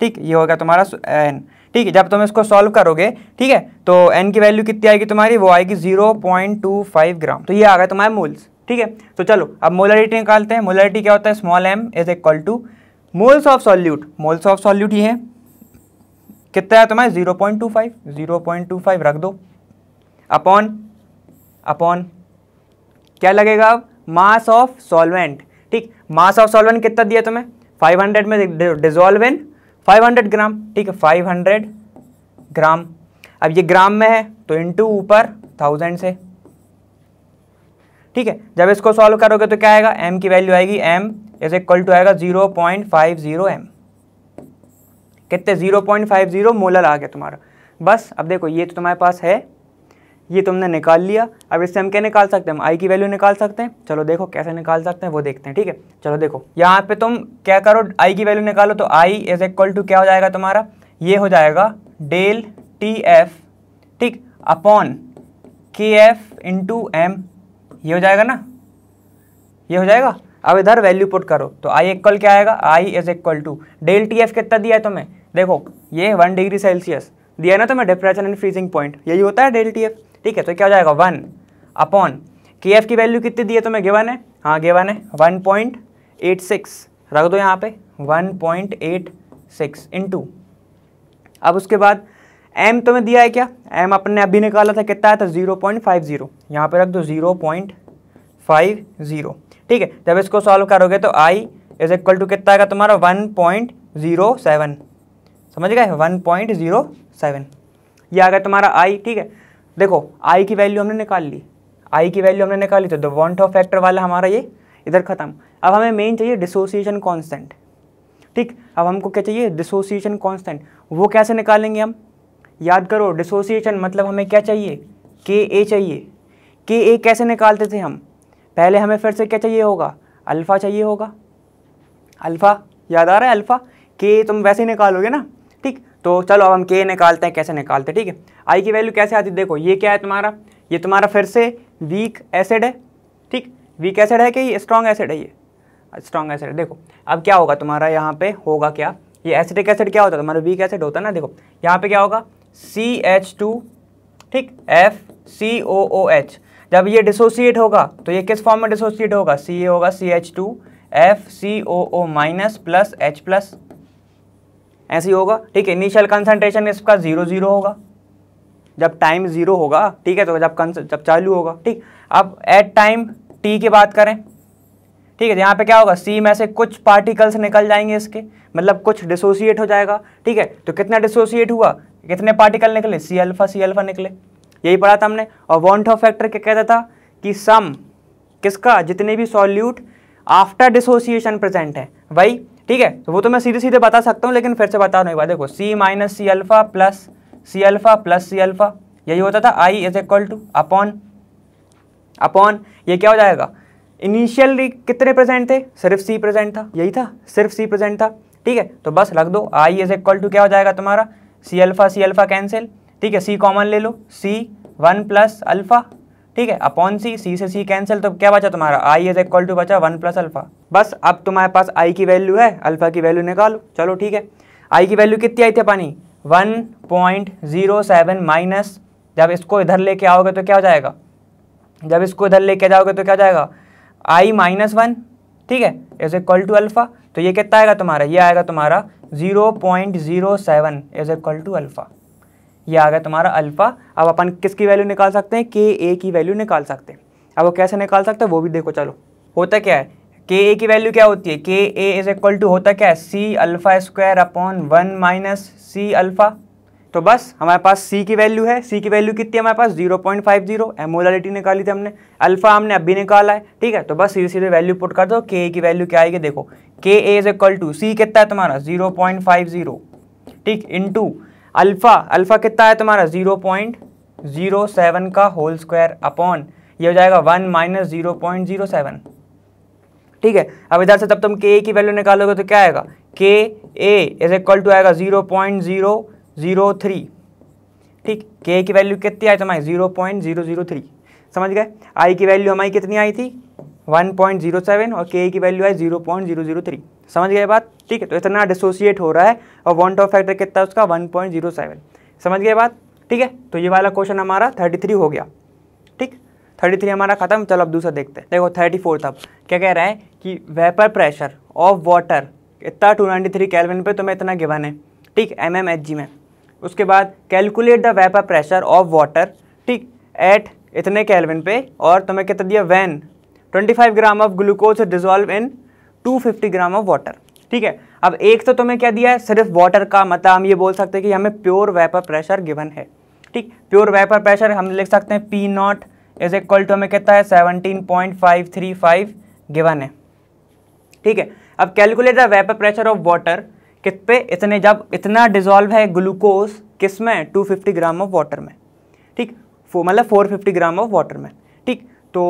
ठीक ये होगा तुम्हारा एन ठीक है जब तुम इसको सॉल्व करोगे ठीक है तो एन की वैल्यू कितनी आएगी तुम्हारी वो आएगी zero point two five gram तो ये आ गया तुम्हारे मोल्स ठीक है तो चलो अब मोलरिटी निकालते हैं मोलरिटी क्या होता है small M is equal to moles of solute moles of solute ये है कितना है तुम्हारे zero point two five zero point two five रख दो अपॉन अपॉन क्या लगेगा अब मास ऑफ सॉल्वेंट ठीक मास ऑफ सॉल्वेंट कितना दिया तुम्हें 500 में डिजोल्व इन 500 ग्राम ठीक है 500 ग्राम अब ये ग्राम में है तो इनटू ऊपर थाउजेंड से ठीक है जब इसको सॉल्व करोगे तो क्या आएगा एम की वैल्यू आएगी एम इज इक्वल टू आएगा zero point five zero M कितने zero point five zero molar आ गया तुम्हारा बस अब देखो ये तो तुम्हारे पास है ये तुमने निकाल लिया अब इससे हम क्या निकाल सकते हैं हम आई की वैल्यू निकाल सकते हैं चलो देखो कैसे निकाल सकते हैं वो देखते हैं ठीक है चलो देखो यहाँ पे तुम क्या करो आई की वैल्यू निकालो तो आई इज इक्वल टू क्या हो जाएगा तुम्हारा ये हो जाएगा डेल टी एफ ठीक upon K F into M ये हो जाएगा ना ये हो जाएगा अब इधर वैल्यू पुट करो तो आई इक्वल क्या आएगा I is equal to del T F कितना दिया है तुम्हें देखो ये वन डिग्री सेल्सियस दिया ना तुम्हें डिप्रेशन एंड फ्रीजिंग पॉइंट यही होता है डेल टी एफ ठीक है तो क्या हो जाएगा वन अपॉन के एफ की वैल्यू कितनी दी है तुम्हें गेवन है हाँ गेवन है वन पॉइंट एट सिक्स रख दो यहाँ पे one point eight six into अब उसके बाद एम तुम्हें दिया है क्या एम अपने अभी निकाला था कितना है था जीरो पॉइंट फाइव जीरो यहाँ पर रख दो जीरो पॉइंट फाइव जीरो ठीक है जब इसको सॉल्व करोगे तो आई इज इक्वल टू कितना आएगा तुम्हारा वन पॉइंट जीरो सेवन समझ गए वन पॉइंट जीरो सेवन ये आ गया तुम्हारा आई ठीक है देखो आई की वैल्यू हमने निकाल ली आई की वैल्यू हमने निकाली तो द वॉन्ट ऑफ फैक्टर वाला हमारा ये इधर ख़त्म अब हमें मेन चाहिए डिसोसिएशन कॉन्स्टेंट ठीक अब हमको क्या चाहिए डिसोसिएशन कॉन्स्टेंट वो कैसे निकालेंगे हम याद करो डिसोसिएशन मतलब हमें क्या चाहिए के ए चाहिए के ए कैसे निकालते थे हम पहले हमें फिर से क्या चाहिए होगा अल्फ़ा चाहिए होगा अल्फ़ा याद आ रहा है अल्फ़ा के तुम वैसे ही निकालोगे ना ठीक तो चलो अब हम के निकालते हैं कैसे निकालते हैं ठीक है आई की वैल्यू कैसे आती है देखो ये क्या है तुम्हारा ये तुम्हारा फिर से वीक एसिड है ठीक वीक एसिड है कि ये स्ट्रॉन्ग एसिड है ये स्ट्रॉन्ग एसिड है देखो अब क्या होगा तुम्हारा यहाँ पे होगा क्या ये एसिडिक एसिड क्या होता है तुम्हारा वीक एसिड होता है ना देखो यहाँ पे क्या होगा सी एच टू ठीक F C O O H जब ये डिसोसिएट होगा तो ये किस फॉर्म में डिसोसिएट होगा सी ए होगा C H two F C O O minus plus H plus ऐसे ही होगा ठीक है इनिशियल कंसनट्रेशन इसका जीरो जीरो होगा जब टाइम जीरो होगा ठीक है तो जब कंस जब चालू होगा ठीक अब एट टाइम टी की बात करें ठीक है तो यहाँ पे क्या होगा सी में से कुछ पार्टिकल्स निकल जाएंगे इसके मतलब कुछ डिसोसिएट हो जाएगा ठीक है तो कितना डिसोसिएट हुआ कितने पार्टिकल निकले सी अल्फा सी अल्फा निकले यही पढ़ा था हमने और वॉन्ट ऑफ फैक्टर क्या कहता था कि सम किसका जितने भी सॉल्यूट आफ्टर डिसोसिएशन प्रेजेंट है वही ठीक है तो वो तो मैं सीधे सीधे बता सकता हूँ लेकिन फिर से बता रहा देखो C minus C alpha plus C alpha plus C alpha यही होता था I is equal to upon upon ये क्या हो जाएगा इनिशियली कितने प्रेजेंट थे सिर्फ सी प्रेजेंट था यही था सिर्फ सी प्रेजेंट था ठीक है तो बस रख दो आई इज इक्वल टू क्या हो जाएगा तुम्हारा C alpha C alpha cancel ठीक है सी कॉमन ले लो सी वन प्लस अल्फ़ा ठीक है अपॉन सी सी से सी कैंसिल तो क्या बचा तुम्हारा आई इज इक्वल टू बचा वन प्लस अल्फा बस अब तुम्हारे पास आई की वैल्यू है अल्फा की वैल्यू निकालो चलो ठीक है आई की वैल्यू कितनी आई थी पानी one point zero seven minus जब इसको इधर लेके आओगे तो क्या हो जाएगा जब इसको इधर लेके जाओगे तो क्या हो जाएगा आई माइनस वन ठीक है इज इक्वल टू अल्फ़ा तो ये कितना आएगा तुम्हारा ये आएगा तुम्हारा zero point zero seven is equal to alpha ये आ गया तुम्हारा अल्फ़ा अब अपन किसकी वैल्यू निकाल सकते हैं के ए की वैल्यू निकाल सकते हैं अब वो कैसे निकाल सकते हैं वो भी देखो चलो होता क्या है के ए की वैल्यू क्या होती है के ए इज इक्वल टू होता क्या है C alpha square upon one minus C alpha तो बस हमारे पास सी की वैल्यू है सी की वैल्यू कितनी है हमारे पास zero point five zero molality निकाली थी हमने अल्फ़ा हमने अभी निकाला है ठीक है तो बस सीधे सीधे वैल्यू पुट कर दो के ए की वैल्यू क्या आएगी देखो K A is equal to C कितना है तुम्हारा जीरो पॉइंट फाइव जीरो ठीक टू अल्फ़ा अल्फ़ा कितना है तुम्हारा ज़ीरो पॉइंट ज़ीरो सेवन का होल स्क्वायर अपॉन ये हो जाएगा one minus zero point zero seven ठीक है अब इधर से तब तुम के ए की वैल्यू निकालोगे तो क्या आएगा K A is equal to आएगा zero point zero zero three ठीक के की वैल्यू कितनी आई तुम्हारी zero point zero zero three समझ गए आई की वैल्यू हमारी कितनी आई थी 1.07 और के की वैल्यू है 0.003 समझ गए बात ठीक है तो इतना डिसोसिएट हो रहा है और वन टॉप फैक्टर कितना है उसका 1.07 समझ गए बात ठीक है तो ये वाला क्वेश्चन हमारा 33 हो गया ठीक 33 हमारा खत्म चलो अब दूसरा देखते हैं देखो 34 अब क्या कह रहा है कि वेपर प्रेशर ऑफ वाटर इतना 293 नाइन्टी कैलविन पर तुम्हें इतना गिवन है ठीक एम एम एच जी में उसके बाद calculate the vapour pressure of water ठीक एट इतने कैलविन पे और तुम्हें कितना दिया वैन 25 gram of glucose dissolve in 250 gram of water ठीक है अब एक तो तुम्हें क्या दिया है सिर्फ वाटर का मतलब हम ये बोल सकते हैं कि हमें प्योर वेपर प्रेशर गिवन है ठीक प्योर वेपर प्रेशर हम लिख सकते हैं P not is equal to हमें कहता है 17.535 गिवन है ठीक है अब calculate the vapour pressure of water किस पे इतने जब इतना डिजोल्व है ग्लूकोज किस में फिफ्टी ग्राम ऑफ वाटर में ठीक मतलब 450 ग्राम ऑफ वाटर में ठीक तो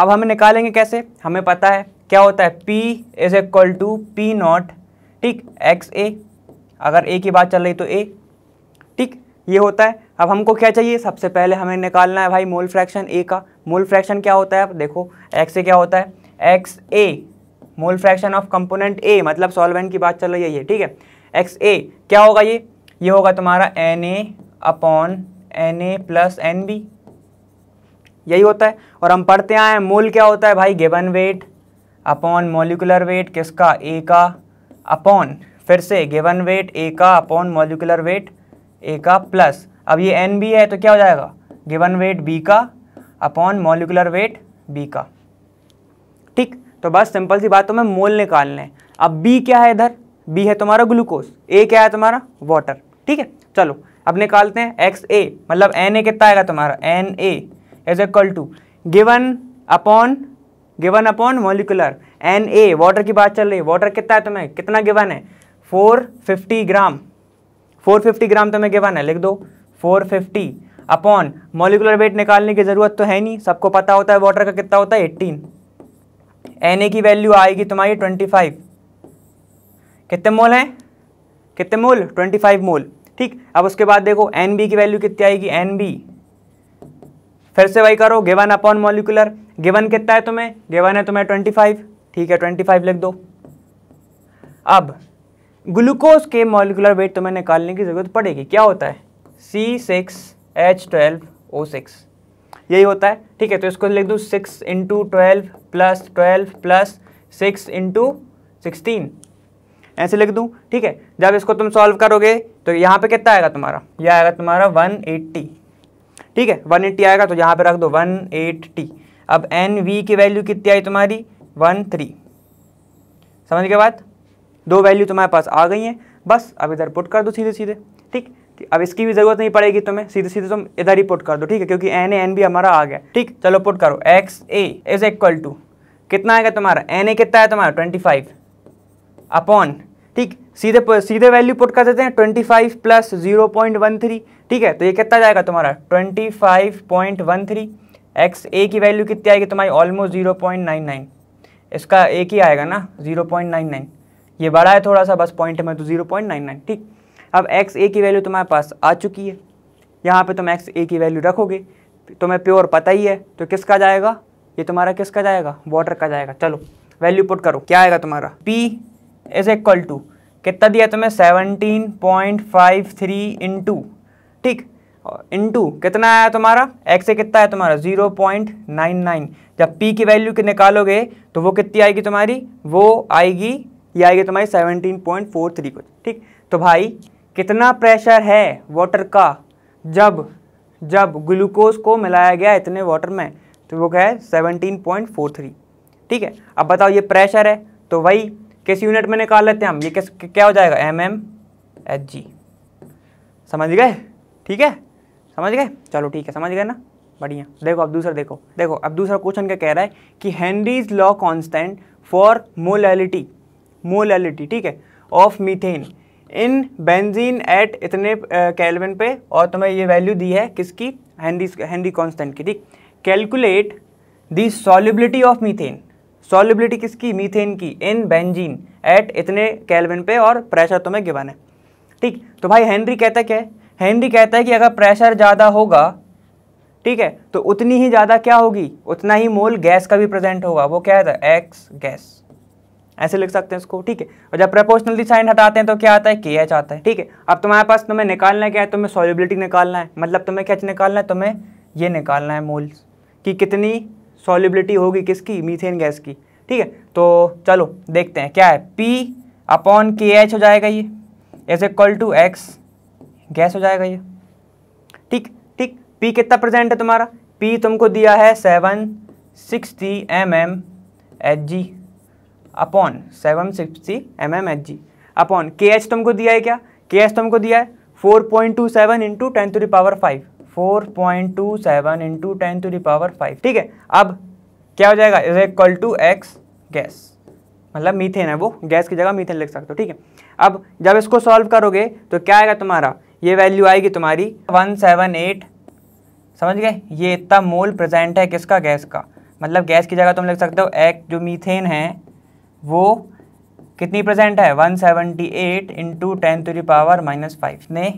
अब हमें निकालेंगे कैसे हमें पता है क्या होता है P is equal to P not ठीक एक्स ए अगर ए की बात चल रही तो ए ठीक ये होता है अब हमको क्या चाहिए सबसे पहले हमें निकालना है भाई मोल फ्रैक्शन ए का मोल फ्रैक्शन क्या होता है अब देखो एक्स ए क्या होता है X A mole fraction of component A मतलब सॉल्वेंट की बात चल रही है ये ठीक है एक्स ए क्या होगा ये ये होगा तुम्हारा N A upon N A plus N B यही होता है और हम पढ़ते आए हैं मोल क्या होता है भाई given weight upon molecular weight किसका ए का अपॉन फिर से गिवन वेट ए का अपॉन मोलिकुलर वेट ए का प्लस अब ये एन बी है तो क्या हो जाएगा गिवन वेट बी का अपॉन मोलिकुलर वेट बी का ठीक तो बस सिंपल सी बात तो मैं मोल निकाल लें अब बी क्या है इधर बी है तुम्हारा ग्लूकोज ए क्या है तुम्हारा वाटर ठीक है चलो अब निकालते हैं एक्स ए मतलब एन ए कितना आएगा तुम्हारा N A is equal to given upon given upon molecular N A water की बात चल रही है वाटर कितना है तुम्हें कितना गिवन है 450 ग्राम 450 ग्राम तुम्हें गिवन है लिख दो 450 अपॉन मोलिकुलर वेट निकालने की ज़रूरत तो है नहीं सबको पता होता है वाटर का कितना होता है 18 एन ए की वैल्यू आएगी तुम्हारी 25 कितने मोल हैं कितने मोल 25 मोल ठीक अब उसके बाद देखो एन बी की वैल्यू कितनी आएगी एन बी फिर से वही करो गेवन अपॉन मॉलिकुलर गेवन कितना है तुम्हें गेवन है तुम्हें ट्वेंटी फाइव ठीक है ट्वेंटी फाइव लिख दो अब ग्लूकोज के मॉलिकुलर वेट तुम्हें निकालने की ज़रूरत पड़ेगी क्या होता है C six H twelve O six यही होता है ठीक है तो इसको लिख दूँ six into twelve plus twelve plus six into sixteen ऐसे लिख दूँ ठीक है जब इसको तुम सॉल्व करोगे तो यहाँ पे कितना आएगा तुम्हारा यह आएगा तुम्हारा वन एट्टी ठीक है वन एट्टी आएगा तो यहाँ पे रख दो वन अब एन वी की वैल्यू कितनी आई तुम्हारी वन थ्री समझ के बाद दो वैल्यू तुम्हारे पास आ गई हैं बस अब इधर पुट कर दो सीधे सीधे ठीक अब इसकी भी ज़रूरत नहीं पड़ेगी तुम्हें सीधे सीधे तुम इधर ही पुट कर दो ठीक है क्योंकि एन एन भी हमारा आ गया ठीक चलो पुट करो X A is equal to कितना आएगा तुम्हारा एन ए कितना है तुम्हारा ट्वेंटी फाइव अपॉन ठीक सीधे सीधे वैल्यू पुट कर देते हैं twenty five plus zero point one three ठीक है तो ये कितना जाएगा तुम्हारा twenty five point one three X A की वैल्यू कितनी आएगी तुम्हारी almost zero point nine nine इसका एक ही आएगा ना जीरो पॉइंट नाइन नाइन ये बड़ा है थोड़ा सा बस पॉइंट में तो जीरो पॉइंट नाइन नाइन ठीक अब एक्स ए की वैल्यू तुम्हारे पास आ चुकी है यहाँ पर तुम एक्स ए की वैल्यू रखोगे तुम्हें प्योर पता ही है तो किसका जाएगा ये तुम्हारा किसका जाएगा वाटर का जाएगा चलो वैल्यू पुट करो क्या आएगा तुम्हारा पी इज इक्वल टू कितना दिया तुम्हें seventeen point five three into ठीक इंटू कितना आया तुम्हारा एक्स से कितना है तुम्हारा जीरो पॉइंट नाइन नाइन जब पी की वैल्यू के निकालोगे तो वो कितनी आएगी तुम्हारी वो आएगी ये आएगी तुम्हारी सेवनटीन पॉइंट फोर थ्री को ठीक तो भाई कितना प्रेशर है वाटर का जब जब ग्लूकोज को मिलाया गया इतने वाटर में तो वो क्या है सेवनटीन पॉइंट फोर थ्री ठीक है अब बताओ ये प्रेशर है तो वही किस यूनिट में निकाल लेते हैं हम ये किस क्या हो जाएगा एम एम एच जी समझ गए ठीक है समझ गए चलो ठीक है समझ गए ना बढ़िया देखो अब दूसरा देखो देखो अब दूसरा क्वेश्चन क्या कह रहा है कि Henry's law constant for molality molality ठीक है of methane in benzene at इतने कैलविन पे और तुम्हें ये वैल्यू दी है किसकी हेनरी हेनरी कॉन्स्टेंट की ठीक calculate the solubility of methane solubility किसकी मीथेन की इन बेंजीन एट इतने कैलविन पे और प्रेशर तुम्हें गिवन है ठीक तो भाई हेनरी कहता क्या है हेनरी कहता है कि अगर प्रेशर ज़्यादा होगा ठीक है तो उतनी ही ज़्यादा क्या होगी उतना ही मोल गैस का भी प्रेजेंट होगा वो क्या है एक्स गैस ऐसे लिख सकते हैं इसको ठीक है और जब प्रपोर्शनली साइन हटाते हैं तो क्या आता है के एच आता है ठीक है अब तुम्हारे पास तुम्हें निकालना क्या है तुम्हें सॉलिबिलिटी निकालना है मतलब तुम्हें कैच निकालना है तुम्हें ये निकालना है मोल्स कि कितनी सॉलिबिलिटी होगी किसकी मीथेन गैस की ठीक है तो चलो देखते हैं क्या है पी अपॉन के एच हो जाएगा ये is equal to X gas हो जाएगा ये ठीक ठीक पी कितना प्रेजेंट है तुम्हारा पी तुमको दिया है seven sixty M M H G upon seven sixty M M H G upon K H तुमको दिया है क्या के एच तुमको दिया है four point two seven into ten to the power five four point two seven into ten to the power five ठीक है अब क्या हो जाएगा is equal to X gas मतलब मीथेन है वो गैस की जगह मीथेन लिख सकते हो ठीक है अब जब इसको सॉल्व करोगे तो क्या आएगा तुम्हारा ये वैल्यू आएगी तुम्हारी वन सेवन एट समझ गए ये इतना मोल प्रेजेंट है किसका गैस का मतलब गैस की जगह तुम लिख सकते हो एक जो मीथेन है वो कितनी प्रेजेंट है one seventy eight into ten to the power minus five ने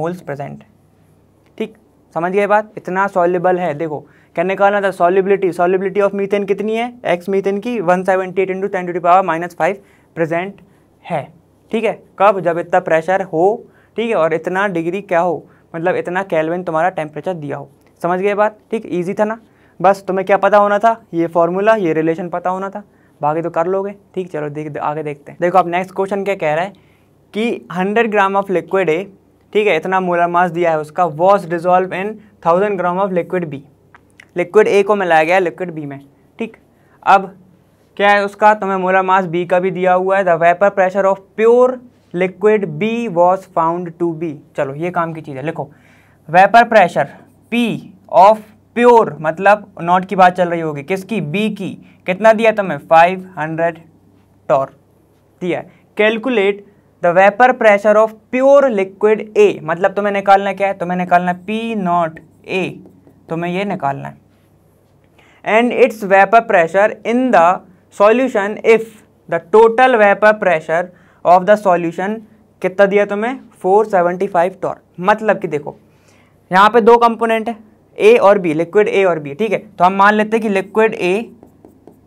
मोल्स प्रेजेंट समझ गए बात इतना सॉल्युबल है देखो कहने का ना था सॉल्युबिलिटी सॉल्युबिलिटी ऑफ मीथेन कितनी है एक्स मीथेन की one seventy eight into ten to power minus five present है ठीक है कब जब इतना प्रेशर हो ठीक है और इतना डिग्री क्या हो मतलब इतना कैलविन तुम्हारा टेम्परेचर दिया हो समझ गए बात ठीक ईजी था ना बस तुम्हें क्या पता होना था ये फॉर्मूला ये रिलेशन पता होना था बाकी तो कर लोगे ठीक चलो देख आगे देखते हैं देखो आप नेक्स्ट क्वेश्चन क्या कह रहा है कि 100 ग्राम ऑफ लिक्विड ए ठीक है इतना मोलर मास दिया है उसका was dissolve in thousand gram of liquid B liquid A को मिलाया गया लिक्विड बी में ठीक अब क्या है उसका तुम्हें मोलर मास बी का भी दिया हुआ है the vapour pressure of pure liquid B was found to be चलो ये काम की चीज़ है लिखो vapour pressure P of pure मतलब नॉट की बात चल रही होगी किसकी बी की कितना दिया तुम्हें 500 टॉर दिया calculate the vapour pressure of pure liquid A मतलब तुम्हें निकालना क्या है तुम्हें निकालना है पी नॉट ए तुम्हें ये निकालना है and its vapour pressure in the solution if the total vapour pressure of the solution कितना दिया तुम्हें 475 टॉर मतलब कि देखो यहाँ पे दो कंपोनेंट है ए और बी लिक्विड ए और बी ठीक है तो हम मान लेते हैं कि liquid A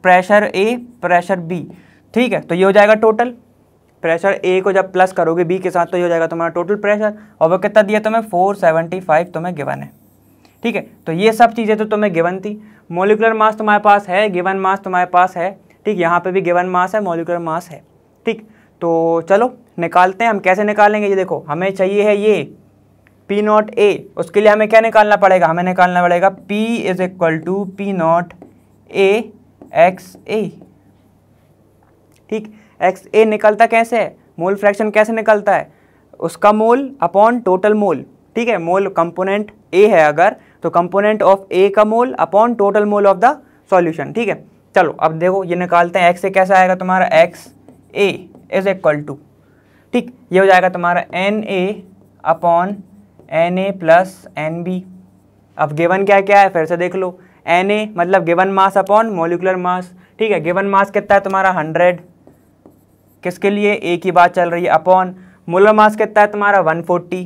pressure A pressure B ठीक है तो ये हो जाएगा टोटल प्रेशर ए को जब प्लस करोगे बी के साथ तो ये हो जाएगा तुम्हारा टोटल प्रेशर और वो कितना दिया तुम्हें फोर सेवेंटी फाइव तुम्हें गिवन है ठीक है तो ये सब चीज़ें तो तुम्हें गिवन थी मोलिकुलर मास तुम्हारे पास है गिवन मास तुम्हारे पास है ठीक यहाँ पे भी गिवन मास है मोलिकुलर मास है ठीक तो चलो निकालते हैं हम कैसे निकालेंगे ये देखो हमें चाहिए है ये पी नॉट ए उसके लिए हमें क्या निकालना पड़ेगा हमें निकालना पड़ेगा P is equal to P naught A X A ठीक एक्स ए निकलता कैसे है मोल फ्रैक्शन कैसे निकलता है उसका मोल अपॉन टोटल मोल ठीक है मोल कंपोनेंट ए है अगर तो कंपोनेंट ऑफ ए का mole upon total mole of the solution ठीक है चलो अब देखो ये निकालते हैं एक्स ए कैसा आएगा तुम्हारा X A is equal to ठीक ये हो जाएगा तुम्हारा N A upon N A plus N B अब गिवन क्या क्या है फिर से देख लो एन ए मतलब given mass upon molecular mass ठीक है गिवन मास कितना है तुम्हारा हंड्रेड किसके लिए ए की बात चल रही है अपॉन मूल मास कितना है तुम्हारा 140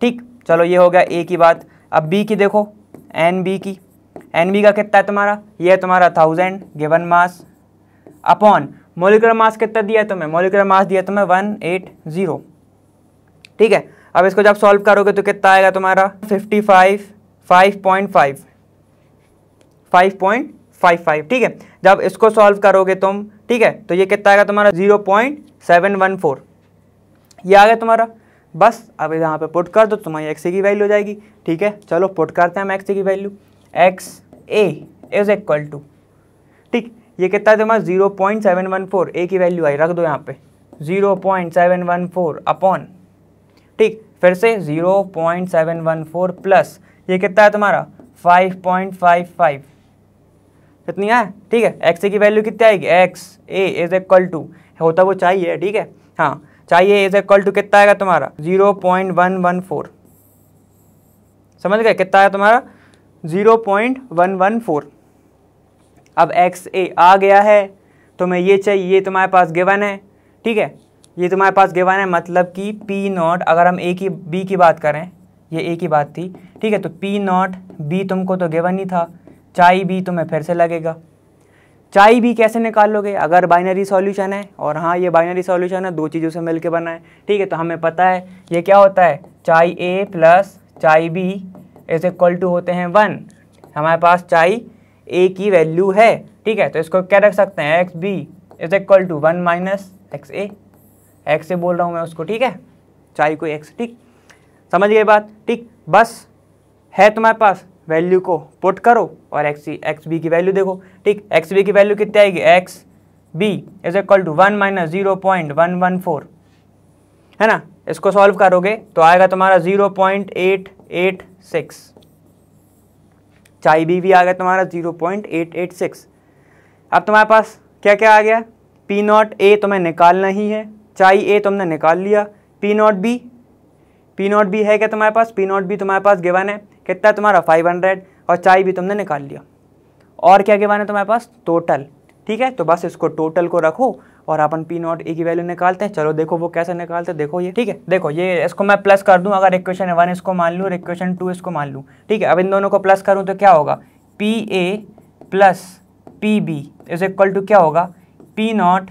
ठीक चलो ये हो गया ए की बात अब बी की देखो एन बी की एन बी का कितना है तुम्हारा ये है तुम्हारा thousand given mass upon molecular mass कितना दिया तुम्हें मोलिकुलर मास दिया तुम्हें वन एट ज़ीरो ठीक है अब इसको जब सॉल्व करोगे तो कितना आएगा तुम्हारा fifty five five point five five point five five ठीक है जब इसको सॉल्व करोगे तुम ठीक है तो ये कितना आएगा तुम्हारा zero point seven one four ये आ गया तुम्हारा बस अब यहाँ पे पुट कर दो तुम्हारी एक्स की वैल्यू हो जाएगी ठीक है चलो पुट करते हैं हम एक्स की value X A is equal to ठीक ये कितना है तुम्हारा zero point seven one four A की वैल्यू आई रख दो यहाँ पे zero point seven one four upon ठीक फिर से zero point seven one four plus ये कितना है तुम्हारा फाइव पॉइंट फाइव फाइव कितनी है ठीक है एक्स ए की वैल्यू कितनी आएगी X A is equal to होता वो चाहिए ठीक है हाँ चाहिए इज इक्वल टू कितना आएगा तुम्हारा zero point one one four समझ गए कितना आया तुम्हारा zero point one one four अब एक्स ए आ गया है तुम्हें तो ये चाहिए ये तुम्हारे पास गिवन है ठीक है ये तुम्हारे पास गिवन है मतलब कि पी नॉट अगर हम ए की बी की बात करें ये ए की बात थी ठीक है तो पी नॉट बी तुमको तो गिवन ही था चाई भी तो मैं फिर से लगेगा चाई भी कैसे निकालोगे अगर बाइनरी सॉल्यूशन है और हाँ ये बाइनरी सॉल्यूशन है दो चीज़ों से मिलके बना है ठीक है तो हमें पता है ये क्या होता है chi A plus chi B is equal to होते हैं वन हमारे पास चाई ए की वैल्यू है ठीक है तो इसको क्या रख सकते हैं X B is equal to one minus X A X से बोल रहा हूँ मैं उसको ठीक है चाई को एक्स ठीक समझ गए बात ठीक बस है तुम्हारे पास वैल्यू को पुट करो और एक्स एक्स बी की वैल्यू देखो ठीक एक्स बी की वैल्यू कितनी आएगी X B is equal to one minus zero point one one four है ना इसको सॉल्व करोगे तो आएगा तुम्हारा zero point eight eight six chi B भी आ गया तुम्हारा zero point eight eight six अब तुम्हारे पास क्या क्या आ गया पी नॉट ए तुम्हें निकालना ही है चाई ए तुमने निकाल लिया P naught B P naught B है क्या तुम्हारे पास पी नॉट बी तुम्हारे पास गिवन है कितना तुम्हारा फाइव हंड्रेड और चाय भी तुमने निकाल लिया और क्या क्या है तुम्हारे पास टोटल ठीक है तो बस इसको टोटल को रखो और अपन पी नॉट ए की वैल्यू निकालते हैं चलो देखो वो कैसे निकालते हैं देखो ये ठीक है देखो ये इसको मैं प्लस कर दूं अगर इक्वेशन वन इसको मान लूँ और इक्वेशन टू इसको मान लूँ ठीक है अब इन दोनों को प्लस करूँ तो क्या होगा P A plus P B is equal to क्या होगा पी नॉट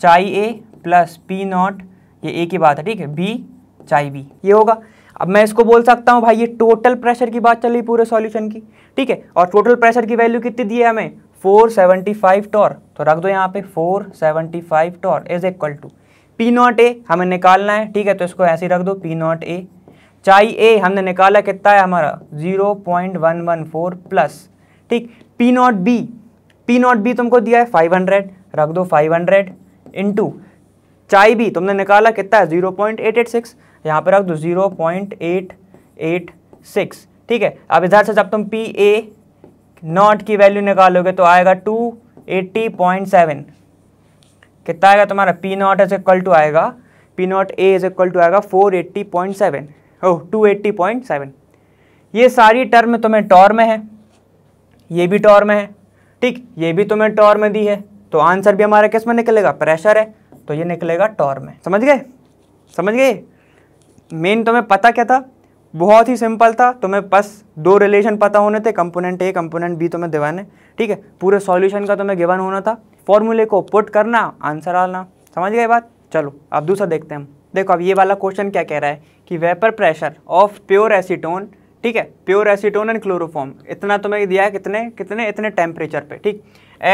चाई ए प्लस पी नॉट ये ए की बात है ठीक है बी चाई बी ये होगा अब मैं इसको बोल सकता हूँ भाई ये टोटल प्रेशर की बात चल रही पूरे सॉल्यूशन की ठीक है और टोटल प्रेशर की वैल्यू कितनी दी है हमें 475 टॉर तो रख दो यहाँ पे 475 torr is equal to P naught A हमें निकालना है ठीक है तो इसको ऐसे ही रख दो पी नॉट ए चाई ए हमने निकाला कितना है हमारा 0.114 प्लस ठीक P naught B P naught B तुमको दिया है 500 रख दो 500 हंड्रेड इंटू चाई बी तुमने निकाला कितना है 0.886 यहाँ पे रख दो zero point eight eight six ठीक है अब इधर से जब तुम पी ए नॉट की वैल्यू निकालोगे तो आएगा टू एट्टी पॉइंट सेवन कितना आएगा तुम्हारा P not is equal to आएगा P naught A is equal to आएगा four eighty point seven oh two eighty point seven ये सारी टर्म तुम्हें टॉर में है ये भी टॉर में है ठीक ये भी तुम्हें टॉर में दी है तो आंसर भी हमारा किस में निकलेगा प्रेशर है तो ये निकलेगा टॉर में समझ गए समझ गए मेन तुम्हें पता क्या था बहुत ही सिंपल था तुम्हें बस दो रिलेशन पता होने थे कंपोनेंट ए कंपोनेंट बी तुम्हें दिवान है ठीक है पूरे सॉल्यूशन का तुम्हें गिवन होना था फॉर्मूले को पुट करना आंसर आना समझ गए बात चलो अब दूसरा देखते हैं देखो अब ये वाला क्वेश्चन क्या कह रहा है कि vapour pressure of pure acetone ठीक है प्योर एसीटोन एंड क्लोरोफॉर्म इतना तुम्हें दिया है कितने कितने इतने टेम्परेचर पर ठीक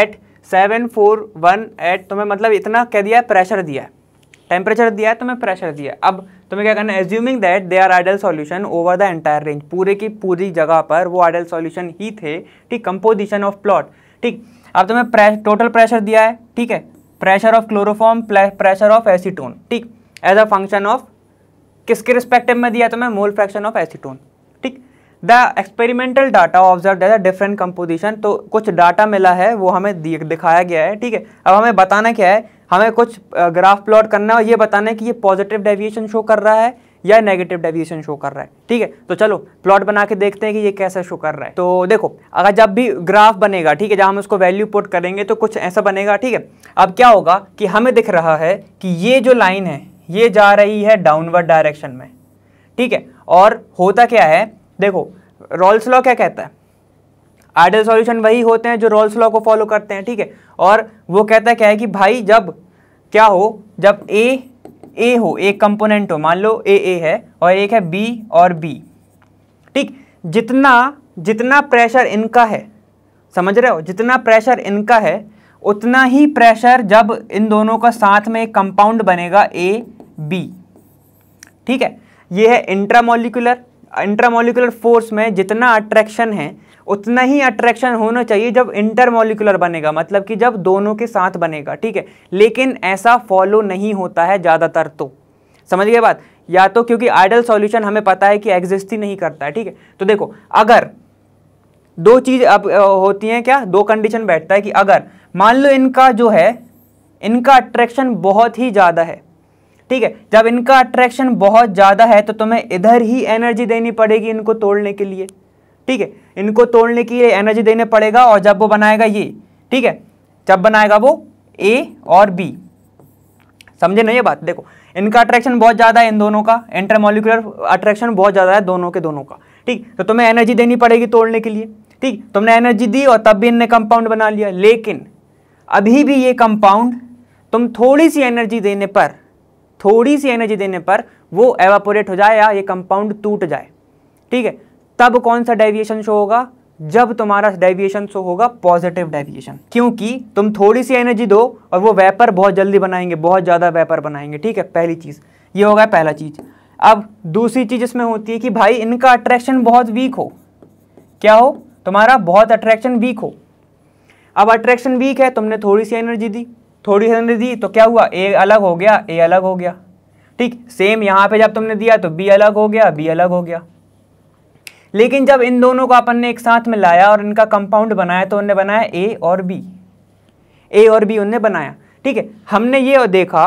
at seven four one eight तुम्हें मतलब इतना कह दिया है प्रेशर दिया है टेम्परेचर दिया है तुम्हें तो प्रेशर दिया है अब तुम्हें क्या करना है assuming that they are ideal solution over the entire range पूरे की पूरी जगह पर वो आइडल सॉल्यूशन ही थे ठीक कंपोजिशन ऑफ प्लॉट ठीक अब तुम्हें टोटल प्रेशर दिया है ठीक है pressure of chloroform pressure of acetone ठीक एज अ फंक्शन ऑफ किसके रिस्पेक्टिव में दिया तुम्हें मोल फ्रैक्शन ऑफ एसीटोन ठीक the experimental data observe as a different composition तो कुछ डाटा मिला है वो हमें दिखाया गया है ठीक है अब हमें बताना क्या है हमें कुछ ग्राफ प्लॉट करना है और ये बताना है कि ये पॉजिटिव डेविएशन शो कर रहा है या नेगेटिव डेविएशन शो कर रहा है ठीक है तो चलो प्लॉट बना के देखते हैं कि ये कैसा शो कर रहा है तो देखो अगर जब भी ग्राफ बनेगा ठीक है जब हम उसको वैल्यू पुट करेंगे तो कुछ ऐसा बनेगा ठीक है अब क्या होगा कि हमें दिख रहा है कि ये जो लाइन है ये जा रही है डाउनवर्ड डायरेक्शन में ठीक है और होता क्या है देखो रॉल्स लॉ क्या कहता है आइडियल सॉल्यूशन वही होते हैं जो रोल्स लॉ को फॉलो करते हैं ठीक है और वो कहता है क्या है कि भाई जब क्या हो जब ए ए हो एक कंपोनेंट हो मान लो ए ए है और एक है बी और बी ठीक जितना जितना प्रेशर इनका है समझ रहे हो जितना प्रेशर इनका है उतना ही प्रेशर जब इन दोनों का साथ में एक कंपाउंड बनेगा ए बी ठीक है ये है इंट्रामोलिकुलर इंट्रामोलिकुलर फोर्स में जितना अट्रैक्शन है उतना ही अट्रैक्शन होना चाहिए जब इंटरमोलिकुलर बनेगा मतलब कि जब दोनों के साथ बनेगा ठीक है लेकिन ऐसा फॉलो नहीं होता है ज़्यादातर तो समझ गए बात या तो क्योंकि आइडल सॉल्यूशन हमें पता है कि एग्जिस्ट ही नहीं करता है ठीक है तो देखो अगर दो चीज़ अब होती हैं क्या दो कंडीशन बैठता है कि अगर मान लो इनका जो है इनका अट्रैक्शन बहुत ही ज़्यादा है ठीक है जब इनका अट्रैक्शन बहुत ज़्यादा है तो तुम्हें इधर ही एनर्जी देनी पड़ेगी इनको तोड़ने के लिए ठीक है इनको तोड़ने के लिए एनर्जी देने पड़ेगा और जब वो बनाएगा ये ठीक है जब बनाएगा वो ए और बी समझे ना ये बात देखो इनका अट्रैक्शन बहुत ज़्यादा है इन दोनों का इंटरमोलिकुलर अट्रैक्शन बहुत ज़्यादा है दोनों के दोनों का ठीक तो तुम्हें एनर्जी देनी पड़ेगी तोड़ने के लिए ठीक तुमने एनर्जी दी और तब भी इनने कंपाउंड बना लिया लेकिन अभी भी ये कंपाउंड तुम थोड़ी सी एनर्जी देने पर थोड़ी सी एनर्जी देने पर वो एवापोरेट हो जाए या ये कंपाउंड टूट जाए ठीक है तब कौन सा डेविएशन शो होगा जब तुम्हारा डेविएशन शो होगा पॉजिटिव डेविएशन क्योंकि तुम थोड़ी सी एनर्जी दो और वो वेपर बहुत जल्दी बनाएंगे बहुत ज़्यादा वेपर बनाएंगे ठीक है पहली चीज़ ये होगा पहला चीज़ अब दूसरी चीज़ इसमें होती है कि भाई इनका अट्रैक्शन बहुत वीक हो क्या हो तुम्हारा बहुत अट्रैक्शन वीक हो अब अट्रैक्शन वीक है तुमने थोड़ी सी एनर्जी दी थोड़ी सी एनर्जी दी तो क्या हुआ ए अलग हो गया ए अलग हो गया ठीक सेम यहाँ पे जब तुमने दिया तो बी अलग हो गया बी अलग हो गया लेकिन जब इन दोनों को अपन ने एक साथ में लाया और इनका कंपाउंड बनाया तो उनने बनाया ए और बी ए और बी उनने बनाया ठीक है हमने ये देखा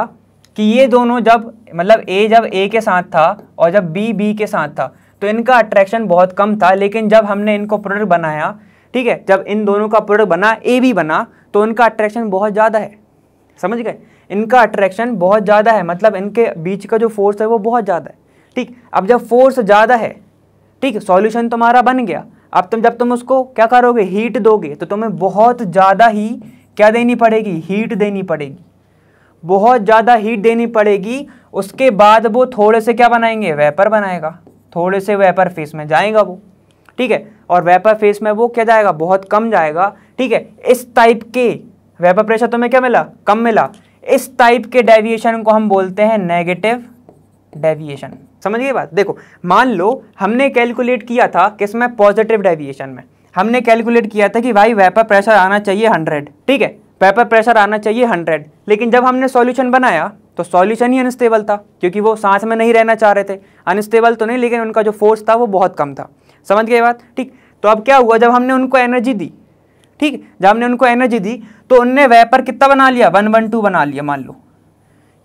कि ये दोनों जब मतलब ए जब ए के साथ था और जब बी बी के साथ था तो इनका अट्रैक्शन बहुत कम था लेकिन जब हमने इनको प्रोडक्ट बनाया ठीक है जब इन दोनों का प्रोडक्ट बना ए भी बना तो उनका अट्रैक्शन बहुत ज़्यादा है समझ गए इनका अट्रैक्शन बहुत ज़्यादा है मतलब इनके बीच का जो फोर्स है वो बहुत ज़्यादा है ठीक अब जब फोर्स ज़्यादा है ठीक है सॉल्यूशन तुम्हारा बन गया अब तुम जब तुम उसको क्या करोगे हीट दोगे तो तुम्हें बहुत ज़्यादा ही क्या देनी पड़ेगी हीट देनी पड़ेगी बहुत ज़्यादा हीट देनी पड़ेगी उसके बाद वो थोड़े से क्या बनाएंगे वेपर बनाएगा थोड़े से वेपर फेस में जाएगा वो ठीक है और वेपर फेस में वो क्या जाएगा बहुत कम जाएगा ठीक है इस टाइप के वेपर प्रेशर तुम्हें क्या मिला कम मिला इस टाइप के डेविएशन को हम बोलते हैं नेगेटिव डेविएशन समझिए बात देखो मान लो हमने कैलकुलेट किया था किस में पॉजिटिव डेविएशन में हमने कैलकुलेट किया था कि भाई वेपर प्रेशर आना चाहिए हंड्रेड ठीक है वेपर प्रेशर आना चाहिए हंड्रेड लेकिन जब हमने सॉल्यूशन बनाया तो सॉल्यूशन ही अनस्टेबल था क्योंकि वो सांस में नहीं रहना चाह रहे थे अनस्टेबल तो नहीं लेकिन उनका जो फोर्स था वो बहुत कम था समझ गए बात ठीक तो अब क्या हुआ जब हमने उनको एनर्जी दी ठीक जब हमने उनको एनर्जी दी तो उनने वेपर कितना बना लिया वन वन टू बना लिया मान लो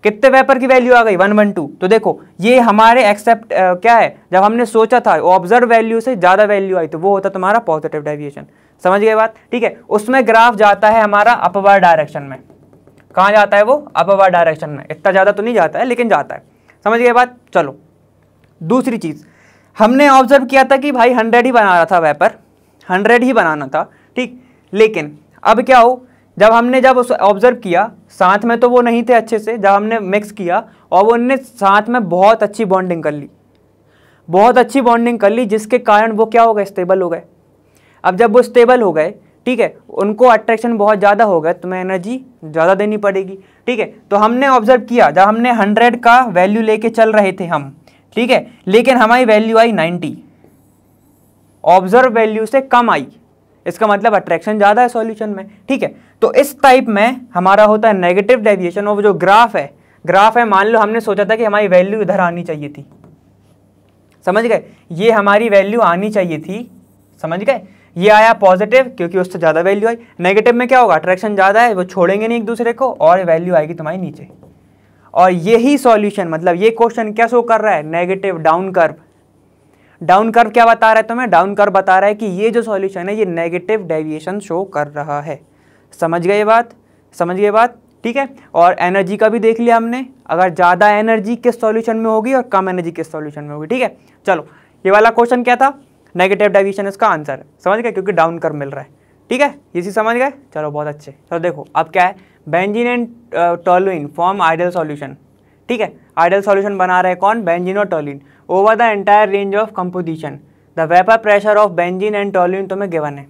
कितने वेपर की वैल्यू आ गई वन वन टू तो देखो ये हमारे एक्सेप्ट क्या है जब हमने सोचा था ऑब्जर्व वैल्यू से ज़्यादा वैल्यू आई तो वो होता तुम्हारा पॉजिटिव डेविएशन समझ गए बात ठीक है उसमें ग्राफ जाता है हमारा अपवर डायरेक्शन में कहाँ जाता है वो अपवर डायरेक्शन में इतना ज़्यादा तो नहीं जाता है लेकिन जाता है समझ गए बात चलो दूसरी चीज़ हमने ऑब्जर्व किया था कि भाई हंड्रेड ही बना रहा था वेपर हंड्रेड ही बनाना था ठीक लेकिन अब क्या हो जब हमने जब उस ऑब्जर्व किया साथ में तो वो नहीं थे अच्छे से जब हमने मिक्स किया और वो उनने साथ में बहुत अच्छी बॉन्डिंग कर ली बहुत अच्छी बॉन्डिंग कर ली जिसके कारण वो क्या हो गए स्टेबल हो गए अब जब वो स्टेबल हो गए ठीक है उनको अट्रैक्शन बहुत ज़्यादा हो तो तुम्हें एनर्जी ज़्यादा देनी पड़ेगी ठीक है तो हमने ऑब्जर्व किया जब हमने हंड्रेड का वैल्यू लेके चल रहे थे हम ठीक है लेकिन हमारी वैल्यू आई नाइन्टी ऑब्जर्व वैल्यू से कम आई इसका मतलब अट्रैक्शन ज़्यादा है सॉल्यूशन में ठीक है तो इस टाइप में हमारा होता है नेगेटिव डेविएशन और जो ग्राफ है ग्राफ है मान लो हमने सोचा था कि हमारी वैल्यू इधर आनी चाहिए थी समझ गए ये हमारी वैल्यू आनी चाहिए थी समझ गए ये आया पॉजिटिव क्योंकि उससे ज़्यादा वैल्यू आई नेगेटिव में क्या होगा अट्रैक्शन ज़्यादा है वो छोड़ेंगे नहीं एक दूसरे को और वैल्यू आएगी तुम्हारी नीचे और यही सॉल्यूशन मतलब ये क्वेश्चन क्या शो कर रहा है negative down curve down curve क्या बता रहा है तुम्हें डाउन कर्व बता रहा है कि ये जो सॉल्यूशन है ये नेगेटिव डेविएशन शो कर रहा है समझ गए बात समझ गए बात ठीक है और एनर्जी का भी देख लिया हमने अगर ज़्यादा एनर्जी किस सॉल्यूशन में होगी और कम एनर्जी किस सॉल्यूशन में होगी ठीक है चलो ये वाला क्वेश्चन क्या था नेगेटिव डेविएशन इसका आंसर है समझ गए क्योंकि डाउन कर्व मिल रहा है ठीक है ये चीज़ समझ गए चलो बहुत अच्छे चलो देखो अब क्या है benzene and toluene form ideal solution ठीक है आइडल सॉल्यूशन बना रहे कौन बेंजिन और toluene over the entire range of composition the vapour pressure of benzene and toluene तुम्हें गिवन है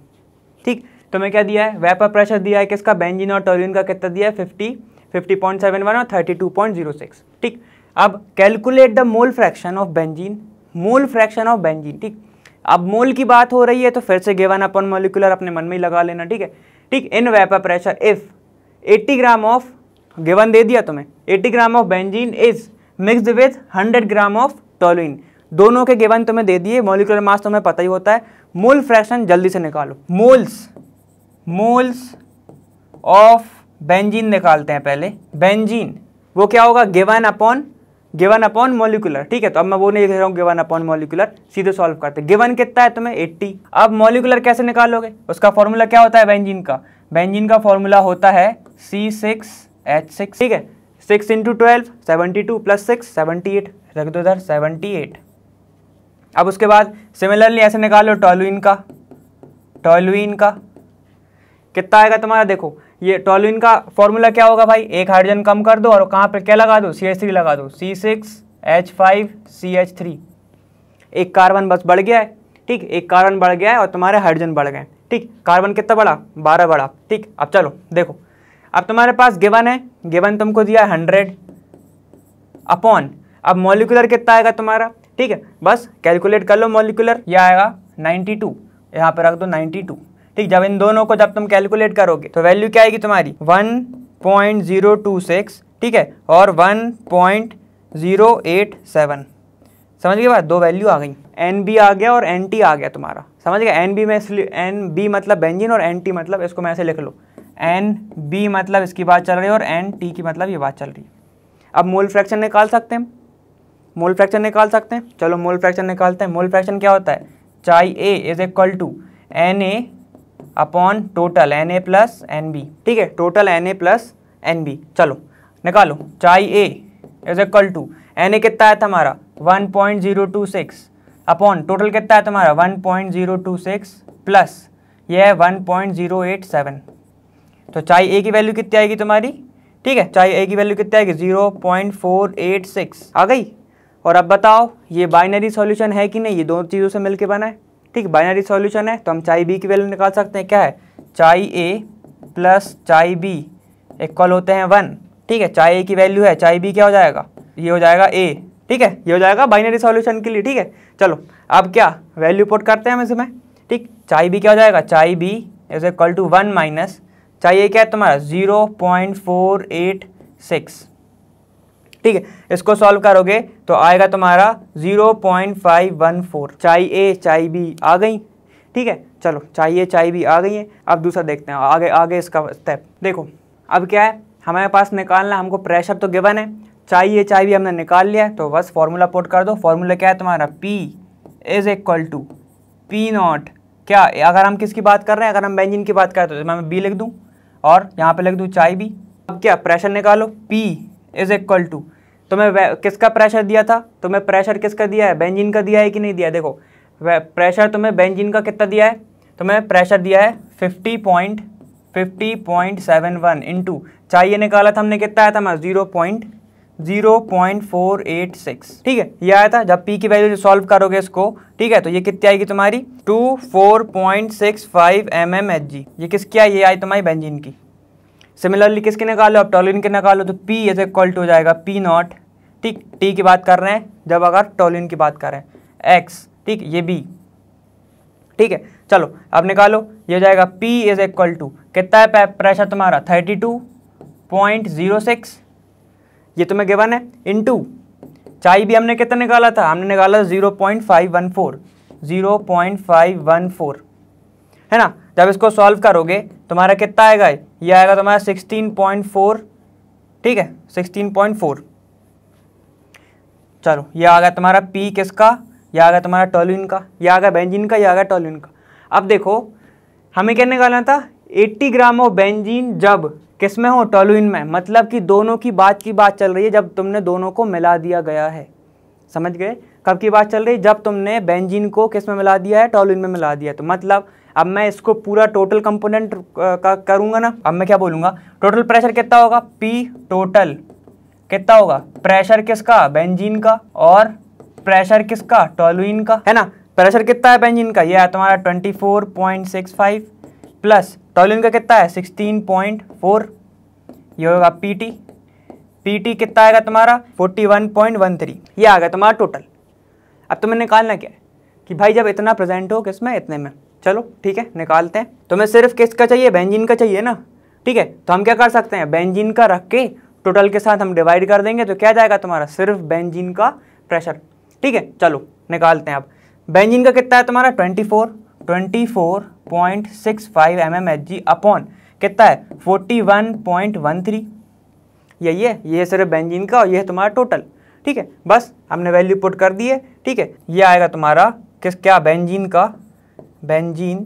ठीक तुम्हें क्या दिया है वेपर प्रेशर दिया है किसका बेंजिन और टोलिन का कितना दिया है fifty fifty point seven one और thirty two point zero six ठीक अब calculate the mole fraction of benzene mole fraction of benzene ठीक अब मोल की बात हो रही है तो फिर से गेवन अपन मोलिकुलर अपने मन में ही लगा लेना ठीक है ठीक in vapour pressure if 80 gram of given दे दिया तुम्हें 80 gram of benzene is mixed with 100 gram of toluene दोनों के गेवन तुम्हें दे दिए मोलिकुलर मास तुम्हें पता ही होता है मोल फ्रैक्शन जल्दी से निकालो मोल्स मोल्स ऑफ बेंजीन निकालते हैं पहले बेंजीन वो क्या होगा given upon given upon molecular ठीक है तो अब मैं वो नहीं लिख रहा हूँ गेवन अपॉन मोलिकुलर सीधे सॉल्व करते गेवन कितना है तुम्हें एट्टी अब मोलिकुलर कैसे निकालोगे उसका फॉर्मूला क्या होता है बेंजीन का बेंजीन का फॉर्मूला होता है सी सिक्स एच सिक्स ठीक है six into twelve seventy two plus six seventy eight रख दो इधर सेवेंटी एट अब उसके बाद सिमिलरली ऐसे निकालो टॉलुइन का टॉलुइन का कितना आएगा तुम्हारा देखो ये टॉलुइन का फॉर्मूला क्या होगा भाई एक हाइड्रोजन कम कर दो और कहाँ पर क्या लगा दो सी एच थ्री लगा दो C six H five C H three एक कार्बन बस बढ़ गया है ठीक एक कार्बन बढ़ गया है और तुम्हारे हाइड्रोजन बढ़ गए ठीक कार्बन कितना बढ़ा बारह बढ़ा ठीक अब चलो देखो अब तुम्हारे पास गिवन है गिवन तुमको दिया है हंड्रेड अपॉन अब मॉलिकुलर कितना आएगा तुम्हारा ठीक है बस कैलकुलेट कर लो मॉलिकुलर यह आएगा 92 टू यहाँ पर रख दो 92 ठीक जब इन दोनों को जब तुम कैलकुलेट करोगे तो वैल्यू क्या आएगी तुम्हारी 1.026 ठीक है और 1.087 समझ गए बात दो वैल्यू आ गई एन बी आ गया और एन टी आ गया तुम्हारा समझ गया एन बी में इसलिए एन बी मतलब बेंजिन और एन टी मतलब इसको मैं ऐसे लिख लो एन बी मतलब इसकी बात चल रही है और एन टी की मतलब ये बात चल रही है अब मोल फ्रैक्शन निकाल सकते हैं मोल फ्रैक्शन निकाल सकते हैं चलो मोल फ्रैक्शन निकालते हैं मोल फ्रैक्शन क्या होता है chi A is equal to N A upon total N A plus N B ठीक है total N A plus N B चलो निकालो chi A is equal to N A कितना है हमारा one point zero two six upon total कितना है तुम्हारा one point zero two six plus यह है one point zero eight seven तो चाय ए की वैल्यू कितनी आएगी तुम्हारी ठीक है चाय ए की वैल्यू कितनी आएगी zero point four eight six आ गई और अब बताओ ये बाइनरी सॉल्यूशन है कि नहीं ये दोनों चीज़ों से मिलकर बना है ठीक बाइनरी सॉल्यूशन है तो हम चाई बी की वैल्यू निकाल सकते हैं क्या है chi A plus chi B equal होते हैं वन ठीक है चाई ए की वैल्यू है चाई बी क्या हो जाएगा ये हो जाएगा ए ठीक है ये हो जाएगा बाइनरी सॉल्यूशन के लिए ठीक है चलो अब क्या वैल्यू पुट करते हैं हम इसमें ठीक चाई बी क्या हो जाएगा chi B is equal to one minus चाहिए क्या है तुम्हारा zero point four eight six ठीक है इसको सॉल्व करोगे तो आएगा तुम्हारा zero point five one four chi A चाय बी आ गई ठीक है चलो चाहिए चाय बी आ गई है अब दूसरा देखते हैं आगे आगे इसका स्टेप देखो अब क्या है हमारे पास निकालना हमको प्रेशर तो गिवन है चाहिए चाय भी हमने निकाल लिया तो बस फार्मूला पोट कर दो फार्मूला क्या है तुम्हारा P is equal to P naught क्या अगर हम किसकी बात कर रहे हैं अगर हम बेंजिन की बात करें तो मैं बी लिख दूँ और यहाँ पे लिख दूँ चाय भी अब क्या प्रेशर निकालो पी इज इक्वल टू तो मैं किसका प्रेशर दिया था तो मैं प्रेशर किसका दिया है बेंजिन का दिया है कि नहीं दिया देखो प्रेशर तुम्हें बेंजिन का कितना दिया है तो मैं प्रेशर दिया है fifty point fifty point seven one into चाहिए निकाला था हमने कितना आया था मैं zero point zero point four eight six ठीक है ये आया था जब पी की वैल्यू सॉल्व करोगे इसको ठीक है तो ये कितनी आएगी तुम्हारी two four point six five M M H G ये किसकी आई ये आई तुम्हारी बेंजिन की सिमिलरली किसके निकालो अब टॉलिन के निकालो तो पी इज इक्वल टू हो जाएगा पी नॉट ठीक टी की बात कर रहे हैं जब अगर टॉलिन की बात करें एक्स ठीक ये बी ठीक है चलो अब निकालो ये हो जाएगा पी इज इक्वल टू कितना है प्रेशर तुम्हारा thirty two point zero six ये तुम्हें गिवन है इन टू चाई भी हमने कितना निकाला था हमने निकाला zero point five one four zero point five one four है ना जब इसको सॉल्व करोगे तुम्हारा कितना आएगा ये आएगा तुम्हारा सिक्सटीन पॉइंट फोर ठीक है सिक्सटीन पॉइंट फोर चलो ये आ गया तुम्हारा पी किसका यह आ गया तुम्हारा टोलिन का यह आ गया बेंजीन का यह आ गया टोलिन का अब देखो हमें क्या निकालना था 80 ग्राम ऑफ बेंजीन जब किस में हो टोल्यून में मतलब कि दोनों की बात की बात चल रही है जब तुमने दोनों को मिला दिया गया है समझ गए कब की बात चल रही है जब तुमने बेंजीन को किस में मिला दिया है टोलुइन में मिला दिया तो मतलब अब मैं इसको पूरा टोटल कंपोनेंट का करूंगा ना अब मैं क्या बोलूँगा टोटल प्रेशर कितना होगा पी टोटल कितना होगा प्रेशर किसका बेंजीन का और प्रेशर किसका टोलुइन का है ना प्रेशर कितना है बेंजीन का ये है तुम्हारा 24.65 प्लस टोलुइन का कितना है 16.4 ये होगा पीटी पीटी कितना आएगा तुम्हारा 41.13 ये आ गया तुम्हारा टोटल अब तुम्हें निकालना क्या है कि भाई जब इतना प्रेजेंट हो किसमें इतने में चलो ठीक है निकालते हैं तो हमें सिर्फ किसका चाहिए बेंजीन का चाहिए ना ठीक है तो हम क्या कर सकते हैं बेंजीन का रख के टोटल के साथ हम डिवाइड कर देंगे तो क्या जाएगा तुम्हारा सिर्फ बेंजीन का प्रेशर ठीक है चलो निकालते हैं अब बेंजीन का कितना है तुम्हारा twenty four twenty four point six five M M H G upon कितना है forty one point one three यही है ये सिर्फ बेंजीन का और ये है तुम्हारा टोटल ठीक है बस हमने वैल्यू पुट कर दी है ठीक है ये आएगा तुम्हारा किस क्या बेंजीन का बेंजीन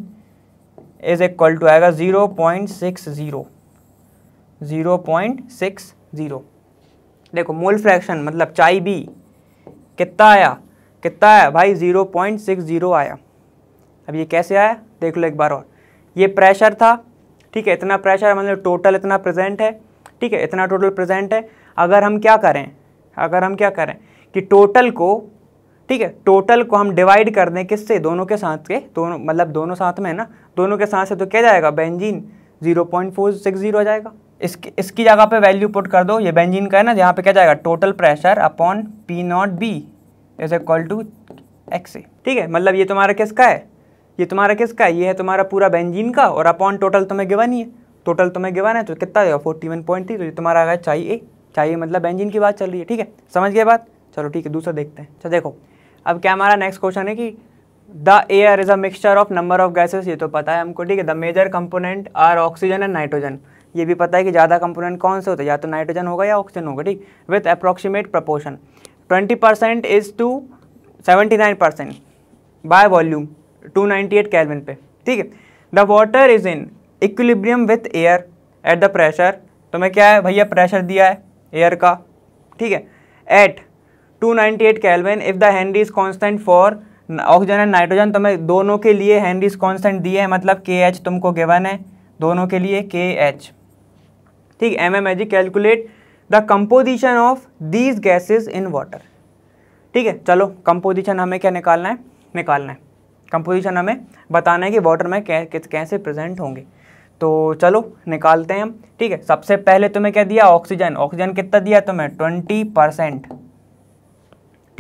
इज इक्वल टू आएगा zero point six zero zero point six zero देखो मोल फ्रैक्शन मतलब चाय बी कितना आया कितना आया भाई ज़ीरो पॉइंट सिक्स ज़ीरो आया अब ये कैसे आया देख लो एक बार और ये प्रेशर था ठीक है इतना प्रेशर मतलब टोटल इतना प्रेजेंट है ठीक है इतना टोटल प्रेजेंट है अगर हम क्या करें अगर हम क्या करें कि टोटल को ठीक है टोटल को हम डिवाइड कर दें किससे दोनों के साथ के दोनों मतलब दोनों साथ में है ना दोनों के साथ से तो क्या जाएगा benzene zero point four six zero आ जाएगा इसकी इसकी जगह पे वैल्यू पुट कर दो ये बेंजीन का है ना यहाँ पे क्या जाएगा total pressure upon P naught B is equal to X ठीक है मतलब ये तुम्हारा किसका है ये तुम्हारा किसका है ये है तुम्हारा पूरा बेंजीन का और अपॉन टोटल तुम्हें गिवन ही है टोटल तुम्हें गिवन है तो कितना देगा फोर्टी वन पॉइंट थ्री तो ये तुम्हारा आ गया चाहिए चाहिए मतलब बेंजीन की बात चल रही है ठीक है समझ गए बात चलो ठीक है दूसरा देखते हैं अच्छा देखो अब क्या हमारा नेक्स्ट क्वेश्चन है कि the air is a mixture of number of gases ये तो पता है हमको ठीक है the major component are oxygen and nitrogen ये भी पता है कि ज़्यादा कंपोनेंट कौन से होते हैं या तो नाइट्रोजन होगा या ऑक्सीजन होगा ठीक with approximate proportion twenty percent is to seventy nine percent by volume two ninety eight kelvin पे ठीक है the water is in equilibrium with air at the pressure तो मैं क्या है भैया प्रेशर दिया है एयर का ठीक है at 298 kelvin if the Henry is constant for oxygen and nitrogen तुम्हें दोनों के लिए हेनरी इज कांस्टेंट दिए हैं मतलब के एच तुमको गिवन है दोनों के लिए के एच ठीक M M H G calculate the composition of these gases in water ठीक है चलो कंपोजिशन हमें क्या निकालना है निकालना है कंपोजिशन हमें बताना है कि वाटर में कैसे प्रेजेंट होंगे तो चलो निकालते हैं हम ठीक है सबसे पहले तुम्हें क्या दिया ऑक्सीजन ऑक्सीजन कितना दिया तुम्हें ट्वेंटी परसेंट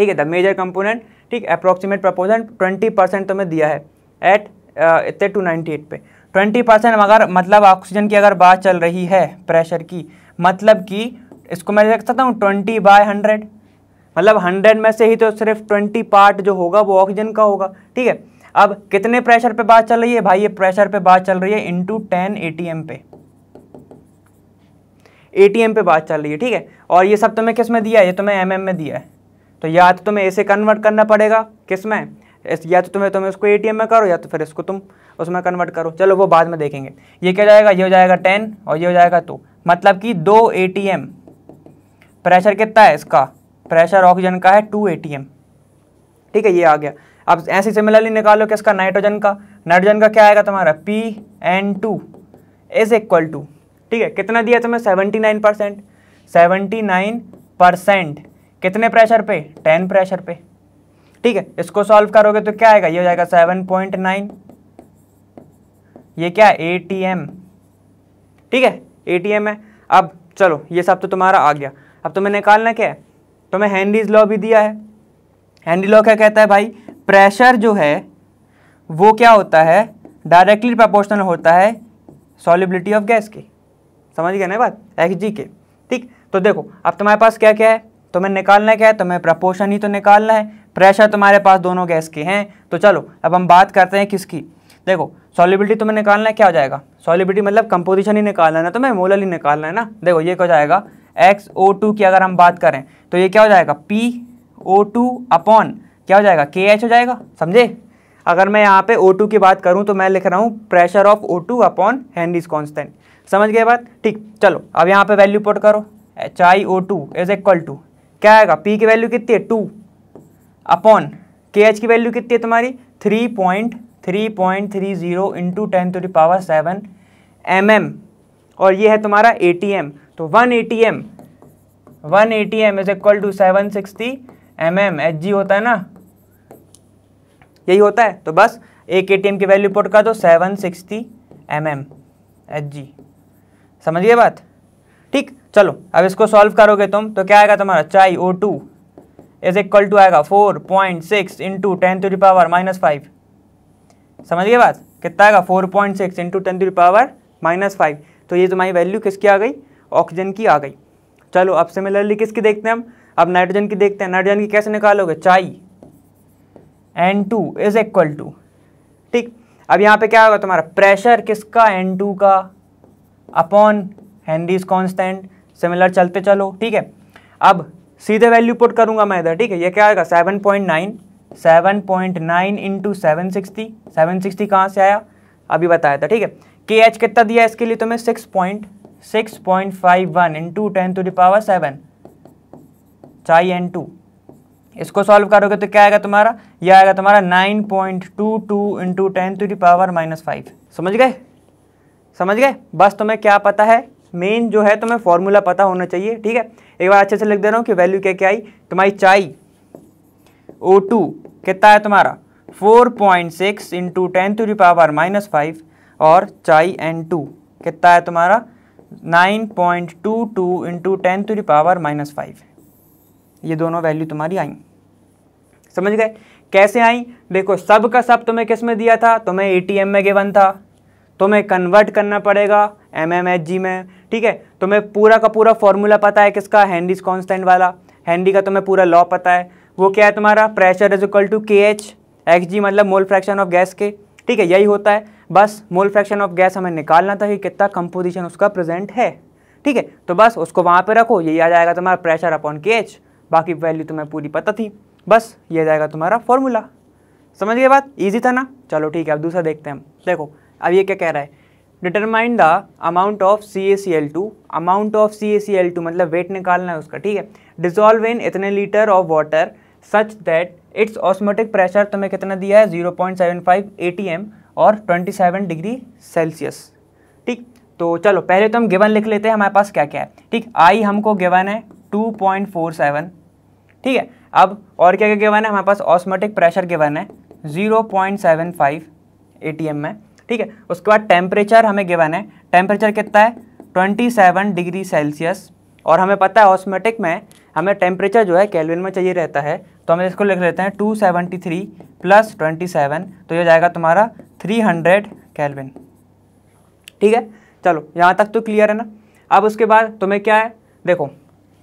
ठीक है द मेजर कंपोनेंट ठीक अप्रोक्सीमेट प्रपोजन ट्वेंटी परसेंट तुम्हें दिया है एट uh, इतने टू नाइन्टी एट पे ट्वेंटी परसेंट अगर मतलब ऑक्सीजन की अगर बात चल रही है प्रेशर की मतलब कि इसको मैं देख सकता हूँ ट्वेंटी बाय हंड्रेड मतलब हंड्रेड में से ही तो सिर्फ ट्वेंटी पार्ट जो होगा वो ऑक्सीजन का होगा ठीक है अब कितने प्रेशर पे बात चल रही है भाई ये प्रेशर पे बात चल रही है इंटू टेन ए पे ए पे बात चल रही है ठीक है और ये सब तुम्हें तो किस में दिया है ये तुम्हें तो एम mm में दिया है तो या तो तुम्हें इसे कन्वर्ट करना पड़ेगा किस में इस या तो तुम्हें तुम्हें उसको ए में करो या तो फिर इसको तुम उसमें कन्वर्ट करो चलो वो बाद में देखेंगे ये क्या जाएगा ये हो जाएगा टेन और ये हो जाएगा टू मतलब कि दो ए प्रेशर कितना है इसका प्रेशर ऑक्सीजन का है टू ए ठीक है ये आ गया अब ऐसे सिमिलरली निकालो कि इसका नाइट्रोजन का नाइट्रोजन का क्या आएगा तुम्हारा P N two is equal to ठीक है कितना दिया तुम्हें seventy nine percent seventy nine percent कितने प्रेशर पे टेन प्रेशर पे ठीक है इसको सॉल्व करोगे तो क्या आएगा ये हो जाएगा सेवन पॉइंट नाइन ये क्या ए टी एम ठीक है ए टी एम है अब चलो ये सब तो तुम्हारा आ गया अब तुम्हें निकालना क्या है तुम्हें हैंडीज लॉ भी दिया है हैंडी लॉ क्या कहता है भाई प्रेशर जो है वो क्या होता है डायरेक्टली प्रपोर्शनल होता है सॉलिबिलिटी ऑफ गैस की समझ गए ना बात एक्स जी के ठीक तो देखो अब तुम्हारे पास क्या क्या है तुम्हें निकालना क्या है तुम्हें प्रपोशन ही तो निकालना है प्रेशर तुम्हारे पास दोनों गैस के हैं तो चलो अब हम बात करते हैं किसकी देखो सॉलिबिलिटी तुम्हें निकालना है क्या हो जाएगा सॉलिबिलिटी मतलब कंपोजिशन ही निकालना है ना तुम्हें मोलल ही निकालना है ना देखो ये क्या हो जाएगा एक्स ओ टू की अगर हम बात करें तो ये क्या हो जाएगा पी ओ टू अपॉन क्या हो जाएगा के एच हो जाएगा समझे अगर मैं यहाँ पे टू की बात करूँ तो मैं लिख रहा हूँ pressure of O two upon Henry's constant समझ गए बात ठीक चलो अब यहाँ पे वैल्यू पुट करो H I O two is equal to क्या आएगा पी की वैल्यू कितनी है टू अपॉन के एच की वैल्यू कितनी है तुम्हारी three point three point three zero into ten to the power seven M M और ये है तुम्हारा ए टी एम तो one A T M one A T M is equal to seven sixty M M H G होता है ना यही होता है तो बस एक ए टी एम की वैल्यू पुट कर दो seven sixty M M H G समझिए बात चलो अब इसको सॉल्व करोगे तुम तो क्या आएगा तुम्हारा chi O two is equal to आएगा four point six into ten to the power minus five समझ गए बात कितना आएगा four point six into ten to the power minus five तो ये तुम्हारी वैल्यू किसकी आ गई ऑक्सीजन की आ गई चलो अब सिमिलरली किसकी देखते हैं हम अब नाइट्रोजन की देखते हैं नाइट्रोजन की कैसे निकालोगे chi N two is equal to ठीक अब यहाँ पे क्या होगा तुम्हारा प्रेशर किसका एन टू का अपॉन हेनरीज कॉन्स्टेंट सिमिलर चलते चलो ठीक है अब सीधे वैल्यू पुट करूंगा मैं इधर ठीक है ये क्या आएगा seven point nine seven point nine into seven sixty seven sixty कहाँ से आया अभी बताया था ठीक है के एच कितना दिया इसके लिए तुम्हें six point six point five one into ten to the power seven chi N two इसको सॉल्व करोगे तो क्या आएगा तुम्हारा यह आएगा तुम्हारा nine point two two into ten to the power minus five समझ गए समझ गए बस तुम्हें क्या पता है मेन जो है तुम्हें फॉर्मूला पता होना चाहिए ठीक है एक बार अच्छे से लिख दे रहा हूँ कि वैल्यू क्या क्या आई तुम्हारी चाई ओ टू कितना है तुम्हारा four point six into ten to power minus five और चाई एन टू कितना है तुम्हारा nine point two two into ten to power minus five ये दोनों वैल्यू तुम्हारी आई समझ गए कैसे आई देखो सब का सब तुम्हें किस में दिया था तुम्हें ए में गेवन था तुम्हें कन्वर्ट करना पड़ेगा एम में ठीक है तो मैं पूरा का पूरा फॉर्मूला पता है किसका हैंडीज कॉन्स्टेंट वाला हैंडी का तो मैं पूरा लॉ पता है वो क्या है तुम्हारा pressure is equal to K H X G मतलब मोल फ्रैक्शन ऑफ गैस के ठीक है यही होता है बस मोल फ्रैक्शन ऑफ गैस हमें निकालना था कि कितना कंपोजिशन उसका प्रेजेंट है ठीक है तो बस उसको वहाँ पे रखो यही आ जाएगा तुम्हारा प्रेशर अपॉन के एच बाकी वैल्यू तुम्हें पूरी पता थी बस ये आ जाएगा तुम्हारा फॉर्मूला समझ गए बात ईजी था ना चलो ठीक है अब दूसरा देखते हैं हम देखो अब ये क्या कह रहा है determine the amount of C A C L two amount of C A C L two मतलब वेट निकालना है उसका ठीक है डिजॉल्व इन इतने litre of water such that it's osmotic pressure तुम्हें कितना दिया है zero point seven five A T M और ट्वेंटी सेवन डिग्री सेल्सियस ठीक तो चलो पहले तो हम गिवन लिख लेते हैं हमारे पास क्या क्या है ठीक आई हमको गिवन है टू पॉइंट फोर सेवन ठीक है अब और क्या क्या गिवन है हमारे पास ऑस्मोटिक प्रेशर गिवन है zero point seven five A T M में ठीक है उसके बाद टेम्परेचर हमें गिवन है टेम्परेचर कितना है 27 डिग्री सेल्सियस और हमें पता है ऑस्मेटिक में हमें टेम्परेचर जो है कैलविन में चाहिए रहता है तो हम इसको लिख लेते हैं 273 प्लस सेवन तो यह जाएगा तुम्हारा 300 कैलविन ठीक है चलो यहाँ तक तो क्लियर है ना अब उसके बाद तुम्हें क्या है देखो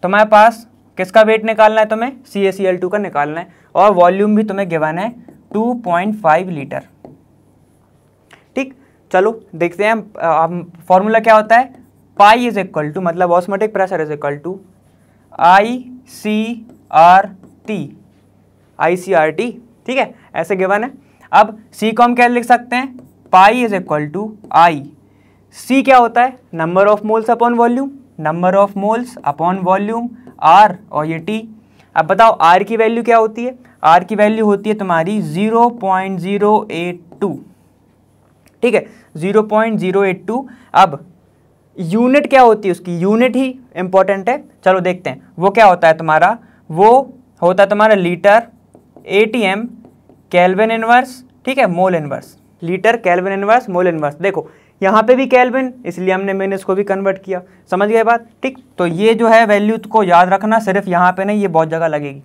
तुम्हारे पास किसका वेट निकालना है तुम्हें सी ए सी एल टू का निकालना है और वॉल्यूम भी तुम्हें गिवन है 2.5 लीटर चलो देखते हैं हम फॉर्मूला क्या होता है पाई इज इक्वल टू मतलब osmotic pressure is equal to I C R T I C R T ठीक है ऐसे गिवन है अब सी को हम क्या लिख सकते हैं pi is equal to I C क्या होता है number of moles upon volume number of moles upon volume R और ये टी अब बताओ आर की वैल्यू क्या होती है आर की वैल्यू होती है तुम्हारी zero point zero eight two ठीक है zero point zero eight two अब यूनिट क्या होती है उसकी यूनिट ही इंपॉर्टेंट है चलो देखते हैं वो क्या होता है तुम्हारा वो होता है तुम्हारा litre A T M kelvin inverse ठीक है mole inverse litre kelvin inverse mole inverse देखो यहाँ पे भी कैलविन इसलिए हमने मैंने इसको भी कन्वर्ट किया समझ गए बात ठीक तो ये जो है वैल्यू को याद रखना सिर्फ यहाँ पे नहीं ये बहुत जगह लगेगी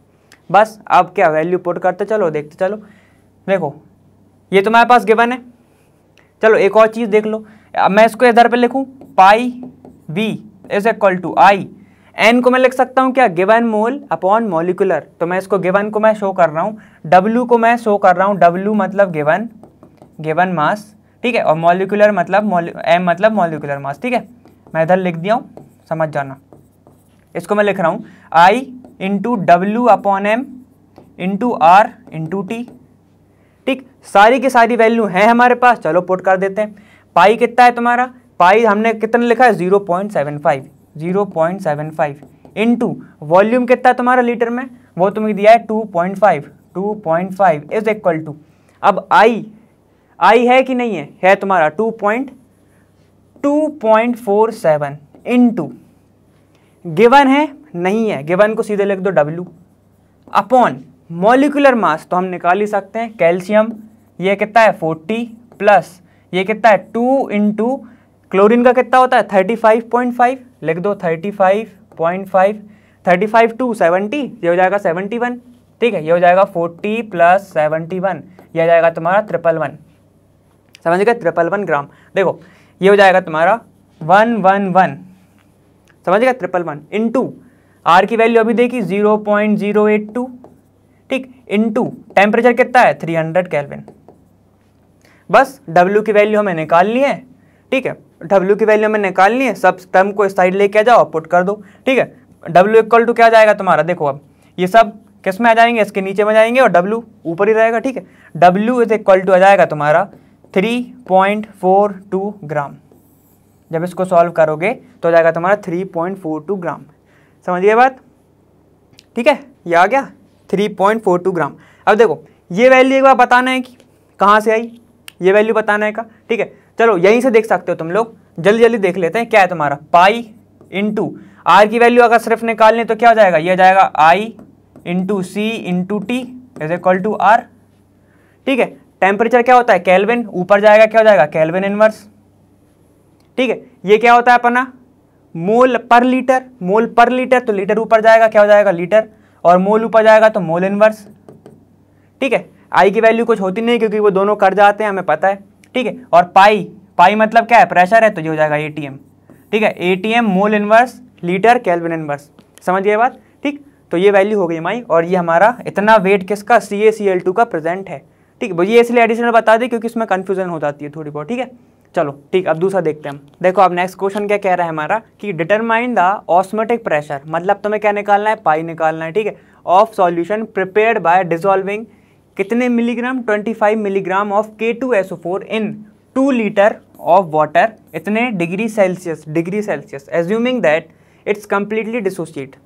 बस अब क्या वैल्यू पुट करते चलो देखते चलो देखो ये तुम्हारे पास गिवन है चलो एक और चीज़ देख लो अब मैं इसको इधर पे लिखूँ pi V is equal to I N को मैं लिख सकता हूँ क्या गिवन मोल अपॉन मोलिकुलर तो मैं इसको गिवन को मैं शो कर रहा हूँ डब्ल्यू को मैं शो कर रहा हूँ डब्ल्यू मतलब गिवन गिवन मास ठीक है और मोलिकुलर मतलब एम मतलब मोलिकुलर मास ठीक है मैं इधर लिख दिया हूँ समझ जाना इसको मैं लिख रहा हूँ I into W upon M into R into T ठीक सारी की सारी वैल्यू है हमारे पास चलो पुट कर देते हैं पाई कितना है तुम्हारा पाई हमने कितना लिखा है zero point seven five zero point seven five into volume कितना है तुम्हारा लीटर में वो तुम्हें दिया है two point five two point five is equal to अब आई आई है कि नहीं है है तुम्हारा two point two point four seven into given है नहीं है गिवन को सीधे लिख दो डब्ल्यू अपॉन मॉलिकुलर मास तो हम निकाल ही सकते हैं कैल्शियम ये कितना है फोर्टी प्लस ये कितना है टू इंटू क्लोरिन का कितना होता है थर्टी फाइव पॉइंट फाइव लिख दो thirty five point five thirty five two seventy ये हो जाएगा सेवेंटी वन ठीक है ये हो जाएगा फोर्टी प्लस सेवेंटी वन ये हो जाएगा तुम्हारा ट्रिपल वन समझ गए ट्रिपल वन ग्राम देखो ये हो जाएगा तुम्हारा वन वन वन समझ गए triple one into R की वैल्यू अभी देखी zero point zero eight two ठीक इनटू टेम्परेचर कितना है 300 हंड्रेड कैलविन बस W की वैल्यू हमें निकालनी है ठीक है W की वैल्यू हमें निकालनी है सब टर्म को इस साइड लेके आ जाओ पुट कर दो ठीक है W इक्वल टू क्या जाएगा तुम्हारा देखो अब ये सब किस में आ जाएंगे इसके नीचे में जाएंगे और W ऊपर ही रहेगा ठीक है W इज इक्वल टू आ जाएगा तुम्हारा 3.42 ग्राम जब इसको सॉल्व करोगे तो आ जाएगा तुम्हारा 3.42 ग्राम समझिए बात ठीक है ये आ गया three point four two gram अब देखो ये वैल्यू एक बार बताना है कि कहाँ से आई ये वैल्यू बताना है का ठीक है चलो यहीं से देख सकते हो तुम लोग जल्दी जल्दी देख लेते हैं क्या है तुम्हारा पाई इंटू आर की वैल्यू अगर सिर्फ निकाल लें तो क्या हो जाएगा ये जाएगा I into C into T is equal to R ठीक है टेम्परेचर क्या होता है कैलविन ऊपर जाएगा क्या हो जाएगा कैलविन इनवर्स ठीक है ये क्या होता है अपना मोल पर लीटर मोल पर लीटर तो लीटर ऊपर जाएगा क्या हो जाएगा लीटर और मोल ऊपर जाएगा तो मोल इनवर्स ठीक है आई की वैल्यू कुछ होती नहीं क्योंकि वो दोनों कर जाते हैं हमें पता है ठीक है और पाई पाई मतलब क्या है प्रेशर है तो ये हो जाएगा ए ठीक है A mole inverse litre kelvin inverse समझ गए बात ठीक तो ये वैल्यू हो गई हमारी और ये हमारा इतना वेट किसका C A C L two का प्रेजेंट है ठीक है ये इसलिए एडिशनल बता दें क्योंकि इसमें कन्फ्यूजन हो जाती है थोड़ी बहुत ठीक है चलो ठीक अब दूसरा देखते हैं देखो अब नेक्स्ट क्वेश्चन क्या कह रहा है हमारा कि डिटरमाइन द ऑस्मेटिक प्रेशर मतलब तुम्हें क्या निकालना है पाई निकालना है ठीक है of solution prepared by dissolving कितने milligram 25 milligram of K two O four in two litre of water इतने degree Celsius degree Celsius assuming that it's completely dissociate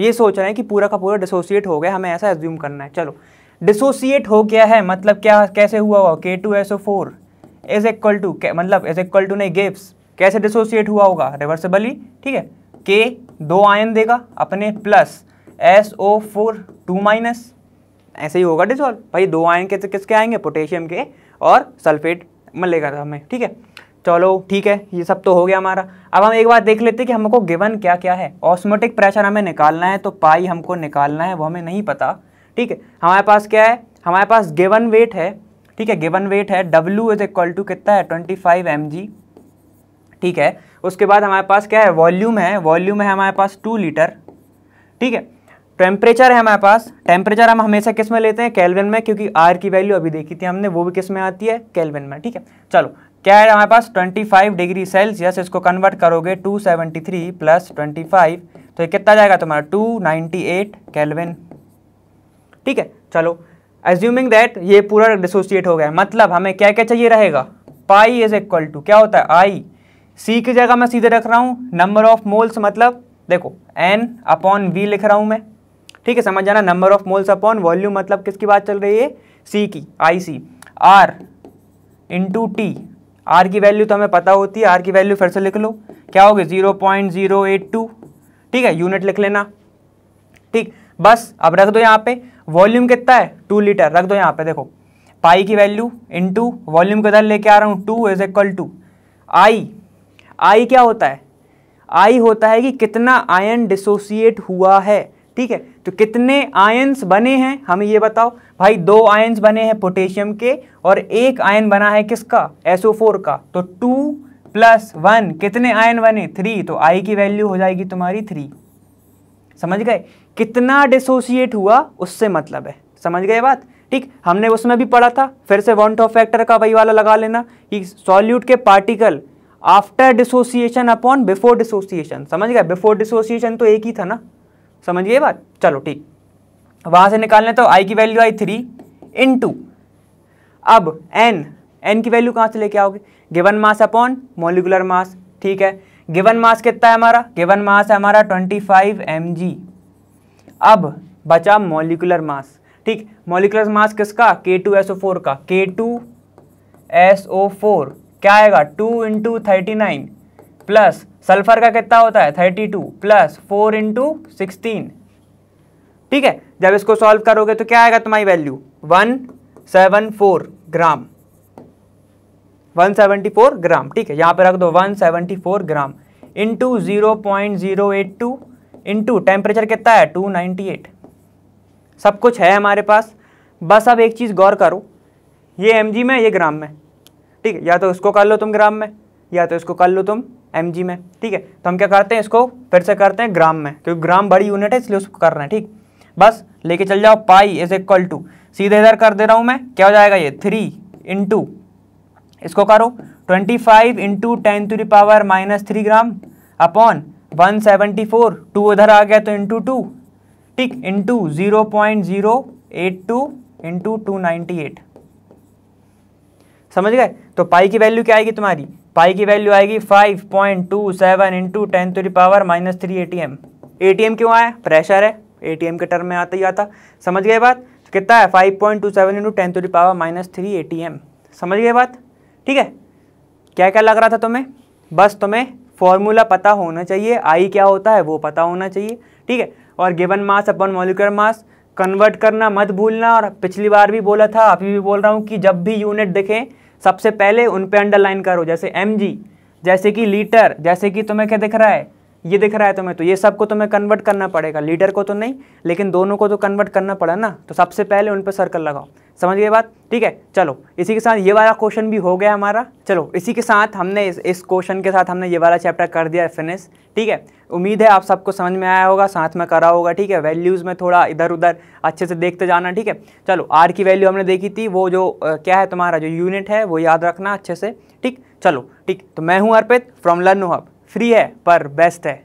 ये सोच रहे हैं कि पूरा का पूरा डिसोसिएट हो गया हमें ऐसा एज्यूम करना है चलो डिसोसिएट हो गया है मतलब क्या कैसे हुआ हुआ K two O four is equal to मतलब इज इक्वल टू नहीं गेप्स कैसे डिसोसिएट हुआ होगा रिवर्सिबली ठीक है के दो आयन देगा अपने plus S O four two minus ऐसे ही होगा डिसॉल्व भाई दो आयन के किसके आएंगे पोटेशियम के और सल्फेट मिलेगा हमें ठीक है चलो ठीक है ये सब तो हो गया हमारा अब हम एक बार देख लेते हैं कि हमको गिवन क्या क्या है ऑस्मोटिक प्रेशर हमें निकालना है तो पाई हमको निकालना है वो हमें नहीं पता ठीक है हमारे पास क्या है हमारे पास गिवन वेट है ठीक है गिवन वेट है डब्ल्यू इज इक्वल टू कितना है ट्वेंटी फाइव एम जी ठीक है उसके बाद हमारे पास क्या है वॉल्यूम है वॉल्यूम है हमारे पास टू लीटर ठीक है टेम्परेचर है हमारे पास टेम्परेचर हम हमेशा किस में लेते हैं कैलविन में क्योंकि आर की वैल्यू अभी देखी थी हमने वो भी किस में आती है कैलविन में ठीक है चलो क्या है हमारे पास 25 डिग्री सेल्सियस इसको कन्वर्ट करोगे 273 प्लस 25 तो ये कितना जाएगा तुम्हारा 298 कैलविन ठीक है चलो एज्यूमिंग दैट ये पूरा डिसोसिएट हो गया मतलब हमें क्या क्या चाहिए रहेगा पाई इज इक्वल टू क्या होता है आई सी की जगह मैं सीधे रख रहा हूँ नंबर ऑफ मोल्स मतलब देखो एन अपॉन वी लिख रहा हूँ मैं ठीक है समझ जाना number of moles upon volume मतलब किसकी बात चल रही है सी की I C R into T R की वैल्यू तो हमें पता होती है आर की वैल्यू फिर से लिख लो क्या होगी zero point zero eight two ठीक है यूनिट लिख लेना ठीक बस अब रख दो यहाँ पे वॉल्यूम कितना है टू लीटर रख दो यहाँ पे देखो पाई की वैल्यू इन टू वॉल्यूम को इधर लेके आ रहा हूँ two is equal to I I क्या होता है आई होता है कि कितना आयन डिसोसिएट हुआ है ठीक है तो कितने आयन्स बने हैं हमें ये बताओ भाई दो आयन्स बने हैं पोटेशियम के और एक आयन बना है किसका फोर का तो टू प्लस वन कितने आयन बने थ्री तो आई की वैल्यू हो जाएगी तुम्हारी थ्री समझ गए कितना डिसोसिएट हुआ उससे मतलब है समझ गए बात ठीक हमने उसमें भी पढ़ा था फिर से वन ऑफ फैक्टर का वही वाला लगा लेना कि सॉल्यूट के particle after dissociation upon before dissociation समझ गए बिफोर डिसोसिएशन तो एक ही था ना समझ गए बात चलो ठीक वहाँ से निकालने तो आई की value I three into अब एन एन की वैल्यू कहाँ से लेके आओगे given mass upon molecular mass ठीक है गिवन मास कितना है हमारा गिवन मास है हमारा ट्वेंटी फाइव एम जी अब बचा मॉलिकुलर मास ठीक मॉलिकुलर मास किसका के टू एस ओ फोर का के टू एस ओ फोर क्या आएगा two into thirty nine plus sulphur का कितना होता है thirty two plus four into sixteen ठीक है जब इसको सॉल्व करोगे तो क्या आएगा तुम्हारी value one seven four gram one seventy four gram ठीक है यहाँ पे रख दो one seventy four gram into zero point zero eight two into temperature कितना है 298 सब कुछ है हमारे पास बस अब एक चीज़ गौर करो ये एम में ये ग्राम में ठीक है या तो इसको कर लो तुम ग्राम में या तो इसको कर लो तुम एम में ठीक है तो हम क्या करते हैं इसको फिर से करते हैं ग्राम में क्योंकि ग्राम बड़ी यूनिट है इसलिए उसको कर रहे हैं ठीक बस लेके चल जाओ पाई इज इक्वल टू सीधे इधर कर दे रहा हूँ मैं क्या हो जाएगा ये थ्री इंटू इसको करो twenty five into ten to the power minus three gram upon one seventy four two उधर आ गया तो इंटू टू ठीक into zero point zero eight two into two ninety eight समझ गए तो पाई की वैल्यू क्या आएगी तुम्हारी पाई की वैल्यू आएगी five point two seven into ten to the power minus three A T M A T M क्यों आया प्रेशर है ए टी एम के टर्म में आता ही आता समझ गए बात तो कितना है five point two seven into ten to the power minus three A T M समझ गए बात ठीक है क्या क्या लग रहा था तुम्हें बस तुम्हें फॉर्मूला पता होना चाहिए आई क्या होता है वो पता होना चाहिए ठीक है और given mass upon molecular mass convert करना मत भूलना और पिछली बार भी बोला था अभी भी बोल रहा हूँ कि जब भी यूनिट देखें सबसे पहले उन पर अंडरलाइन करो जैसे एम जैसे कि लीटर जैसे कि तुम्हें क्या दिख रहा है ये दिख रहा है तुम्हें तो ये सबको तुम्हें कन्वर्ट करना पड़ेगा लीटर को तो नहीं लेकिन दोनों को तो कन्वर्ट करना पड़ा ना तो सबसे पहले उन पर सर्कल लगाओ समझ गए बात ठीक है चलो इसी के साथ ये वाला क्वेश्चन भी हो गया हमारा चलो इसी के साथ हमने इस इस क्वेश्चन के साथ हमने ये वाला चैप्टर कर दिया फिनिश ठीक है उम्मीद है आप सबको समझ में आया होगा साथ में करा होगा ठीक है वैल्यूज़ में थोड़ा इधर उधर अच्छे से देखते जाना ठीक है चलो आर की वैल्यू हमने देखी थी वो जो आ, क्या है तुम्हारा जो यूनिट है वो याद रखना अच्छे से ठीक चलो ठीक तो मैं हूँ Arpit from learn hub free है पर बेस्ट है